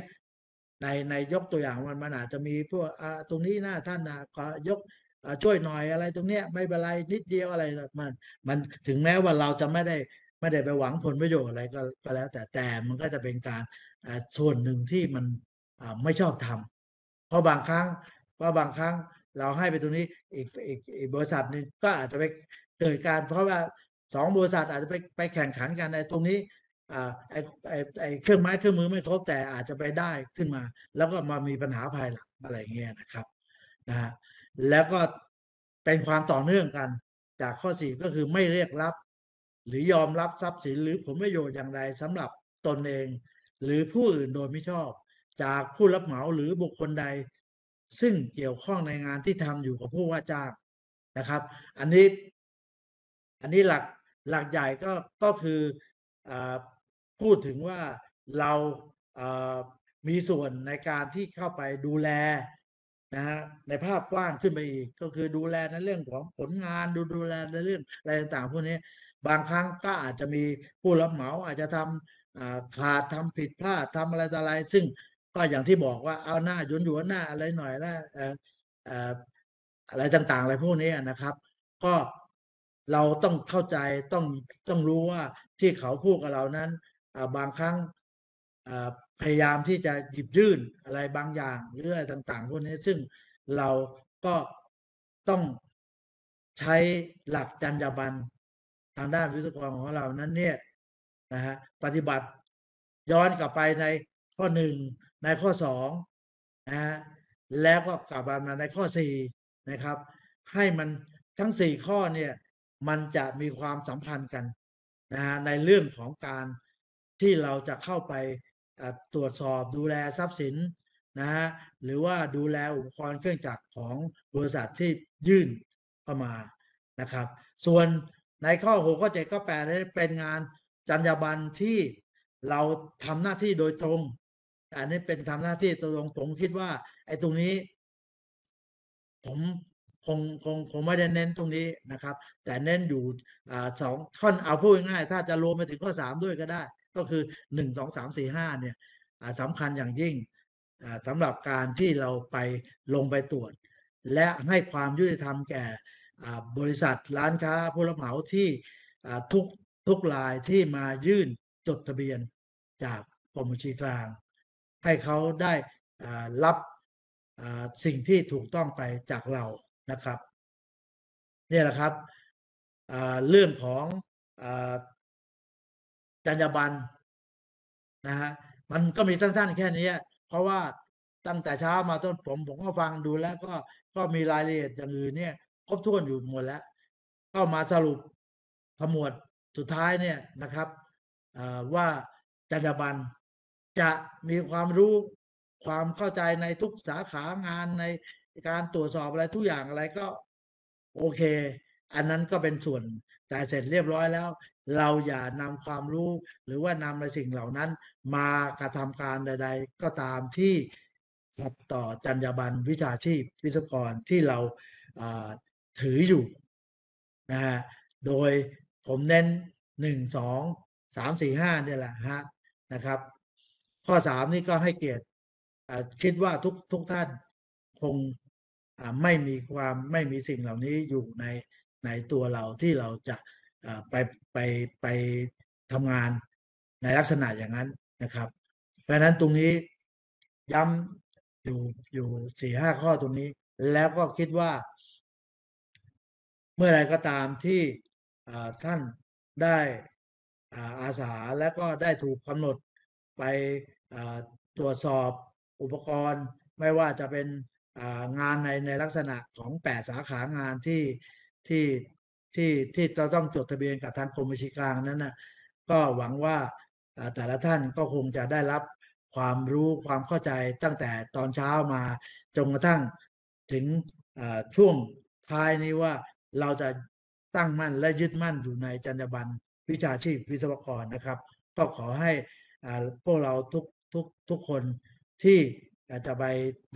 Speaker 2: ในในยกตัวอย่างมันมันอาจจะมีพวกตรงนี้หน้าท่านนะก็ยกช่วยหน่อยอะไรตรงเนี้ยไม่เป็นไรนิดเดียวอะไรมัน มันถึงแม้ว่าเราจะไม่ได้ไม่ได้ไปหวังผลประโยชน์อะไรก็ก็แล้ว แต่แต่มันก็จะเป็นการส่วนหนึ่งที่มันไม่ชอบทำเพราะบางครั้งเพราะบางครั้งเราให้ไปตรงนี้อีกอีกอกบริษัทหนึ่งก็อาจจะไปเกิดการเพราะว่าสองบริษัทอาจจะไปไปแข่งขันกันในตรงนี้ไอ้ไอ้ไอ้เครื่องไม้เครื่องมือไม่ครบแต่อาจจะไปได้ขึ้นมา แล้วก็มามีปัญหาภายหลังอะไรเงี้ยนะครับนะแล้วก็เป็นความต่อเนื่องกัน จากข้อสี่ก็คือไม่เรียกรับ หรือยอมรับทรัพย์สิน หรือผลประโยชน์อย่างใดสำหรับตนเอง หรือผู้อื่นโดยไม่ชอบ จากผู้รับเหมาหรือบุคคลใด ซึ่งเกี่ยวข้องในงานที่ทำอยู่กับผู้ว่าจ้างนะครับ อันนี้ อันนี้หลักหลักใหญ่ก็ก็คืออพูดถึงว่าเรามีส่วนในการที่เข้าไปดูแลนะฮะในภาพกว้างขึ้นไปอีก ก็คือดูแลในเรื่องของผลงานดูดูแลในเรื่อง อะไรต่างๆ พวกนี้ บางครั้งก็อาจจะมีผู้รับเหมาอาจจะทำขาดทำผิดพลาดทำอะไรต่ออะไรซึ่งก็อย่างที่บอกว่าเอาหน้าหยุนหยวนหน้าอะไรหน่อยละอะไรต่างๆ อะไรพวกนี้นะครับ ก็เราต้องเข้าใจต้องต้องรู้ว่าที่เขาพูดกับเรานั้นบางครั้งพยายามที่จะหยิบยื่นอะไรบางอย่างหรืออะไรต่างๆพวกนี้ ซึ่งเราก็ต้องใช้หลักจรรยาบรรณทางด้านวิศวกรของเรานั้นเนี่ยนะฮะปฏิบัติย้อนกลับไปในข้อหนึ่งในข้อสองนะฮะแล้วก็กลับมาในข้อสี่นะครับ ให้มันทั้งสี่ข้อเนี่ย มันจะมีความสัมพันธ์กันนะฮะในเรื่องของการที่เราจะเข้าไปตรวจสอบดูแลทรัพย์สินนะฮะหรือว่าดูแลอุปกรณ์เครื่องจักรของบริษัทที่ยื่นเข้ามานะครับ ส่วนในข้อหกข้อเจ็ดข้อแปดเป็นงานจรรยาบรรณที่เราทำหน้าที่โดยตรงอันนี้เป็นทำหน้าที่ตรงผมคิดว่า ไอ้ตรงนี้ ผมคงคงคงไม่ได้เน้นตรงนี้นะครับ แต่เน้นอยู่อสองท่อนเอาพูดง่าย ถ้าจะรวมไปถึงข้อสามด้วยก็ได้ก็คือหนึ่งสองสามสี่ห้าเนี่ยสำคัญอย่างยิ่งสำหรับการที่เราไปลงไปตรวจ และให้ความยุติธรรมแก่บริษัทร้านค้าผู้รับเหมาที่ทุกทุกรายที่มายื่นจดทะเบียนจากกรมบัญชีกลาง ให้เขาได้รับสิ่งที่ถูกต้องไปจากเรานะครับนี่แหละครับเรื่องของจรรยาบรรณนะฮะมันก็มีสั้นๆแค่นี้เพราะว่าตั้งแต่เช้ามาต้นผมผมก็ฟังดูแล้ว ก็ก็มีรายละเอียดอย่างอื่นเนี่ย ครบถ้วนอยู่หมดแล้วก็มาสรุปขมวดสุดท้ายเนี่ยนะครับว่าจรรยาบรรณจะมีความรู้ความเข้าใจในทุกสาขางานในการตรวจสอบอะไรทุกอย่างอะไรก็โอเคอันนั้นก็เป็นส่วนแต่เสร็จเรียบร้อยแล้ว เราอย่านำความรู้หรือว่านำในสิ่งเหล่านั้น มากระทำการใดๆก็ตามที่ขัดต่อจรรยาบรรณวิชาชีพวิศวกรที่เราถืออยู่นะฮะโดยผมเน้นหนึ่งสองสามสี่ห้าเนี่ยแหละฮะนะครับ ข้อสามนี่ก็ให้เกียรติคิดว่าทุกทุกท่านคงไม่มีความไม่มีสิ่งเหล่านี้อยู่ในในตัวเราที่เราจะไปไปไปทำงานในลักษณะอย่างนั้นนะครับ เพราะนั้นตรงนี้ย้ำอยู่อยู่สี่ห้าข้อตรงนี้ แล้วก็คิดว่า เมื่อไรก็ตามที่ท่านได้อาสาและก็ได้ถูกกำหนดไปตรวจสอบอุปกรณ์ ไม่ว่าจะเป็นงานในในลักษณะของแปดสาขางานที่ที่ที่ที่เราต้องจดทะเบียนกับทางกรมบัญชีกลางนั้นนะก็หวังว่าแต่ละท่านก็คงจะได้รับความรู้ความเข้าใจตั้งแต่ตอนเช้ามาจนกระทั่งถึงช่วงท้ายนี้ว่าเราจะตั้งมั่นและยึดมั่นอยู่ในจรรยาบรรณวิชาชีพ วิศวกรนะครับ ก็ขอให้พวกเราทุกทุกทุกคนที่จะไป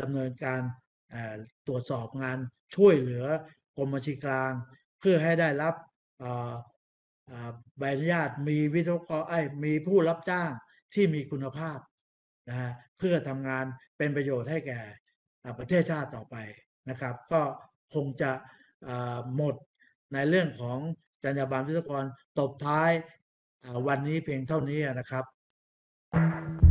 Speaker 2: ดำเนินการตรวจสอบงานช่วยเหลือกรมบัญชีกลางเพื่อให้ได้รับใบอนุญาตมีวิศวกรไอ้มีผู้รับจ้างที่มีคุณภาพนะฮะเพื่อทำงานเป็นประโยชน์ให้แก่ประเทศชาติต่อไปนะครับ ก็คงจะหมดในเรื่องของจรรยาบรรณวิศวกรตบท้ายวันนี้เพียงเท่านี้นะครับ Thank you.